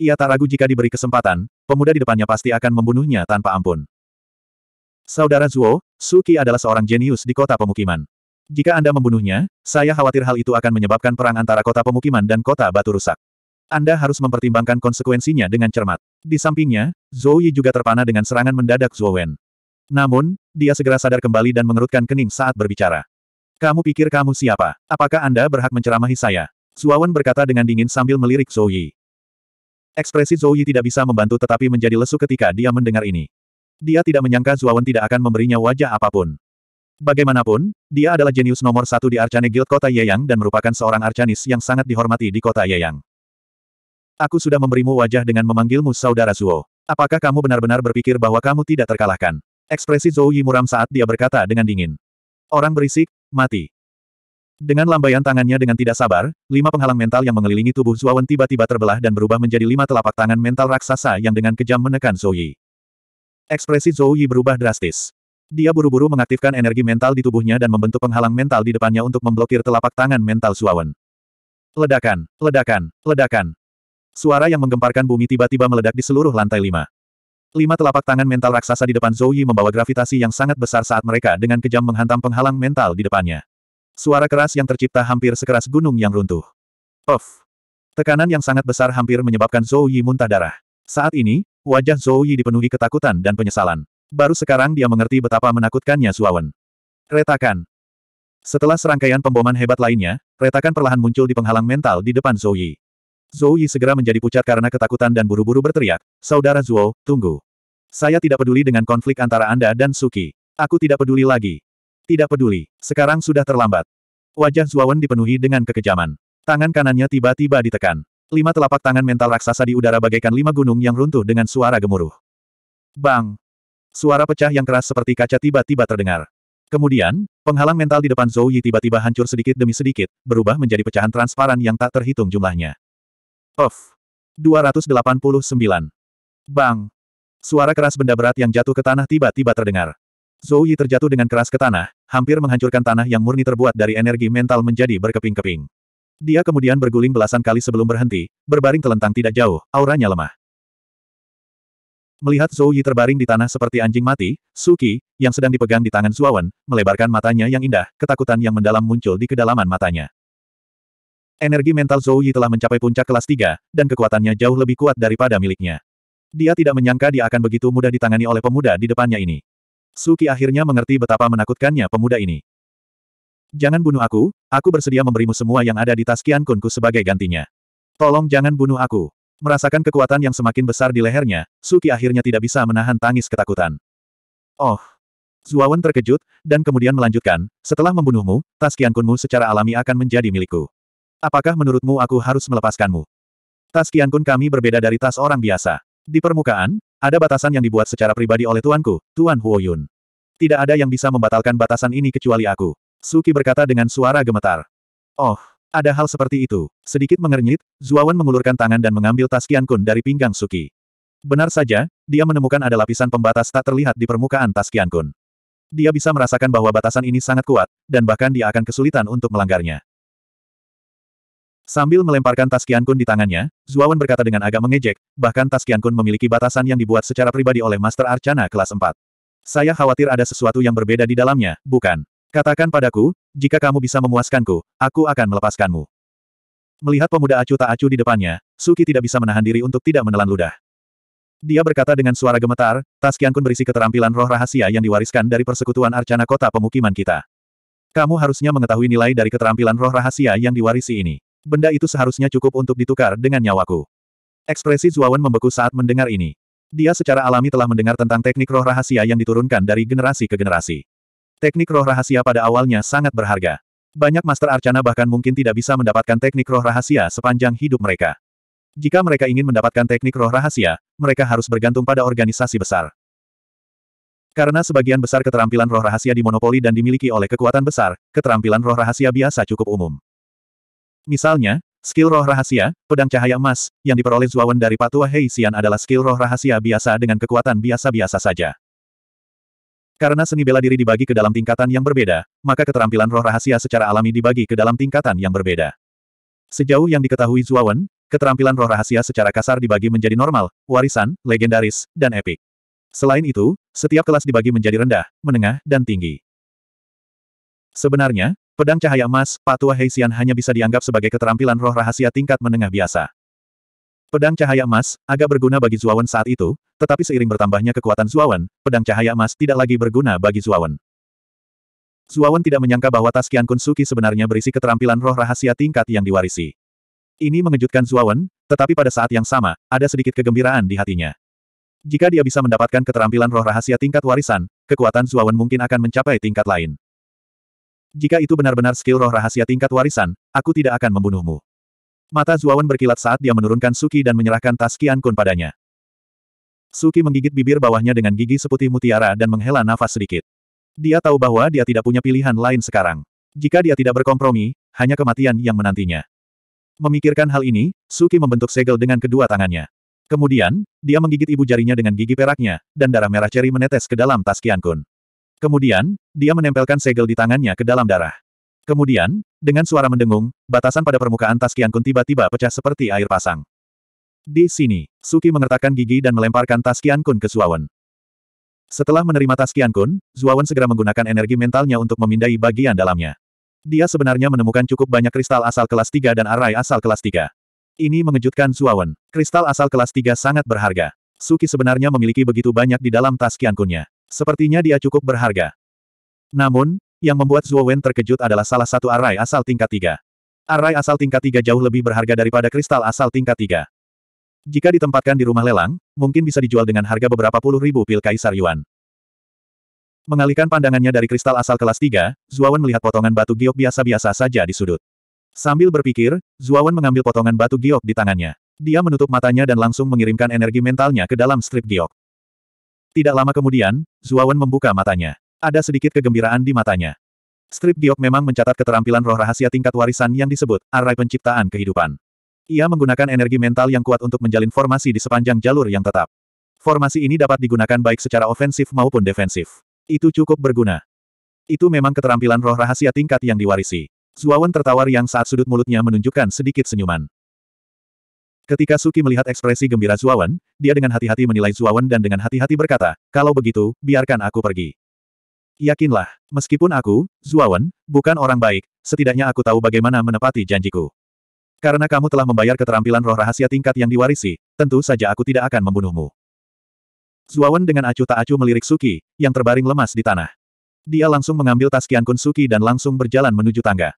Ia tak ragu jika diberi kesempatan, pemuda di depannya pasti akan membunuhnya tanpa ampun. Saudara Zuo, Suki adalah seorang jenius di kota pemukiman. Jika Anda membunuhnya, saya khawatir hal itu akan menyebabkan perang antara kota pemukiman dan kota batu rusak. Anda harus mempertimbangkan konsekuensinya dengan cermat. Di sampingnya, Zhou Yi juga terpana dengan serangan mendadak Zhou Wen. Namun, dia segera sadar kembali dan mengerutkan kening saat berbicara. Kamu pikir kamu siapa? Apakah Anda berhak menceramahi saya? Zhou Wen berkata dengan dingin sambil melirik Zhou Yi. Ekspresi Zhou Yi tidak bisa membantu tetapi menjadi lesu ketika dia mendengar ini. Dia tidak menyangka Zuawan tidak akan memberinya wajah apapun. Bagaimanapun, dia adalah jenius nomor satu di Arcane Guild Kota Yeyang dan merupakan seorang Arcanis yang sangat dihormati di Kota Yeyang. Aku sudah memberimu wajah dengan memanggilmu saudara Zuo. Apakah kamu benar-benar berpikir bahwa kamu tidak terkalahkan? Ekspresi Zhou Yi muram saat dia berkata dengan dingin. Orang berisik, mati. Dengan lambaian tangannya dengan tidak sabar, lima penghalang mental yang mengelilingi tubuh Zuawan tiba-tiba terbelah dan berubah menjadi lima telapak tangan mental raksasa yang dengan kejam menekan Zhou Yi. Ekspresi Zhou Yi berubah drastis. Dia buru-buru mengaktifkan energi mental di tubuhnya dan membentuk penghalang mental di depannya untuk memblokir telapak tangan mental Zuawan. Ledakan, ledakan, ledakan. Suara yang menggemparkan bumi tiba-tiba meledak di seluruh lantai lima. Lima telapak tangan mental raksasa di depan Zhou membawa gravitasi yang sangat besar saat mereka dengan kejam menghantam penghalang mental di depannya. Suara keras yang tercipta hampir sekeras gunung yang runtuh. Of. Tekanan yang sangat besar hampir menyebabkan Zhou Yi muntah darah. Saat ini, wajah Zhou Yi dipenuhi ketakutan dan penyesalan. Baru sekarang dia mengerti betapa menakutkannya Suawen. Retakan. Setelah serangkaian pemboman hebat lainnya, retakan perlahan muncul di penghalang mental di depan Zhou Yi. Zhou Yi segera menjadi pucat karena ketakutan dan buru-buru berteriak, Saudara Zhou, tunggu. Saya tidak peduli dengan konflik antara Anda dan Suki. Aku tidak peduli lagi. Tidak peduli, sekarang sudah terlambat. Wajah Zuawan dipenuhi dengan kekejaman. Tangan kanannya tiba-tiba ditekan. Lima telapak tangan mental raksasa di udara bagaikan lima gunung yang runtuh dengan suara gemuruh. Bang! Suara pecah yang keras seperti kaca tiba-tiba terdengar. Kemudian, penghalang mental di depan Zhou Yi tiba-tiba hancur sedikit demi sedikit, berubah menjadi pecahan transparan yang tak terhitung jumlahnya. Of! 289. Bang. Suara keras benda berat yang jatuh ke tanah tiba-tiba terdengar. Zhou Yi terjatuh dengan keras ke tanah, hampir menghancurkan tanah yang murni terbuat dari energi mental menjadi berkeping-keping. Dia kemudian berguling belasan kali sebelum berhenti, berbaring telentang tidak jauh, auranya lemah. Melihat Zhou Yi terbaring di tanah seperti anjing mati, Su Qi yang sedang dipegang di tangan Zuawan, melebarkan matanya yang indah, ketakutan yang mendalam muncul di kedalaman matanya. Energi mental Zhou Yi telah mencapai puncak kelas 3, dan kekuatannya jauh lebih kuat daripada miliknya. Dia tidak menyangka dia akan begitu mudah ditangani oleh pemuda di depannya ini. Suki akhirnya mengerti betapa menakutkannya pemuda ini. Jangan bunuh aku, aku bersedia memberimu semua yang ada di tas Kian Kunku sebagai gantinya. Tolong jangan bunuh aku. Merasakan kekuatan yang semakin besar di lehernya, Suki akhirnya tidak bisa menahan tangis ketakutan. Oh! Zuawan terkejut, dan kemudian melanjutkan, setelah membunuhmu, tas Kian Kunmu secara alami akan menjadi milikku. Apakah menurutmu aku harus melepaskanmu? Tas Kian Kun kami berbeda dari tas orang biasa. Di permukaan, ada batasan yang dibuat secara pribadi oleh tuanku, Tuan Huoyun. Tidak ada yang bisa membatalkan batasan ini kecuali aku. Suki berkata dengan suara gemetar. Oh, ada hal seperti itu. Sedikit mengernyit, Zuawan mengulurkan tangan dan mengambil tas kian kun dari pinggang Suki. Benar saja, dia menemukan ada lapisan pembatas tak terlihat di permukaan tas kian kun. Dia bisa merasakan bahwa batasan ini sangat kuat, dan bahkan dia akan kesulitan untuk melanggarnya. Sambil melemparkan tas Kian Kun di tangannya, Zuawan berkata dengan agak mengejek, bahkan tas Kian Kun memiliki batasan yang dibuat secara pribadi oleh Master Arcana kelas 4. Saya khawatir ada sesuatu yang berbeda di dalamnya, bukan? Katakan padaku, jika kamu bisa memuaskanku, aku akan melepaskanmu. Melihat pemuda acuh tak acuh di depannya, Suki tidak bisa menahan diri untuk tidak menelan ludah. Dia berkata dengan suara gemetar, tas Kian Kun berisi keterampilan roh rahasia yang diwariskan dari persekutuan Arcana Kota Pemukiman kita. Kamu harusnya mengetahui nilai dari keterampilan roh rahasia yang diwarisi ini. Benda itu seharusnya cukup untuk ditukar dengan nyawaku. Ekspresi Zuawan membeku saat mendengar ini. Dia secara alami telah mendengar tentang teknik roh rahasia yang diturunkan dari generasi ke generasi. Teknik roh rahasia pada awalnya sangat berharga. Banyak Master Arcana bahkan mungkin tidak bisa mendapatkan teknik roh rahasia sepanjang hidup mereka. Jika mereka ingin mendapatkan teknik roh rahasia, mereka harus bergantung pada organisasi besar. Karena sebagian besar keterampilan roh rahasia dimonopoli dan dimiliki oleh kekuatan besar, keterampilan roh rahasia biasa cukup umum. Misalnya, skill roh rahasia, pedang cahaya emas, yang diperoleh Zuawan dari Patua Heisian adalah skill roh rahasia biasa dengan kekuatan biasa-biasa saja. Karena seni bela diri dibagi ke dalam tingkatan yang berbeda, maka keterampilan roh rahasia secara alami dibagi ke dalam tingkatan yang berbeda. Sejauh yang diketahui Zuawan, keterampilan roh rahasia secara kasar dibagi menjadi normal, warisan, legendaris, dan epik. Selain itu, setiap kelas dibagi menjadi rendah, menengah, dan tinggi. Sebenarnya, Pedang cahaya emas, Patua Heisian hanya bisa dianggap sebagai keterampilan roh rahasia tingkat menengah biasa. Pedang cahaya emas, agak berguna bagi Zuawan saat itu, tetapi seiring bertambahnya kekuatan Zuawan, pedang cahaya emas tidak lagi berguna bagi Zuawan. Zuawan tidak menyangka bahwa tas Kian Kun Suki sebenarnya berisi keterampilan roh rahasia tingkat yang diwarisi. Ini mengejutkan Zuawan, tetapi pada saat yang sama, ada sedikit kegembiraan di hatinya. Jika dia bisa mendapatkan keterampilan roh rahasia tingkat warisan, kekuatan Zuawan mungkin akan mencapai tingkat lain. Jika itu benar-benar skill roh rahasia tingkat warisan, aku tidak akan membunuhmu. Mata Zuawan berkilat saat dia menurunkan Suki dan menyerahkan tas Qian Kun padanya. Suki menggigit bibir bawahnya dengan gigi seputih mutiara dan menghela nafas sedikit. Dia tahu bahwa dia tidak punya pilihan lain sekarang. Jika dia tidak berkompromi, hanya kematian yang menantinya. Memikirkan hal ini, Suki membentuk segel dengan kedua tangannya. Kemudian, dia menggigit ibu jarinya dengan gigi peraknya, dan darah merah ceri menetes ke dalam tas Qian Kun. Kemudian, dia menempelkan segel di tangannya ke dalam darah. Kemudian, dengan suara mendengung, batasan pada permukaan tas kian Kun tiba-tiba pecah seperti air pasang. Di sini, Suki mengertakkan gigi dan melemparkan tas kian Kun ke Zuawan. Setelah menerima tas kian Kun, Zuawan segera menggunakan energi mentalnya untuk memindai bagian dalamnya. Dia sebenarnya menemukan cukup banyak kristal asal kelas 3 dan arai asal kelas 3. Ini mengejutkan Zuawan. Kristal asal kelas 3 sangat berharga. Suki sebenarnya memiliki begitu banyak di dalam tas kian Kunnya. Sepertinya dia cukup berharga. Namun, yang membuat Zhuo Wen terkejut adalah salah satu arai asal tingkat tiga. Arai asal tingkat tiga jauh lebih berharga daripada kristal asal tingkat tiga. Jika ditempatkan di rumah lelang, mungkin bisa dijual dengan harga beberapa puluh ribu pil kaisar Yuan. Mengalihkan pandangannya dari kristal asal kelas tiga, Zuawan melihat potongan batu giok biasa-biasa saja di sudut. Sambil berpikir, Zuawan mengambil potongan batu giok di tangannya. Dia menutup matanya dan langsung mengirimkan energi mentalnya ke dalam strip giok. Tidak lama kemudian, Zuawan membuka matanya. Ada sedikit kegembiraan di matanya. Strip Giok memang mencatat keterampilan roh rahasia tingkat warisan yang disebut arai penciptaan kehidupan. Ia menggunakan energi mental yang kuat untuk menjalin formasi di sepanjang jalur yang tetap. Formasi ini dapat digunakan baik secara ofensif maupun defensif. Itu cukup berguna. Itu memang keterampilan roh rahasia tingkat yang diwarisi. Zuawan tertawa riang saat sudut mulutnya menunjukkan sedikit senyuman. Ketika Suki melihat ekspresi gembira Zuawan, dia dengan hati-hati menilai Zuawan dan dengan hati-hati berkata, kalau begitu, biarkan aku pergi. Yakinlah, meskipun aku, Zuawan, bukan orang baik, setidaknya aku tahu bagaimana menepati janjiku. Karena kamu telah membayar keterampilan roh rahasia tingkat yang diwarisi, tentu saja aku tidak akan membunuhmu. Zuawan dengan acuh tak acuh melirik Suki, yang terbaring lemas di tanah. Dia langsung mengambil tas kian kun Suki dan langsung berjalan menuju tangga.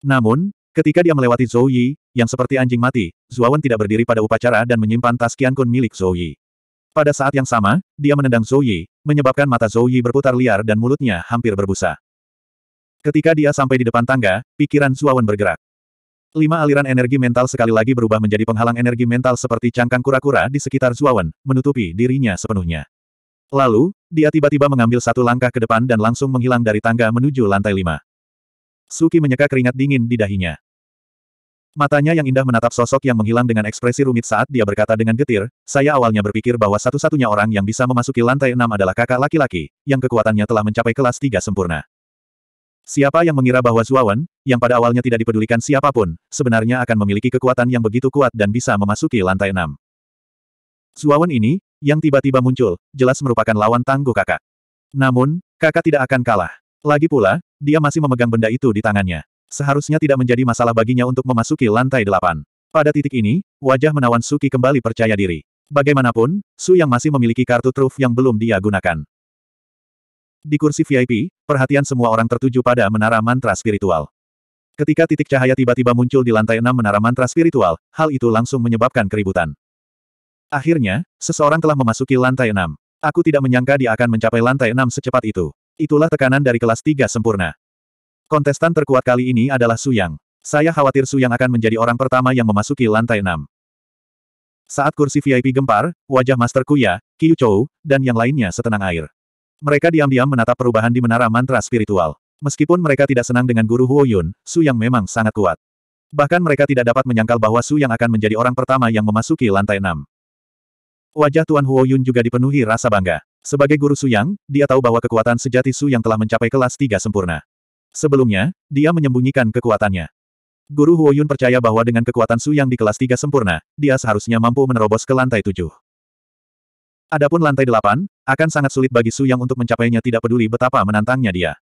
Namun, Ketika dia melewati Zhou Yi, yang seperti anjing mati, Zuawan tidak berdiri pada upacara dan menyimpan tas Kun milik Zhou Yi. Pada saat yang sama, dia menendang Zhou Yi, menyebabkan mata Zhou Yi berputar liar dan mulutnya hampir berbusa. Ketika dia sampai di depan tangga, pikiran Zuawan bergerak. Lima aliran energi mental sekali lagi berubah menjadi penghalang energi mental seperti cangkang kura-kura di sekitar Zuawan, menutupi dirinya sepenuhnya. Lalu, dia tiba-tiba mengambil satu langkah ke depan dan langsung menghilang dari tangga menuju lantai lima. Suki menyeka keringat dingin di dahinya. Matanya yang indah menatap sosok yang menghilang dengan ekspresi rumit saat dia berkata dengan getir, saya awalnya berpikir bahwa satu-satunya orang yang bisa memasuki lantai enam adalah kakak laki-laki, yang kekuatannya telah mencapai kelas tiga sempurna. Siapa yang mengira bahwa Zuawan, yang pada awalnya tidak dipedulikan siapapun, sebenarnya akan memiliki kekuatan yang begitu kuat dan bisa memasuki lantai enam. Zuawan ini, yang tiba-tiba muncul, jelas merupakan lawan tangguh kakak. Namun, kakak tidak akan kalah. Lagi pula, dia masih memegang benda itu di tangannya. Seharusnya tidak menjadi masalah baginya untuk memasuki lantai delapan. Pada titik ini, wajah menawan Suki kembali percaya diri. Bagaimanapun, Su yang masih memiliki kartu truf yang belum dia gunakan. Di kursi VIP, perhatian semua orang tertuju pada menara mantra spiritual. Ketika titik cahaya tiba-tiba muncul di lantai enam menara mantra spiritual, hal itu langsung menyebabkan keributan. Akhirnya, seseorang telah memasuki lantai enam. Aku tidak menyangka dia akan mencapai lantai enam secepat itu. Itulah tekanan dari kelas tiga sempurna. Kontestan terkuat kali ini adalah Suyang. Saya khawatir Suyang akan menjadi orang pertama yang memasuki lantai enam. Saat kursi VIP gempar, wajah Master Kuya, Qiu Chou, dan yang lainnya setenang air. Mereka diam-diam menatap perubahan di menara mantra spiritual. Meskipun mereka tidak senang dengan guru Huo Yun, Su Yang memang sangat kuat. Bahkan mereka tidak dapat menyangkal bahwa Su Yang akan menjadi orang pertama yang memasuki lantai enam. Wajah Tuan Huo Yun juga dipenuhi rasa bangga. Sebagai guru Su Yang, dia tahu bahwa kekuatan sejati Su Yang telah mencapai kelas tiga sempurna. Sebelumnya, dia menyembunyikan kekuatannya. Guru Huo Yun percaya bahwa dengan kekuatan Su Yang di kelas tiga sempurna, dia seharusnya mampu menerobos ke lantai tujuh. Adapun lantai delapan, akan sangat sulit bagi Su Yang untuk mencapainya tidak peduli betapa menantangnya dia.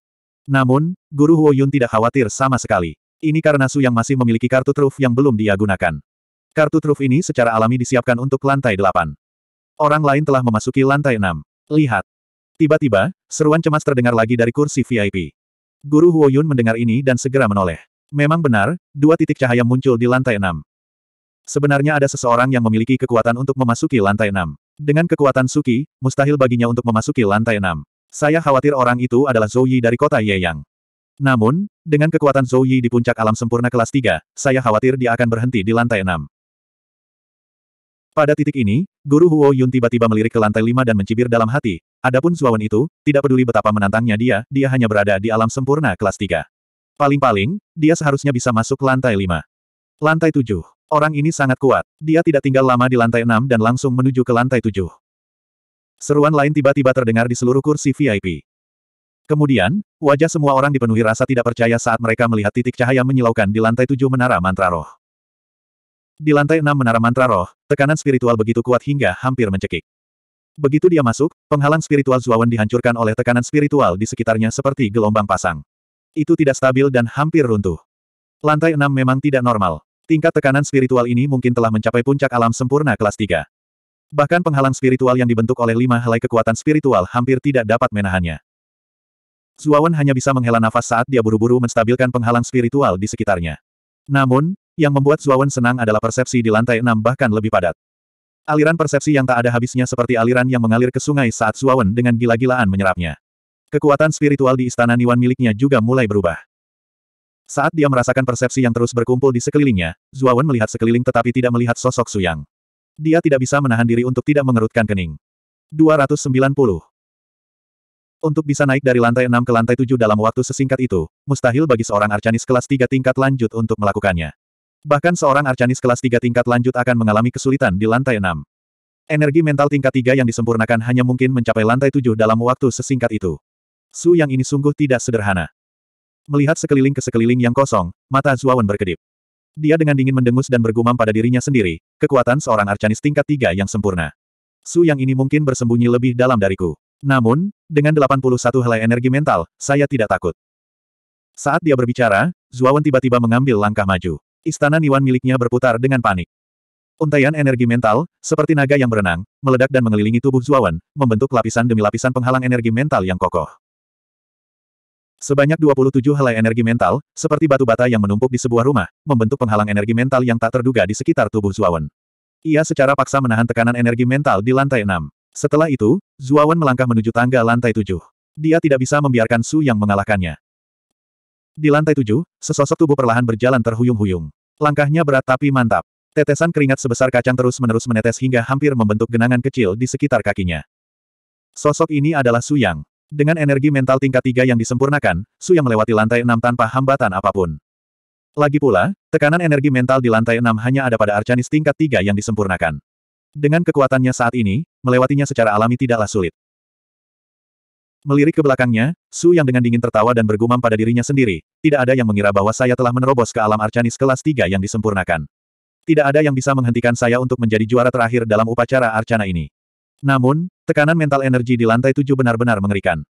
Namun, Guru Huo Yun tidak khawatir sama sekali. Ini karena Su Yang masih memiliki kartu truf yang belum dia gunakan. Kartu truf ini secara alami disiapkan untuk lantai delapan. Orang lain telah memasuki lantai enam. Lihat. Tiba-tiba, seruan cemas terdengar lagi dari kursi VIP. Guru Huoyun mendengar ini dan segera menoleh. Memang benar, dua titik cahaya muncul di lantai enam. Sebenarnya ada seseorang yang memiliki kekuatan untuk memasuki lantai enam. Dengan kekuatan Suki, mustahil baginya untuk memasuki lantai enam. Saya khawatir orang itu adalah Zhou Yi dari kota Yeyang. Namun, dengan kekuatan Zhou Yi di puncak alam sempurna kelas 3, saya khawatir dia akan berhenti di lantai 6. Pada titik ini, Guru Huo Yun tiba-tiba melirik ke lantai lima dan mencibir dalam hati, adapun Zuawan itu, tidak peduli betapa menantangnya dia, dia hanya berada di alam sempurna kelas tiga. Paling-paling, dia seharusnya bisa masuk lantai lima. Lantai tujuh. Orang ini sangat kuat. Dia tidak tinggal lama di lantai enam dan langsung menuju ke lantai tujuh. Seruan lain tiba-tiba terdengar di seluruh kursi VIP. Kemudian, wajah semua orang dipenuhi rasa tidak percaya saat mereka melihat titik cahaya menyilaukan di lantai tujuh menara mantra roh. Di lantai enam menara mantra roh, tekanan spiritual begitu kuat hingga hampir mencekik. Begitu dia masuk, penghalang spiritual Zuawan dihancurkan oleh tekanan spiritual di sekitarnya seperti gelombang pasang. Itu tidak stabil dan hampir runtuh. Lantai enam memang tidak normal. Tingkat tekanan spiritual ini mungkin telah mencapai puncak alam sempurna kelas tiga. Bahkan penghalang spiritual yang dibentuk oleh lima helai kekuatan spiritual hampir tidak dapat menahannya. Zuawan hanya bisa menghela nafas saat dia buru-buru menstabilkan penghalang spiritual di sekitarnya. Namun, yang membuat Zuawan senang adalah persepsi di lantai enam bahkan lebih padat. Aliran persepsi yang tak ada habisnya seperti aliran yang mengalir ke sungai saat Zuawan dengan gila-gilaan menyerapnya. Kekuatan spiritual di istana Niwan miliknya juga mulai berubah. Saat dia merasakan persepsi yang terus berkumpul di sekelilingnya, Zuawan melihat sekeliling tetapi tidak melihat sosok Suyang. Dia tidak bisa menahan diri untuk tidak mengerutkan kening. 290. Untuk bisa naik dari lantai 6 ke lantai 7 dalam waktu sesingkat itu, mustahil bagi seorang arcanis kelas 3 tingkat lanjut untuk melakukannya. Bahkan seorang Arcanis kelas 3 tingkat lanjut akan mengalami kesulitan di lantai 6. Energi mental tingkat 3 yang disempurnakan hanya mungkin mencapai lantai 7 dalam waktu sesingkat itu. Su yang ini sungguh tidak sederhana. Melihat sekeliling ke sekeliling yang kosong, mata Zuawan berkedip. Dia dengan dingin mendengus dan bergumam pada dirinya sendiri, kekuatan seorang Arcanis tingkat 3 yang sempurna. Su yang ini mungkin bersembunyi lebih dalam dariku. Namun, dengan 81 helai energi mental, saya tidak takut. Saat dia berbicara, Zuawan tiba-tiba mengambil langkah maju. Istana Niwan miliknya berputar dengan panik. Untaian energi mental, seperti naga yang berenang, meledak dan mengelilingi tubuh Zuawan, membentuk lapisan demi lapisan penghalang energi mental yang kokoh. Sebanyak 27 helai energi mental, seperti batu bata yang menumpuk di sebuah rumah, membentuk penghalang energi mental yang tak terduga di sekitar tubuh Zuawan. Ia secara paksa menahan tekanan energi mental di lantai 6. Setelah itu, Zuawan melangkah menuju tangga lantai 7. Dia tidak bisa membiarkan Su yang mengalahkannya. Di lantai tujuh, sesosok tubuh perlahan berjalan terhuyung-huyung. Langkahnya berat tapi mantap. Tetesan keringat sebesar kacang terus-menerus menetes hingga hampir membentuk genangan kecil di sekitar kakinya. Sosok ini adalah Su Yang. Dengan energi mental tingkat tiga yang disempurnakan, Su Yang melewati lantai enam tanpa hambatan apapun. Lagi pula, tekanan energi mental di lantai enam hanya ada pada Arcanis tingkat tiga yang disempurnakan. Dengan kekuatannya saat ini, melewatinya secara alami tidaklah sulit. Melirik ke belakangnya, Su yang dengan dingin tertawa dan bergumam pada dirinya sendiri, tidak ada yang mengira bahwa saya telah menerobos ke alam Arcanis kelas 3 yang disempurnakan. Tidak ada yang bisa menghentikan saya untuk menjadi juara terakhir dalam upacara Arcana ini. Namun, tekanan mental energi di lantai 7 benar-benar mengerikan.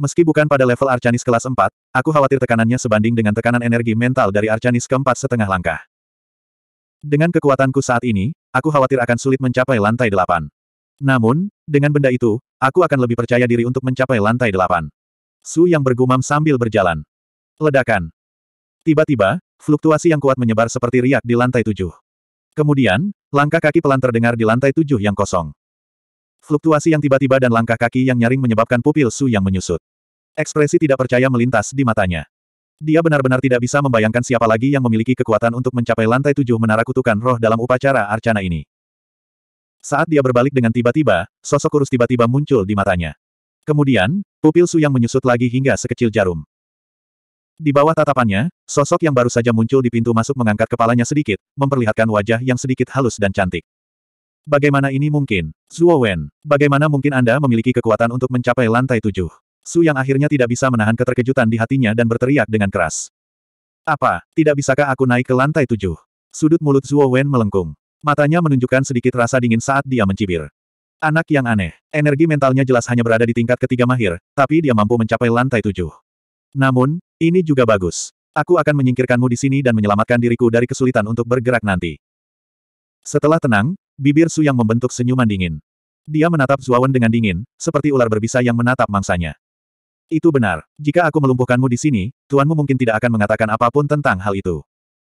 Meski bukan pada level Arcanis kelas 4, aku khawatir tekanannya sebanding dengan tekanan energi mental dari Arcanis keempat setengah langkah. Dengan kekuatanku saat ini, aku khawatir akan sulit mencapai lantai 8. Namun, dengan benda itu, Aku akan lebih percaya diri untuk mencapai lantai delapan. Su yang bergumam sambil berjalan. Ledakan. Tiba-tiba, fluktuasi yang kuat menyebar seperti riak di lantai tujuh. Kemudian, langkah kaki pelan terdengar di lantai tujuh yang kosong. Fluktuasi yang tiba-tiba dan langkah kaki yang nyaring menyebabkan pupil Su yang menyusut. Ekspresi tidak percaya melintas di matanya. Dia benar-benar tidak bisa membayangkan siapa lagi yang memiliki kekuatan untuk mencapai lantai tujuh menara kutukan roh dalam upacara arcana ini. Saat dia berbalik dengan tiba-tiba, sosok kurus tiba-tiba muncul di matanya. Kemudian, pupil Su yang menyusut lagi hingga sekecil jarum. Di bawah tatapannya, sosok yang baru saja muncul di pintu masuk mengangkat kepalanya sedikit, memperlihatkan wajah yang sedikit halus dan cantik. Bagaimana ini mungkin? Zuo Wen, bagaimana mungkin Anda memiliki kekuatan untuk mencapai lantai tujuh? Su yang akhirnya tidak bisa menahan keterkejutan di hatinya dan berteriak dengan keras. Apa, tidak bisakah aku naik ke lantai tujuh? Sudut mulut Zuo Wen melengkung. Matanya menunjukkan sedikit rasa dingin saat dia mencibir. Anak yang aneh. Energi mentalnya jelas hanya berada di tingkat ketiga mahir, tapi dia mampu mencapai lantai tujuh. Namun, ini juga bagus. Aku akan menyingkirkanmu di sini dan menyelamatkan diriku dari kesulitan untuk bergerak nanti. Setelah tenang, bibir Su yang membentuk senyuman dingin. Dia menatap Zuawan dengan dingin, seperti ular berbisa yang menatap mangsanya. Itu benar. Jika aku melumpuhkanmu di sini, tuanmu mungkin tidak akan mengatakan apapun tentang hal itu.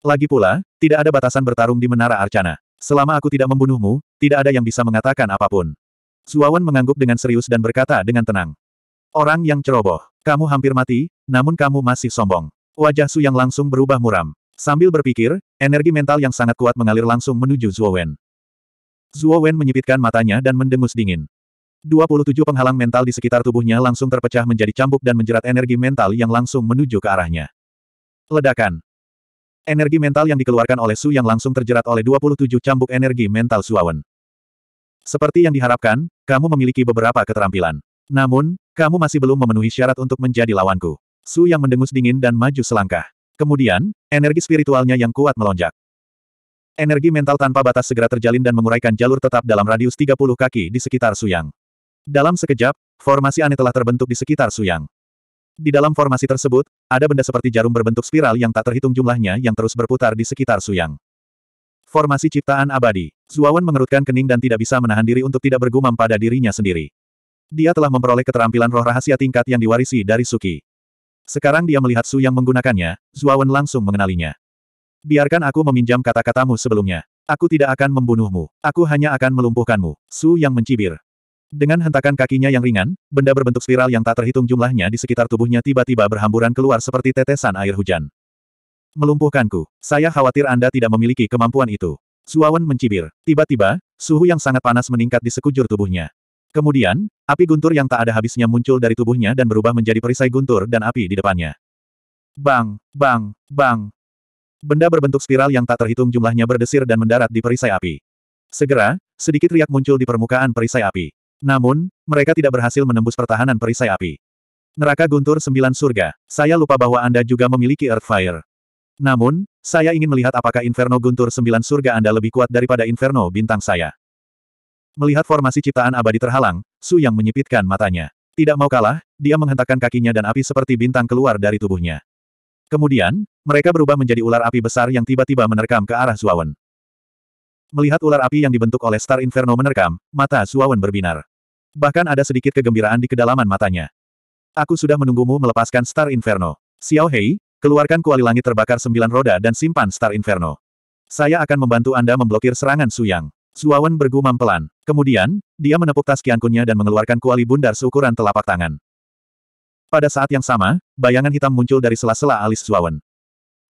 Lagi pula, tidak ada batasan bertarung di Menara Arcana. Selama aku tidak membunuhmu, tidak ada yang bisa mengatakan apapun. Suawan mengangguk dengan serius dan berkata dengan tenang. Orang yang ceroboh. Kamu hampir mati, namun kamu masih sombong. Wajah Su yang langsung berubah muram. Sambil berpikir, energi mental yang sangat kuat mengalir langsung menuju Zuo Wen. menyipitkan matanya dan mendengus dingin. 27 penghalang mental di sekitar tubuhnya langsung terpecah menjadi cambuk dan menjerat energi mental yang langsung menuju ke arahnya. Ledakan. Energi mental yang dikeluarkan oleh Su yang langsung terjerat oleh 27 cambuk energi mental Suawen. Seperti yang diharapkan, kamu memiliki beberapa keterampilan. Namun, kamu masih belum memenuhi syarat untuk menjadi lawanku. Su yang mendengus dingin dan maju selangkah. Kemudian, energi spiritualnya yang kuat melonjak. Energi mental tanpa batas segera terjalin dan menguraikan jalur tetap dalam radius 30 kaki di sekitar Su Yang. Dalam sekejap, formasi aneh telah terbentuk di sekitar Su Yang. Di dalam formasi tersebut, ada benda seperti jarum berbentuk spiral yang tak terhitung jumlahnya yang terus berputar di sekitar Suyang. Formasi ciptaan abadi. Zuawan mengerutkan kening dan tidak bisa menahan diri untuk tidak bergumam pada dirinya sendiri. Dia telah memperoleh keterampilan roh rahasia tingkat yang diwarisi dari Suki. Sekarang dia melihat Su yang menggunakannya, Zuawan langsung mengenalinya. Biarkan aku meminjam kata-katamu sebelumnya. Aku tidak akan membunuhmu. Aku hanya akan melumpuhkanmu. Su yang mencibir. Dengan hentakan kakinya yang ringan, benda berbentuk spiral yang tak terhitung jumlahnya di sekitar tubuhnya tiba-tiba berhamburan keluar seperti tetesan air hujan. Melumpuhkanku. Saya khawatir Anda tidak memiliki kemampuan itu. Suawan mencibir. Tiba-tiba, suhu yang sangat panas meningkat di sekujur tubuhnya. Kemudian, api guntur yang tak ada habisnya muncul dari tubuhnya dan berubah menjadi perisai guntur dan api di depannya. Bang, bang, bang. Benda berbentuk spiral yang tak terhitung jumlahnya berdesir dan mendarat di perisai api. Segera, sedikit riak muncul di permukaan perisai api. Namun, mereka tidak berhasil menembus pertahanan perisai api. Neraka Guntur Sembilan Surga, saya lupa bahwa Anda juga memiliki Earth Fire. Namun, saya ingin melihat apakah Inferno Guntur Sembilan Surga Anda lebih kuat daripada Inferno Bintang saya. Melihat formasi ciptaan abadi terhalang, Su Yang menyipitkan matanya. Tidak mau kalah, dia menghentakkan kakinya dan api seperti bintang keluar dari tubuhnya. Kemudian, mereka berubah menjadi ular api besar yang tiba-tiba menerkam ke arah Zuawan. Melihat ular api yang dibentuk oleh Star Inferno menerkam, mata Zuawan berbinar. Bahkan ada sedikit kegembiraan di kedalaman matanya. Aku sudah menunggumu melepaskan Star Inferno. Xiao Hei, keluarkan kuali langit terbakar sembilan roda dan simpan Star Inferno. Saya akan membantu Anda memblokir serangan Su Suyang. Zuawan bergumam pelan. Kemudian, dia menepuk tas kiankunnya dan mengeluarkan kuali bundar seukuran telapak tangan. Pada saat yang sama, bayangan hitam muncul dari sela-sela alis Zuawan.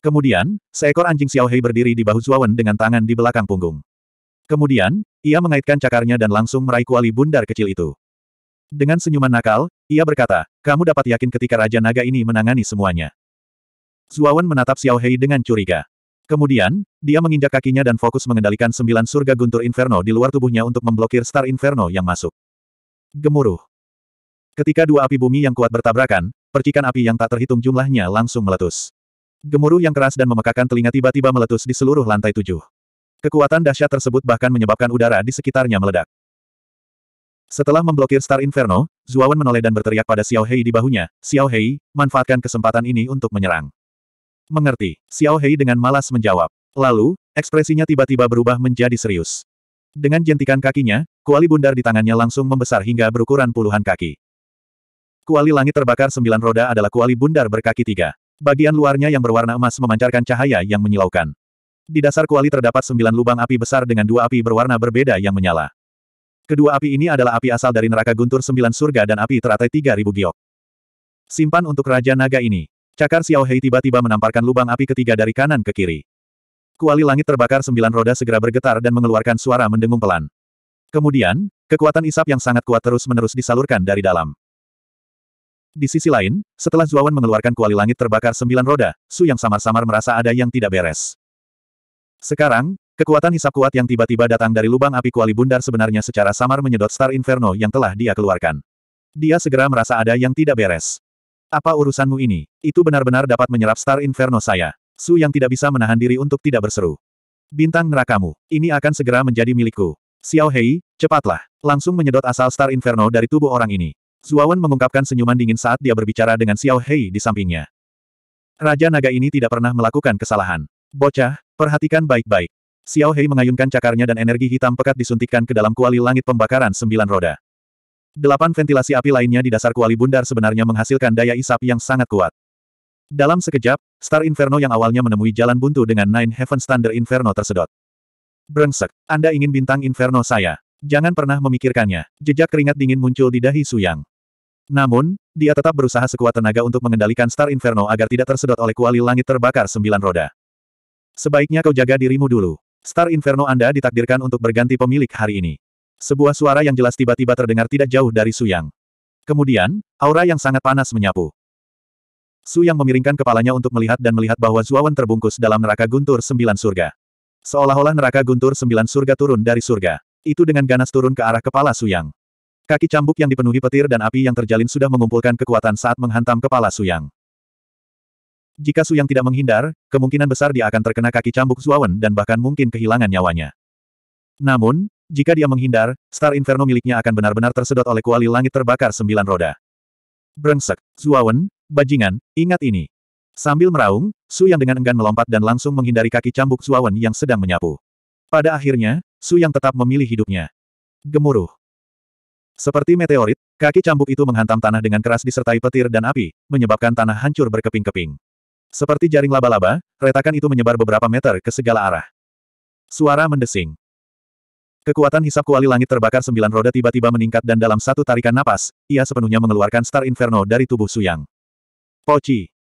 Kemudian, seekor anjing Xiao Hei berdiri di bahu Zuawan dengan tangan di belakang punggung. Kemudian, ia mengaitkan cakarnya dan langsung meraih kuali bundar kecil itu. Dengan senyuman nakal, ia berkata, kamu dapat yakin ketika Raja Naga ini menangani semuanya. Zuawan menatap Xiao Hei dengan curiga. Kemudian, dia menginjak kakinya dan fokus mengendalikan sembilan surga guntur inferno di luar tubuhnya untuk memblokir star inferno yang masuk. Gemuruh. Ketika dua api bumi yang kuat bertabrakan, percikan api yang tak terhitung jumlahnya langsung meletus. Gemuruh yang keras dan memekakan telinga tiba-tiba meletus di seluruh lantai tujuh. Kekuatan dahsyat tersebut bahkan menyebabkan udara di sekitarnya meledak. Setelah memblokir Star Inferno, Zuawan menoleh dan berteriak pada Xiao Hei di bahunya, Xiao Hei, manfaatkan kesempatan ini untuk menyerang. Mengerti, Xiao Hei dengan malas menjawab. Lalu, ekspresinya tiba-tiba berubah menjadi serius. Dengan jentikan kakinya, kuali bundar di tangannya langsung membesar hingga berukuran puluhan kaki. Kuali langit terbakar sembilan roda adalah kuali bundar berkaki tiga. Bagian luarnya yang berwarna emas memancarkan cahaya yang menyilaukan. Di dasar kuali terdapat sembilan lubang api besar dengan dua api berwarna berbeda yang menyala. Kedua api ini adalah api asal dari neraka guntur sembilan surga dan api teratai tiga ribu giok. Simpan untuk Raja Naga ini. Cakar Xiao Hei tiba-tiba menamparkan lubang api ketiga dari kanan ke kiri. Kuali langit terbakar sembilan roda segera bergetar dan mengeluarkan suara mendengung pelan. Kemudian, kekuatan isap yang sangat kuat terus-menerus disalurkan dari dalam. Di sisi lain, setelah Zuawan mengeluarkan kuali langit terbakar sembilan roda, Su yang samar-samar merasa ada yang tidak beres. Sekarang, kekuatan hisap kuat yang tiba-tiba datang dari lubang api kuali bundar sebenarnya secara samar menyedot Star Inferno yang telah dia keluarkan. Dia segera merasa ada yang tidak beres. Apa urusanmu ini? Itu benar-benar dapat menyerap Star Inferno saya. Su yang tidak bisa menahan diri untuk tidak berseru. Bintang nerakamu, ini akan segera menjadi milikku. Xiao Hei, cepatlah. Langsung menyedot asal Star Inferno dari tubuh orang ini. Zuawan mengungkapkan senyuman dingin saat dia berbicara dengan Xiao Hei di sampingnya. Raja naga ini tidak pernah melakukan kesalahan. Bocah, perhatikan baik-baik. Xiao Hei mengayunkan cakarnya dan energi hitam pekat disuntikkan ke dalam kuali langit pembakaran sembilan roda. Delapan ventilasi api lainnya di dasar kuali bundar sebenarnya menghasilkan daya isap yang sangat kuat. Dalam sekejap, Star Inferno yang awalnya menemui jalan buntu dengan Nine Heaven Standard Inferno tersedot. Brengsek, Anda ingin bintang Inferno saya. Jangan pernah memikirkannya. Jejak keringat dingin muncul di dahi Suyang. Namun, dia tetap berusaha sekuat tenaga untuk mengendalikan Star Inferno agar tidak tersedot oleh kuali langit terbakar sembilan roda. Sebaiknya kau jaga dirimu dulu. Star Inferno Anda ditakdirkan untuk berganti pemilik hari ini. Sebuah suara yang jelas tiba-tiba terdengar tidak jauh dari Su Yang. Kemudian, aura yang sangat panas menyapu. Su Yang memiringkan kepalanya untuk melihat dan melihat bahwa Zuawan terbungkus dalam neraka guntur sembilan surga. Seolah-olah neraka guntur sembilan surga turun dari surga. Itu dengan ganas turun ke arah kepala Su Yang. Kaki cambuk yang dipenuhi petir dan api yang terjalin sudah mengumpulkan kekuatan saat menghantam kepala Su Yang. Jika Su yang tidak menghindar, kemungkinan besar dia akan terkena kaki cambuk Zuawan dan bahkan mungkin kehilangan nyawanya. Namun, jika dia menghindar, Star Inferno miliknya akan benar-benar tersedot oleh kuali langit terbakar sembilan roda. Brengsek, Zuawan, bajingan, ingat ini. Sambil meraung, Su yang dengan enggan melompat dan langsung menghindari kaki cambuk Zuawan yang sedang menyapu. Pada akhirnya, Su yang tetap memilih hidupnya. Gemuruh. Seperti meteorit, kaki cambuk itu menghantam tanah dengan keras disertai petir dan api, menyebabkan tanah hancur berkeping-keping. Seperti jaring laba-laba, retakan itu menyebar beberapa meter ke segala arah. Suara mendesing. Kekuatan hisap kuali langit terbakar sembilan roda tiba-tiba meningkat dan dalam satu tarikan napas, ia sepenuhnya mengeluarkan Star Inferno dari tubuh Suyang. Poci.